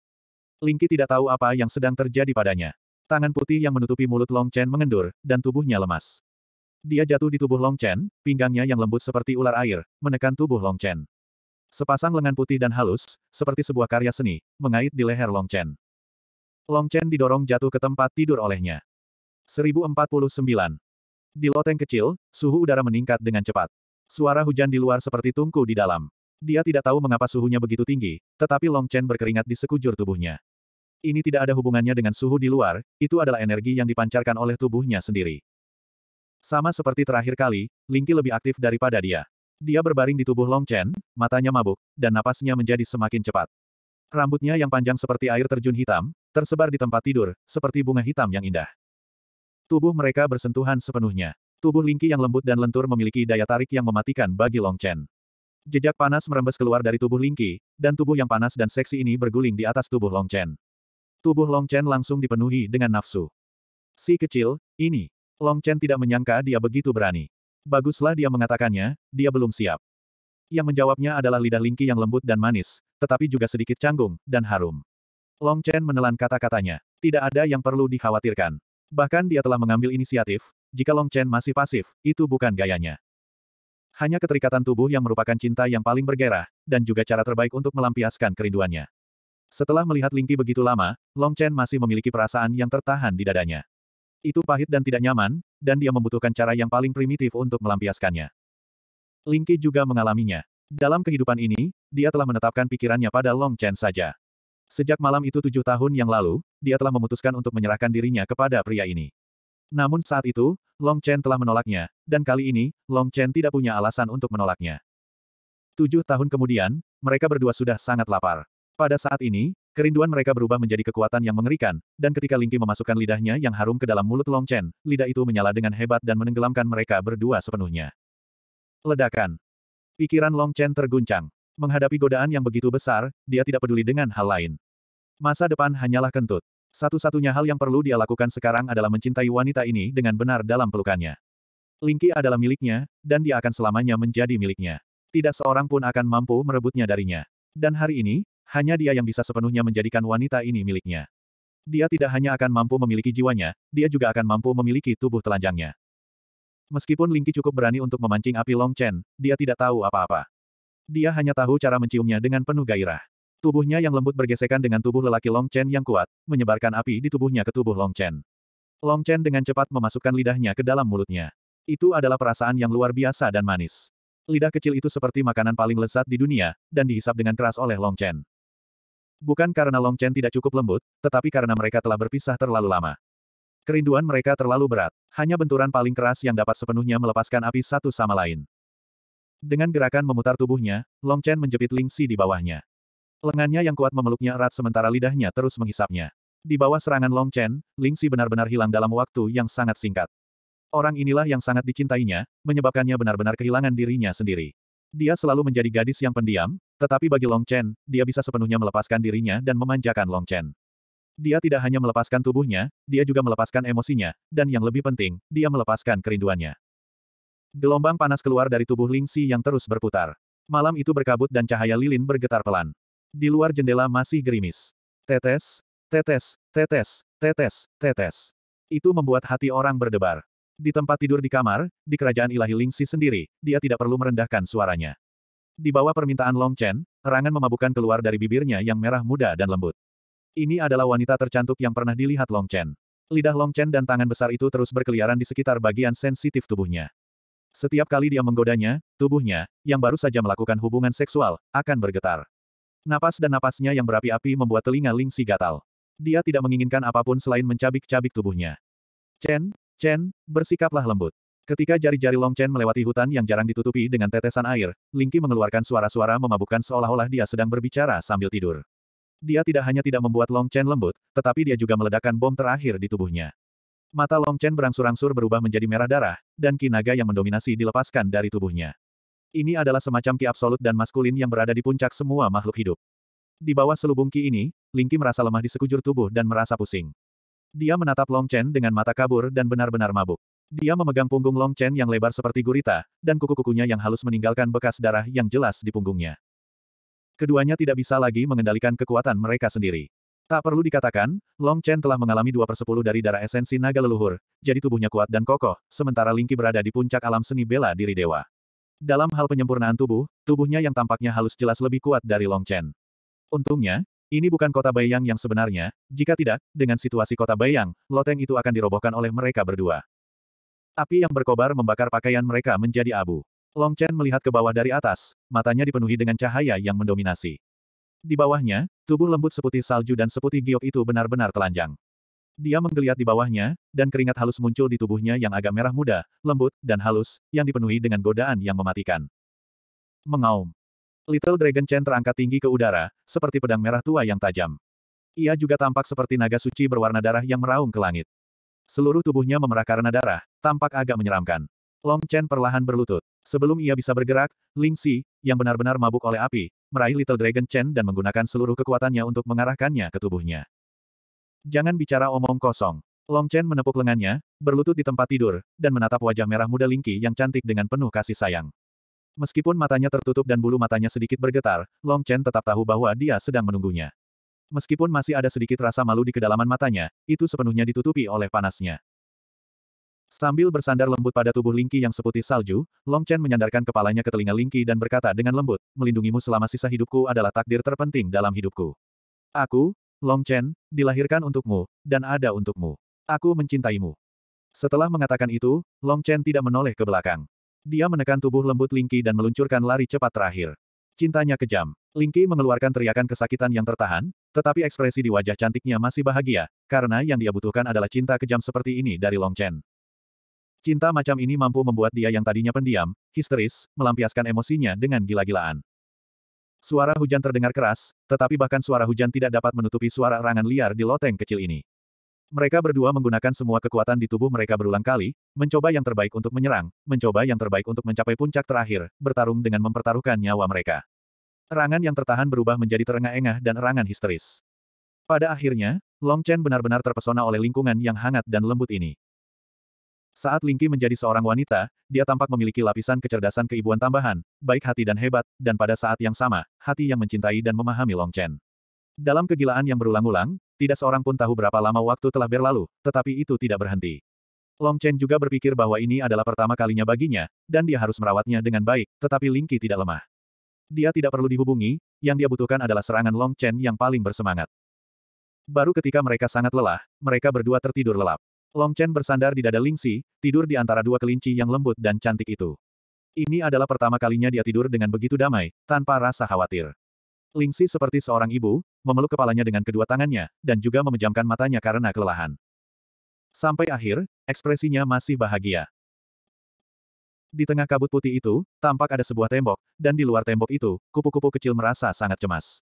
Lingki tidak tahu apa yang sedang terjadi padanya. Tangan putih yang menutupi mulut Long Chen mengendur, dan tubuhnya lemas. Dia jatuh di tubuh Long Chen, pinggangnya yang lembut seperti ular air, menekan tubuh Long Chen. Sepasang lengan putih dan halus, seperti sebuah karya seni, mengait di leher Long Chen. Long Chen didorong jatuh ke tempat tidur olehnya. 1049. Di loteng kecil, suhu udara meningkat dengan cepat. Suara hujan di luar seperti tungku di dalam. Dia tidak tahu mengapa suhunya begitu tinggi, tetapi Long Chen berkeringat di sekujur tubuhnya. Ini tidak ada hubungannya dengan suhu di luar, itu adalah energi yang dipancarkan oleh tubuhnya sendiri. Sama seperti terakhir kali, Lingqi lebih aktif daripada dia. Dia berbaring di tubuh Long Chen, matanya mabuk, dan napasnya menjadi semakin cepat. Rambutnya yang panjang seperti air terjun hitam, tersebar di tempat tidur, seperti bunga hitam yang indah. Tubuh mereka bersentuhan sepenuhnya. Tubuh Lingqi yang lembut dan lentur memiliki daya tarik yang mematikan bagi Long Chen. Jejak panas merembes keluar dari tubuh Lingqi, dan tubuh yang panas dan seksi ini berguling di atas tubuh Long Chen. Tubuh Long Chen langsung dipenuhi dengan nafsu. Si kecil, ini. Long Chen tidak menyangka dia begitu berani. Baguslah dia mengatakannya, dia belum siap. Yang menjawabnya adalah lidah Lingqi yang lembut dan manis, tetapi juga sedikit canggung, dan harum. Long Chen menelan kata-katanya. Tidak ada yang perlu dikhawatirkan. Bahkan dia telah mengambil inisiatif, jika Long Chen masih pasif, itu bukan gayanya. Hanya keterikatan tubuh yang merupakan cinta yang paling bergerak, dan juga cara terbaik untuk melampiaskan kerinduannya. Setelah melihat Lingqi begitu lama, Long Chen masih memiliki perasaan yang tertahan di dadanya. Itu pahit dan tidak nyaman, dan dia membutuhkan cara yang paling primitif untuk melampiaskannya. Lingqi juga mengalaminya. Dalam kehidupan ini, dia telah menetapkan pikirannya pada Long Chen saja. Sejak malam itu tujuh tahun yang lalu, dia telah memutuskan untuk menyerahkan dirinya kepada pria ini. Namun saat itu, Long Chen telah menolaknya, dan kali ini, Long Chen tidak punya alasan untuk menolaknya. Tujuh tahun kemudian, mereka berdua sudah sangat lapar. Pada saat ini, kerinduan mereka berubah menjadi kekuatan yang mengerikan, dan ketika Lingqi memasukkan lidahnya yang harum ke dalam mulut Long Chen, lidah itu menyala dengan hebat dan menenggelamkan mereka berdua sepenuhnya. Ledakan. Pikiran Long Chen terguncang. Menghadapi godaan yang begitu besar, dia tidak peduli dengan hal lain. Masa depan hanyalah kentut. Satu-satunya hal yang perlu dia lakukan sekarang adalah mencintai wanita ini dengan benar dalam pelukannya. Lingki adalah miliknya, dan dia akan selamanya menjadi miliknya. Tidak seorang pun akan mampu merebutnya darinya. Dan hari ini, hanya dia yang bisa sepenuhnya menjadikan wanita ini miliknya. Dia tidak hanya akan mampu memiliki jiwanya, dia juga akan mampu memiliki tubuh telanjangnya. Meskipun Lingki cukup berani untuk memancing api Long Chen, dia tidak tahu apa-apa. Dia hanya tahu cara menciumnya dengan penuh gairah. Tubuhnya yang lembut bergesekan dengan tubuh lelaki Long Chen yang kuat, menyebarkan api di tubuhnya ke tubuh Long Chen. Long Chen dengan cepat memasukkan lidahnya ke dalam mulutnya. Itu adalah perasaan yang luar biasa dan manis. Lidah kecil itu seperti makanan paling lezat di dunia, dan dihisap dengan keras oleh Long Chen. Bukan karena Long Chen tidak cukup lembut, tetapi karena mereka telah berpisah terlalu lama. Kerinduan mereka terlalu berat, hanya benturan paling keras yang dapat sepenuhnya melepaskan api satu sama lain. Dengan gerakan memutar tubuhnya, Long Chen menjepit Ling Si di bawahnya. Lengannya yang kuat memeluknya erat sementara lidahnya terus menghisapnya. Di bawah serangan Long Chen, Ling Si benar-benar hilang dalam waktu yang sangat singkat. Orang inilah yang sangat dicintainya, menyebabkannya benar-benar kehilangan dirinya sendiri. Dia selalu menjadi gadis yang pendiam, tetapi bagi Long Chen, dia bisa sepenuhnya melepaskan dirinya dan memanjakan Long Chen. Dia tidak hanya melepaskan tubuhnya, dia juga melepaskan emosinya, dan yang lebih penting, dia melepaskan kerinduannya. Gelombang panas keluar dari tubuh Ling Si yang terus berputar. Malam itu berkabut dan cahaya lilin bergetar pelan. Di luar jendela masih gerimis. Tetes, tetes, tetes, tetes, tetes. Itu membuat hati orang berdebar. Di tempat tidur di kamar, di kerajaan ilahi Lingxi sendiri, dia tidak perlu merendahkan suaranya. Di bawah permintaan Long Chen, erangan memabukkan keluar dari bibirnya yang merah muda dan lembut. Ini adalah wanita tercantik yang pernah dilihat Long Chen. Lidah Long Chen dan tangan besar itu terus berkeliaran di sekitar bagian sensitif tubuhnya. Setiap kali dia menggodanya, tubuhnya, yang baru saja melakukan hubungan seksual, akan bergetar. Napas dan napasnya yang berapi-api membuat telinga Ling Si gatal. Dia tidak menginginkan apapun selain mencabik-cabik tubuhnya. Chen, Chen, bersikaplah lembut. Ketika jari-jari Long Chen melewati hutan yang jarang ditutupi dengan tetesan air, Ling Qi mengeluarkan suara-suara memabukkan seolah-olah dia sedang berbicara sambil tidur. Dia tidak hanya tidak membuat Long Chen lembut, tetapi dia juga meledakkan bom terakhir di tubuhnya. Mata Long Chen berangsur-angsur berubah menjadi merah darah, dan kinaga yang mendominasi dilepaskan dari tubuhnya. Ini adalah semacam ki absolut dan maskulin yang berada di puncak semua makhluk hidup. Di bawah selubung ki ini, Lingki merasa lemah di sekujur tubuh dan merasa pusing. Dia menatap Long Chen dengan mata kabur dan benar-benar mabuk. Dia memegang punggung Long Chen yang lebar seperti gurita, dan kuku-kukunya yang halus meninggalkan bekas darah yang jelas di punggungnya. Keduanya tidak bisa lagi mengendalikan kekuatan mereka sendiri. Tak perlu dikatakan, Long Chen telah mengalami dua persepuluh dari darah esensi naga leluhur, jadi tubuhnya kuat dan kokoh, sementara Lingki berada di puncak alam seni bela diri dewa. Dalam hal penyempurnaan tubuh, tubuhnya yang tampaknya halus jelas lebih kuat dari Long Chen. Untungnya, ini bukan kota Bayang yang sebenarnya, jika tidak, dengan situasi kota Bayang, loteng itu akan dirobohkan oleh mereka berdua. Api yang berkobar membakar pakaian mereka menjadi abu. Long Chen melihat ke bawah dari atas, matanya dipenuhi dengan cahaya yang mendominasi. Di bawahnya, tubuh lembut seputih salju dan seputih giok itu benar-benar telanjang. Dia menggeliat di bawahnya, dan keringat halus muncul di tubuhnya yang agak merah muda, lembut, dan halus, yang dipenuhi dengan godaan yang mematikan. Mengaum. Little Dragon Chen terangkat tinggi ke udara, seperti pedang merah tua yang tajam. Ia juga tampak seperti naga suci berwarna darah yang meraung ke langit. Seluruh tubuhnya memerah karena darah, tampak agak menyeramkan. Long Chen perlahan berlutut. Sebelum ia bisa bergerak, Ling Xi, yang benar-benar mabuk oleh api, meraih Little Dragon Chen dan menggunakan seluruh kekuatannya untuk mengarahkannya ke tubuhnya. Jangan bicara omong kosong. Long Chen menepuk lengannya, berlutut di tempat tidur, dan menatap wajah merah muda Lingqi yang cantik dengan penuh kasih sayang. Meskipun matanya tertutup dan bulu matanya sedikit bergetar, Long Chen tetap tahu bahwa dia sedang menunggunya. Meskipun masih ada sedikit rasa malu di kedalaman matanya, itu sepenuhnya ditutupi oleh panasnya. Sambil bersandar lembut pada tubuh Lingqi yang seputih salju, Long Chen menyandarkan kepalanya ke telinga Lingqi dan berkata dengan lembut, melindungimu selama sisa hidupku adalah takdir terpenting dalam hidupku. Aku, Long Chen, dilahirkan untukmu, dan ada untukmu. Aku mencintaimu. Setelah mengatakan itu, Long Chen tidak menoleh ke belakang. Dia menekan tubuh lembut Lingqi dan meluncurkan lari cepat terakhir. Cintanya kejam. Lingqi mengeluarkan teriakan kesakitan yang tertahan, tetapi ekspresi di wajah cantiknya masih bahagia, karena yang dia butuhkan adalah cinta kejam seperti ini dari Long Chen. Cinta macam ini mampu membuat dia yang tadinya pendiam, histeris, melampiaskan emosinya dengan gila-gilaan. Suara hujan terdengar keras, tetapi bahkan suara hujan tidak dapat menutupi suara erangan liar di loteng kecil ini. Mereka berdua menggunakan semua kekuatan di tubuh mereka berulang kali, mencoba yang terbaik untuk menyerang, mencoba yang terbaik untuk mencapai puncak terakhir, bertarung dengan mempertaruhkan nyawa mereka. Erangan yang tertahan berubah menjadi terengah-engah dan erangan histeris. Pada akhirnya, Long Chen benar-benar terpesona oleh lingkungan yang hangat dan lembut ini. Saat Lingqi menjadi seorang wanita, dia tampak memiliki lapisan kecerdasan keibuan tambahan, baik hati dan hebat, dan pada saat yang sama, hati yang mencintai dan memahami Long Chen. Dalam kegilaan yang berulang-ulang, tidak seorang pun tahu berapa lama waktu telah berlalu, tetapi itu tidak berhenti. Long Chen juga berpikir bahwa ini adalah pertama kalinya baginya, dan dia harus merawatnya dengan baik, tetapi Lingqi tidak lemah. Dia tidak perlu dihubungi, yang dia butuhkan adalah serangan Long Chen yang paling bersemangat. Baru ketika mereka sangat lelah, mereka berdua tertidur lelap. Long Chen bersandar di dada Ling Lingxi, tidur di antara dua kelinci yang lembut dan cantik itu. Ini adalah pertama kalinya dia tidur dengan begitu damai, tanpa rasa khawatir. Ling Lingxi seperti seorang ibu, memeluk kepalanya dengan kedua tangannya, dan juga memejamkan matanya karena kelelahan. Sampai akhir, ekspresinya masih bahagia. Di tengah kabut putih itu, tampak ada sebuah tembok, dan di luar tembok itu, kupu-kupu kecil merasa sangat cemas.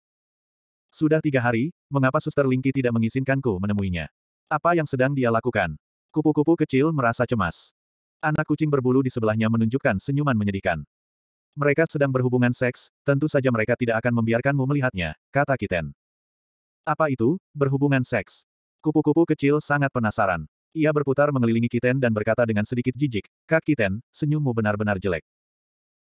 Sudah tiga hari, mengapa Suster Lingki tidak mengizinkanku menemuinya? Apa yang sedang dia lakukan? Kupu-kupu kecil merasa cemas. Anak kucing berbulu di sebelahnya menunjukkan senyuman menyedihkan. Mereka sedang berhubungan seks, tentu saja mereka tidak akan membiarkanmu melihatnya, kata Kiten. Apa itu, berhubungan seks? Kupu-kupu kecil sangat penasaran. Ia berputar mengelilingi Kiten dan berkata dengan sedikit jijik, Kak Kiten, senyummu benar-benar jelek.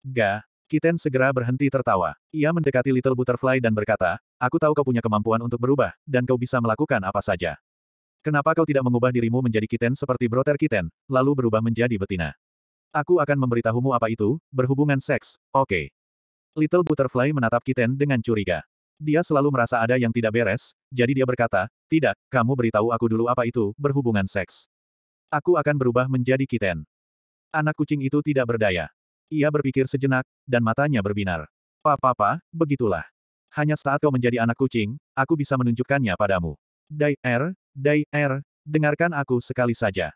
Gah, Kiten segera berhenti tertawa. Ia mendekati Little Butterfly dan berkata, aku tahu kau punya kemampuan untuk berubah, dan kau bisa melakukan apa saja. Kenapa kau tidak mengubah dirimu menjadi kiten seperti broter kiten, lalu berubah menjadi betina? Aku akan memberitahumu apa itu, berhubungan seks, oke. Okay. Little Butterfly menatap kiten dengan curiga. Dia selalu merasa ada yang tidak beres, jadi dia berkata, tidak, kamu beritahu aku dulu apa itu, berhubungan seks. Aku akan berubah menjadi kiten. Anak kucing itu tidak berdaya. Ia berpikir sejenak, dan matanya berbinar. Papa-papa, begitulah. Hanya saat kau menjadi anak kucing, aku bisa menunjukkannya padamu. Dai, er, Dai, R, er, dengarkan aku sekali saja.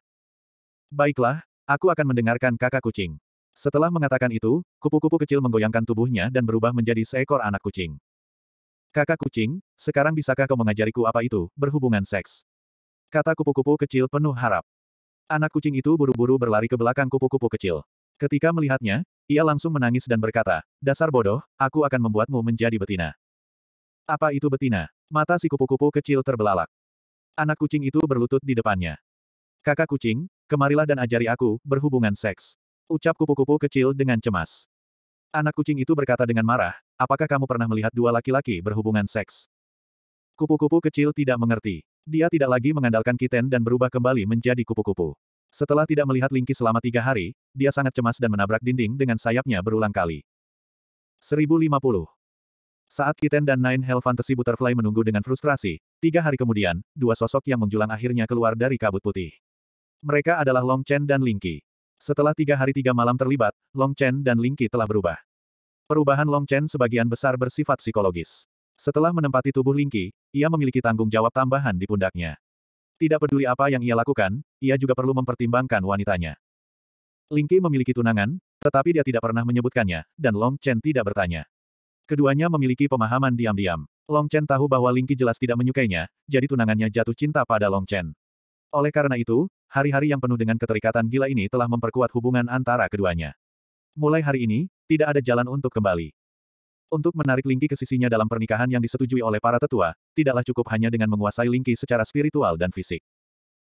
Baiklah, aku akan mendengarkan kakak kucing. Setelah mengatakan itu, kupu-kupu kecil menggoyangkan tubuhnya dan berubah menjadi seekor anak kucing. Kakak kucing, sekarang bisakah kau mengajariku apa itu, berhubungan seks? Kata kupu-kupu kecil penuh harap. Anak kucing itu buru-buru berlari ke belakang kupu-kupu kecil. Ketika melihatnya, ia langsung menangis dan berkata, Dasar bodoh, aku akan membuatmu menjadi betina. Apa itu betina? Mata si kupu-kupu kecil terbelalak. Anak kucing itu berlutut di depannya. Kakak kucing, kemarilah dan ajari aku, berhubungan seks. Ucap kupu-kupu kecil dengan cemas. Anak kucing itu berkata dengan marah, apakah kamu pernah melihat dua laki-laki berhubungan seks? Kupu-kupu kecil tidak mengerti. Dia tidak lagi mengandalkan kiten dan berubah kembali menjadi kupu-kupu. Setelah tidak melihat Lingki selama tiga hari, dia sangat cemas dan menabrak dinding dengan sayapnya berulang kali. 1050 saat Kiten dan Nine Hell Fantasy Butterfly menunggu dengan frustrasi, tiga hari kemudian, dua sosok yang menjulang akhirnya keluar dari kabut putih. Mereka adalah Long Chen dan Ling Qi. Setelah tiga hari tiga malam terlibat, Long Chen dan Ling Qi telah berubah. Perubahan Long Chen sebagian besar bersifat psikologis. Setelah menempati tubuh Ling Qi, ia memiliki tanggung jawab tambahan di pundaknya. Tidak peduli apa yang ia lakukan, ia juga perlu mempertimbangkan wanitanya. Ling Qi memiliki tunangan, tetapi dia tidak pernah menyebutkannya, dan Long Chen tidak bertanya. Keduanya memiliki pemahaman diam-diam. Long Chen tahu bahwa Lingqi jelas tidak menyukainya, jadi tunangannya jatuh cinta pada Long Chen. Oleh karena itu, hari-hari yang penuh dengan keterikatan gila ini telah memperkuat hubungan antara keduanya. Mulai hari ini, tidak ada jalan untuk kembali. Untuk menarik Lingqi ke sisinya dalam pernikahan yang disetujui oleh para tetua, tidaklah cukup hanya dengan menguasai Lingqi secara spiritual dan fisik.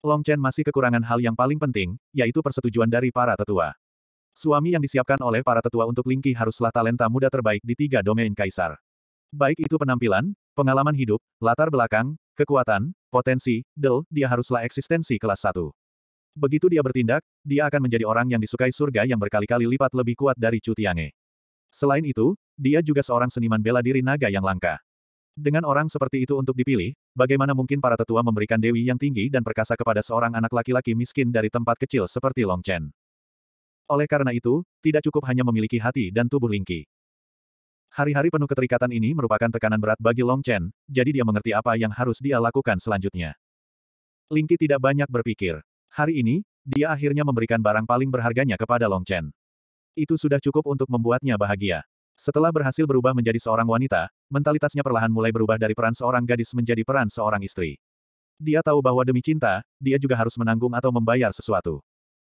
Long Chen masih kekurangan hal yang paling penting, yaitu persetujuan dari para tetua. Suami yang disiapkan oleh para tetua untuk Lingqi haruslah talenta muda terbaik di tiga domain kaisar. Baik itu penampilan, pengalaman hidup, latar belakang, kekuatan, potensi, del, dia haruslah eksistensi kelas satu. Begitu dia bertindak, dia akan menjadi orang yang disukai surga yang berkali-kali lipat lebih kuat dari Cutiange. Selain itu, dia juga seorang seniman bela diri naga yang langka. Dengan orang seperti itu untuk dipilih, bagaimana mungkin para tetua memberikan dewi yang tinggi dan perkasa kepada seorang anak laki-laki miskin dari tempat kecil seperti Longchen? Oleh karena itu, tidak cukup hanya memiliki hati dan tubuh Lingki. Hari-hari penuh keterikatan ini merupakan tekanan berat bagi Long Chen, jadi dia mengerti apa yang harus dia lakukan selanjutnya. Lingki tidak banyak berpikir. Hari ini, dia akhirnya memberikan barang paling berharganya kepada Long Chen. Itu sudah cukup untuk membuatnya bahagia. Setelah berhasil berubah menjadi seorang wanita, mentalitasnya perlahan mulai berubah dari peran seorang gadis menjadi peran seorang istri. Dia tahu bahwa demi cinta, dia juga harus menanggung atau membayar sesuatu.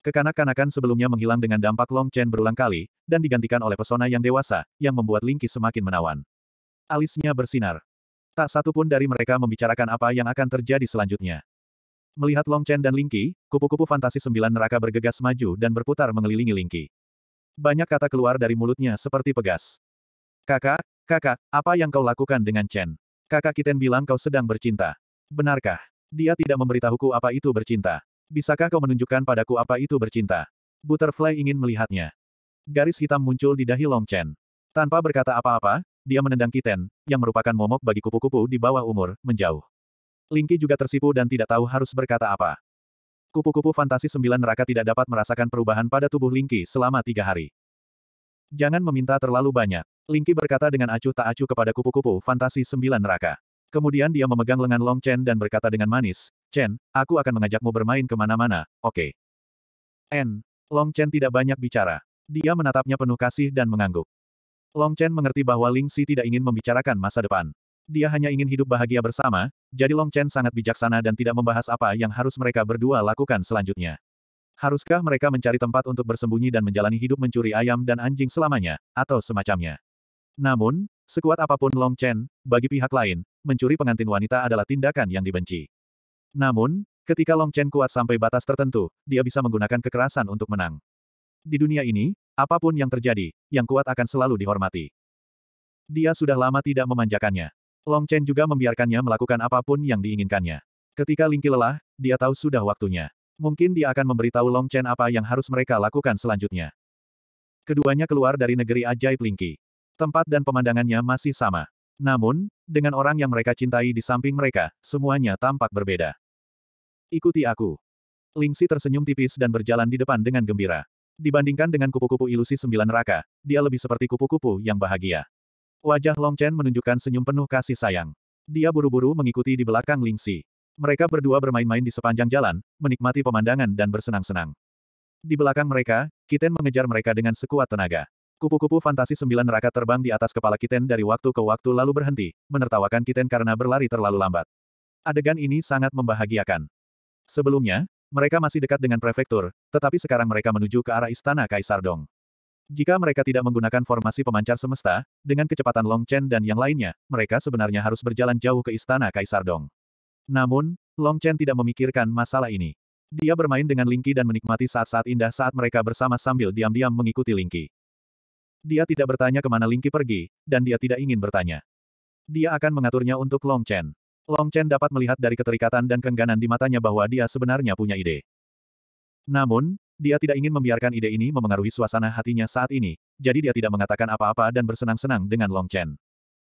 Kekanak-kanakan sebelumnya menghilang dengan dampak Long Chen berulang kali, dan digantikan oleh pesona yang dewasa, yang membuat Lingqi semakin menawan. Alisnya bersinar. Tak satu pun dari mereka membicarakan apa yang akan terjadi selanjutnya. Melihat Long Chen dan Lingqi, kupu-kupu fantasi sembilan neraka bergegas maju dan berputar mengelilingi Lingqi. Banyak kata keluar dari mulutnya seperti pegas. Kakak, kakak, apa yang kau lakukan dengan Chen? Kakak Kiten bilang kau sedang bercinta. Benarkah? Dia tidak memberitahuku apa itu bercinta. Bisakah kau menunjukkan padaku apa itu bercinta? Butterfly ingin melihatnya. Garis hitam muncul di dahi Long Chen. Tanpa berkata apa-apa, dia menendang Kiten, yang merupakan momok bagi kupu-kupu di bawah umur, menjauh. Lingki juga tersipu dan tidak tahu harus berkata apa. Kupu-kupu fantasi sembilan neraka tidak dapat merasakan perubahan pada tubuh Lingki selama tiga hari. Jangan meminta terlalu banyak. Lingki berkata dengan acuh tak acuh kepada kupu-kupu fantasi sembilan neraka. Kemudian dia memegang lengan Long Chen dan berkata dengan manis, Chen, aku akan mengajakmu bermain kemana-mana, oke. Okay. N. Long Chen tidak banyak bicara. Dia menatapnya penuh kasih dan mengangguk. Long Chen mengerti bahwa Ling Si tidak ingin membicarakan masa depan. Dia hanya ingin hidup bahagia bersama, jadi Long Chen sangat bijaksana dan tidak membahas apa yang harus mereka berdua lakukan selanjutnya. Haruskah mereka mencari tempat untuk bersembunyi dan menjalani hidup mencuri ayam dan anjing selamanya, atau semacamnya? Namun, sekuat apapun Long Chen, bagi pihak lain, mencuri pengantin wanita adalah tindakan yang dibenci. Namun, ketika Long Chen kuat sampai batas tertentu, dia bisa menggunakan kekerasan untuk menang. Di dunia ini, apapun yang terjadi, yang kuat akan selalu dihormati. Dia sudah lama tidak memanjakannya. Long Chen juga membiarkannya melakukan apapun yang diinginkannya. Ketika Lingqi lelah, dia tahu sudah waktunya. Mungkin dia akan memberitahu Long Chen apa yang harus mereka lakukan selanjutnya. Keduanya keluar dari negeri ajaib Lingqi. Tempat dan pemandangannya masih sama. Namun, dengan orang yang mereka cintai di samping mereka, semuanya tampak berbeda. Ikuti aku. Lingxi tersenyum tipis dan berjalan di depan dengan gembira. Dibandingkan dengan kupu-kupu ilusi sembilan raka, dia lebih seperti kupu-kupu yang bahagia. Wajah Long Chen menunjukkan senyum penuh kasih sayang. Dia buru-buru mengikuti di belakang Lingxi. Mereka berdua bermain-main di sepanjang jalan, menikmati pemandangan dan bersenang-senang. Di belakang mereka, Kiten mengejar mereka dengan sekuat tenaga. Kupu-kupu fantasi sembilan neraka terbang di atas kepala Kiten dari waktu ke waktu lalu berhenti, menertawakan Kiten karena berlari terlalu lambat. Adegan ini sangat membahagiakan. Sebelumnya, mereka masih dekat dengan prefektur, tetapi sekarang mereka menuju ke arah istana Kaisar Dong. Jika mereka tidak menggunakan formasi pemancar semesta, dengan kecepatan Long Chen dan yang lainnya, mereka sebenarnya harus berjalan jauh ke istana Kaisar Dong. Namun, Long Chen tidak memikirkan masalah ini. Dia bermain dengan Lingqi dan menikmati saat-saat indah saat mereka bersama sambil diam-diam mengikuti Lingqi. Dia tidak bertanya kemana Lingqi pergi, dan dia tidak ingin bertanya. Dia akan mengaturnya untuk Long Chen. Long Chen dapat melihat dari keterikatan dan kengganan di matanya bahwa dia sebenarnya punya ide. Namun, dia tidak ingin membiarkan ide ini memengaruhi suasana hatinya saat ini, jadi dia tidak mengatakan apa-apa dan bersenang-senang dengan Long Chen.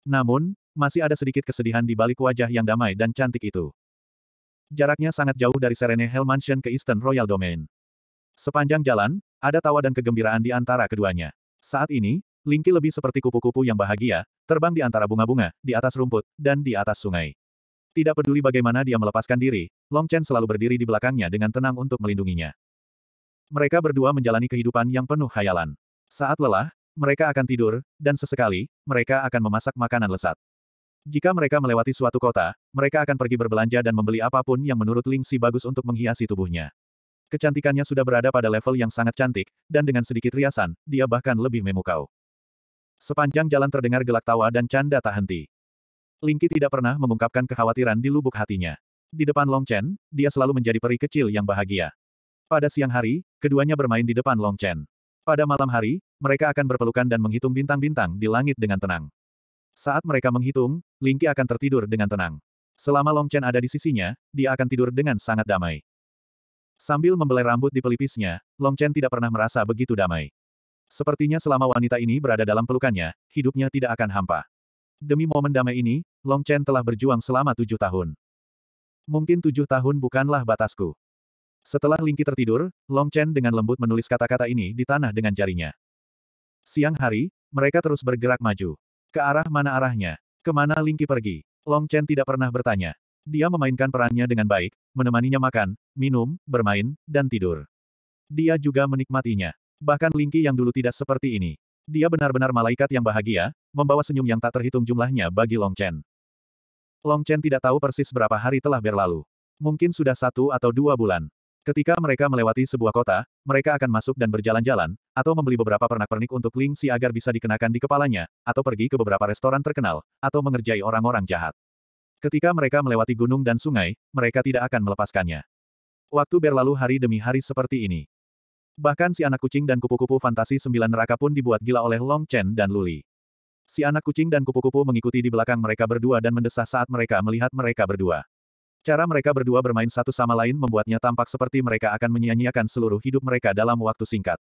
Namun, masih ada sedikit kesedihan di balik wajah yang damai dan cantik itu. Jaraknya sangat jauh dari Serene Hell Mansion ke Eastern Royal Domain. Sepanjang jalan, ada tawa dan kegembiraan di antara keduanya. Saat ini, Lingki lebih seperti kupu-kupu yang bahagia, terbang di antara bunga-bunga, di atas rumput, dan di atas sungai. Tidak peduli bagaimana dia melepaskan diri, Long Chen selalu berdiri di belakangnya dengan tenang untuk melindunginya. Mereka berdua menjalani kehidupan yang penuh khayalan. Saat lelah, mereka akan tidur, dan sesekali, mereka akan memasak makanan lesat. Jika mereka melewati suatu kota, mereka akan pergi berbelanja dan membeli apapun yang menurut Ling Si bagus untuk menghiasi tubuhnya. Kecantikannya sudah berada pada level yang sangat cantik, dan dengan sedikit riasan, dia bahkan lebih memukau. Sepanjang jalan terdengar gelak tawa dan canda tak henti. Lingki tidak pernah mengungkapkan kekhawatiran di lubuk hatinya. Di depan Long Chen, dia selalu menjadi peri kecil yang bahagia. Pada siang hari, keduanya bermain di depan Long Chen. Pada malam hari, mereka akan berpelukan dan menghitung bintang-bintang di langit dengan tenang. Saat mereka menghitung, Lingki akan tertidur dengan tenang. Selama Long Chen ada di sisinya, dia akan tidur dengan sangat damai. Sambil membelai rambut di pelipisnya, Long Chen tidak pernah merasa begitu damai. Sepertinya selama wanita ini berada dalam pelukannya, hidupnya tidak akan hampa. Demi momen damai ini, Long Chen telah berjuang selama tujuh tahun. Mungkin tujuh tahun bukanlah batasku. Setelah Lingki tertidur, Long Chen dengan lembut menulis kata-kata ini di tanah dengan jarinya. Siang hari, mereka terus bergerak maju. Ke arah mana arahnya? Kemana Lingki pergi? Long Chen tidak pernah bertanya. Dia memainkan perannya dengan baik, menemaninya makan, minum, bermain, dan tidur. Dia juga menikmatinya. Bahkan Lingki yang dulu tidak seperti ini. Dia benar-benar malaikat yang bahagia, membawa senyum yang tak terhitung jumlahnya bagi Long Chen. Long Chen tidak tahu persis berapa hari telah berlalu. Mungkin sudah satu atau dua bulan. Ketika mereka melewati sebuah kota, mereka akan masuk dan berjalan-jalan, atau membeli beberapa pernak-pernik untuk Ling Si agar bisa dikenakan di kepalanya, atau pergi ke beberapa restoran terkenal, atau mengerjai orang-orang jahat. Ketika mereka melewati gunung dan sungai, mereka tidak akan melepaskannya. Waktu berlalu hari demi hari seperti ini. Bahkan si anak kucing dan kupu-kupu fantasi sembilan neraka pun dibuat gila oleh Long Chen dan Luli. Si anak kucing dan kupu-kupu mengikuti di belakang mereka berdua dan mendesah saat mereka melihat mereka berdua. Cara mereka berdua bermain satu sama lain membuatnya tampak seperti mereka akan menyia-nyiakan seluruh hidup mereka dalam waktu singkat.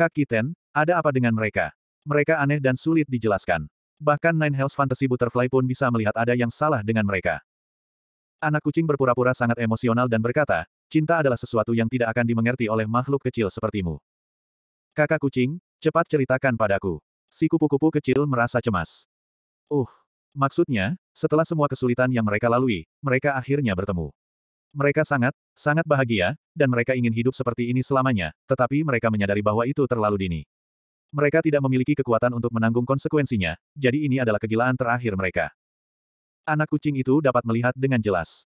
Kak Kiten, ada apa dengan mereka? Mereka aneh dan sulit dijelaskan. Bahkan Nine Hells Fantasy Butterfly pun bisa melihat ada yang salah dengan mereka. Anak kucing berpura-pura sangat emosional dan berkata, cinta adalah sesuatu yang tidak akan dimengerti oleh makhluk kecil sepertimu. Kakak kucing, cepat ceritakan padaku. Si kupu-kupu kecil merasa cemas. Uh, maksudnya, setelah semua kesulitan yang mereka lalui, mereka akhirnya bertemu. Mereka sangat, sangat bahagia, dan mereka ingin hidup seperti ini selamanya, tetapi mereka menyadari bahwa itu terlalu dini. Mereka tidak memiliki kekuatan untuk menanggung konsekuensinya, jadi ini adalah kegilaan terakhir mereka. Anak kucing itu dapat melihat dengan jelas.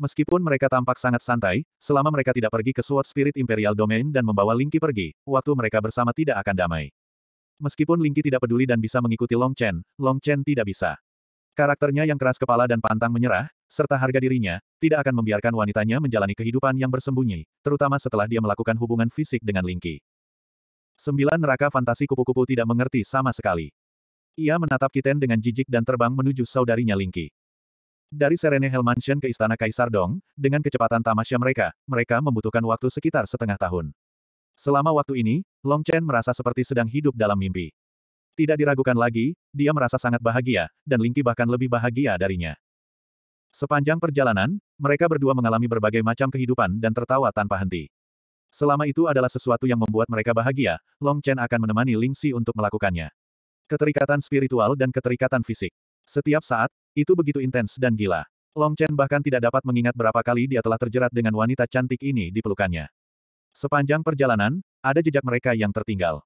Meskipun mereka tampak sangat santai, selama mereka tidak pergi ke Sword Spirit Imperial Domain dan membawa Lingqi pergi, waktu mereka bersama tidak akan damai. Meskipun Lingqi tidak peduli dan bisa mengikuti Long Chen, Long Chen tidak bisa. Karakternya yang keras kepala dan pantang menyerah, serta harga dirinya, tidak akan membiarkan wanitanya menjalani kehidupan yang bersembunyi, terutama setelah dia melakukan hubungan fisik dengan Lingqi. Sembilan neraka fantasi kupu-kupu tidak mengerti sama sekali. Ia menatap Kiten dengan jijik dan terbang menuju saudarinya Lingki. Dari Serene Hell Mansion ke Istana Kaisar Dong, dengan kecepatan tamasya mereka, mereka membutuhkan waktu sekitar setengah tahun. Selama waktu ini, Long Chen merasa seperti sedang hidup dalam mimpi. Tidak diragukan lagi, dia merasa sangat bahagia, dan Lingki bahkan lebih bahagia darinya. Sepanjang perjalanan, mereka berdua mengalami berbagai macam kehidupan dan tertawa tanpa henti. Selama itu adalah sesuatu yang membuat mereka bahagia, Long Chen akan menemani Ling Xi untuk melakukannya. Keterikatan spiritual dan keterikatan fisik. Setiap saat, itu begitu intens dan gila. Long Chen bahkan tidak dapat mengingat berapa kali dia telah terjerat dengan wanita cantik ini di pelukannya. Sepanjang perjalanan, ada jejak mereka yang tertinggal.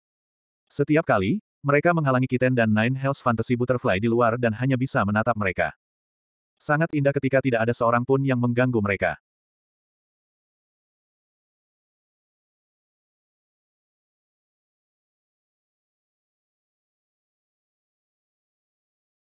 Setiap kali, mereka menghalangi Kiten dan Nine Hells Fantasy Butterfly di luar dan hanya bisa menatap mereka. Sangat indah ketika tidak ada seorang pun yang mengganggu mereka.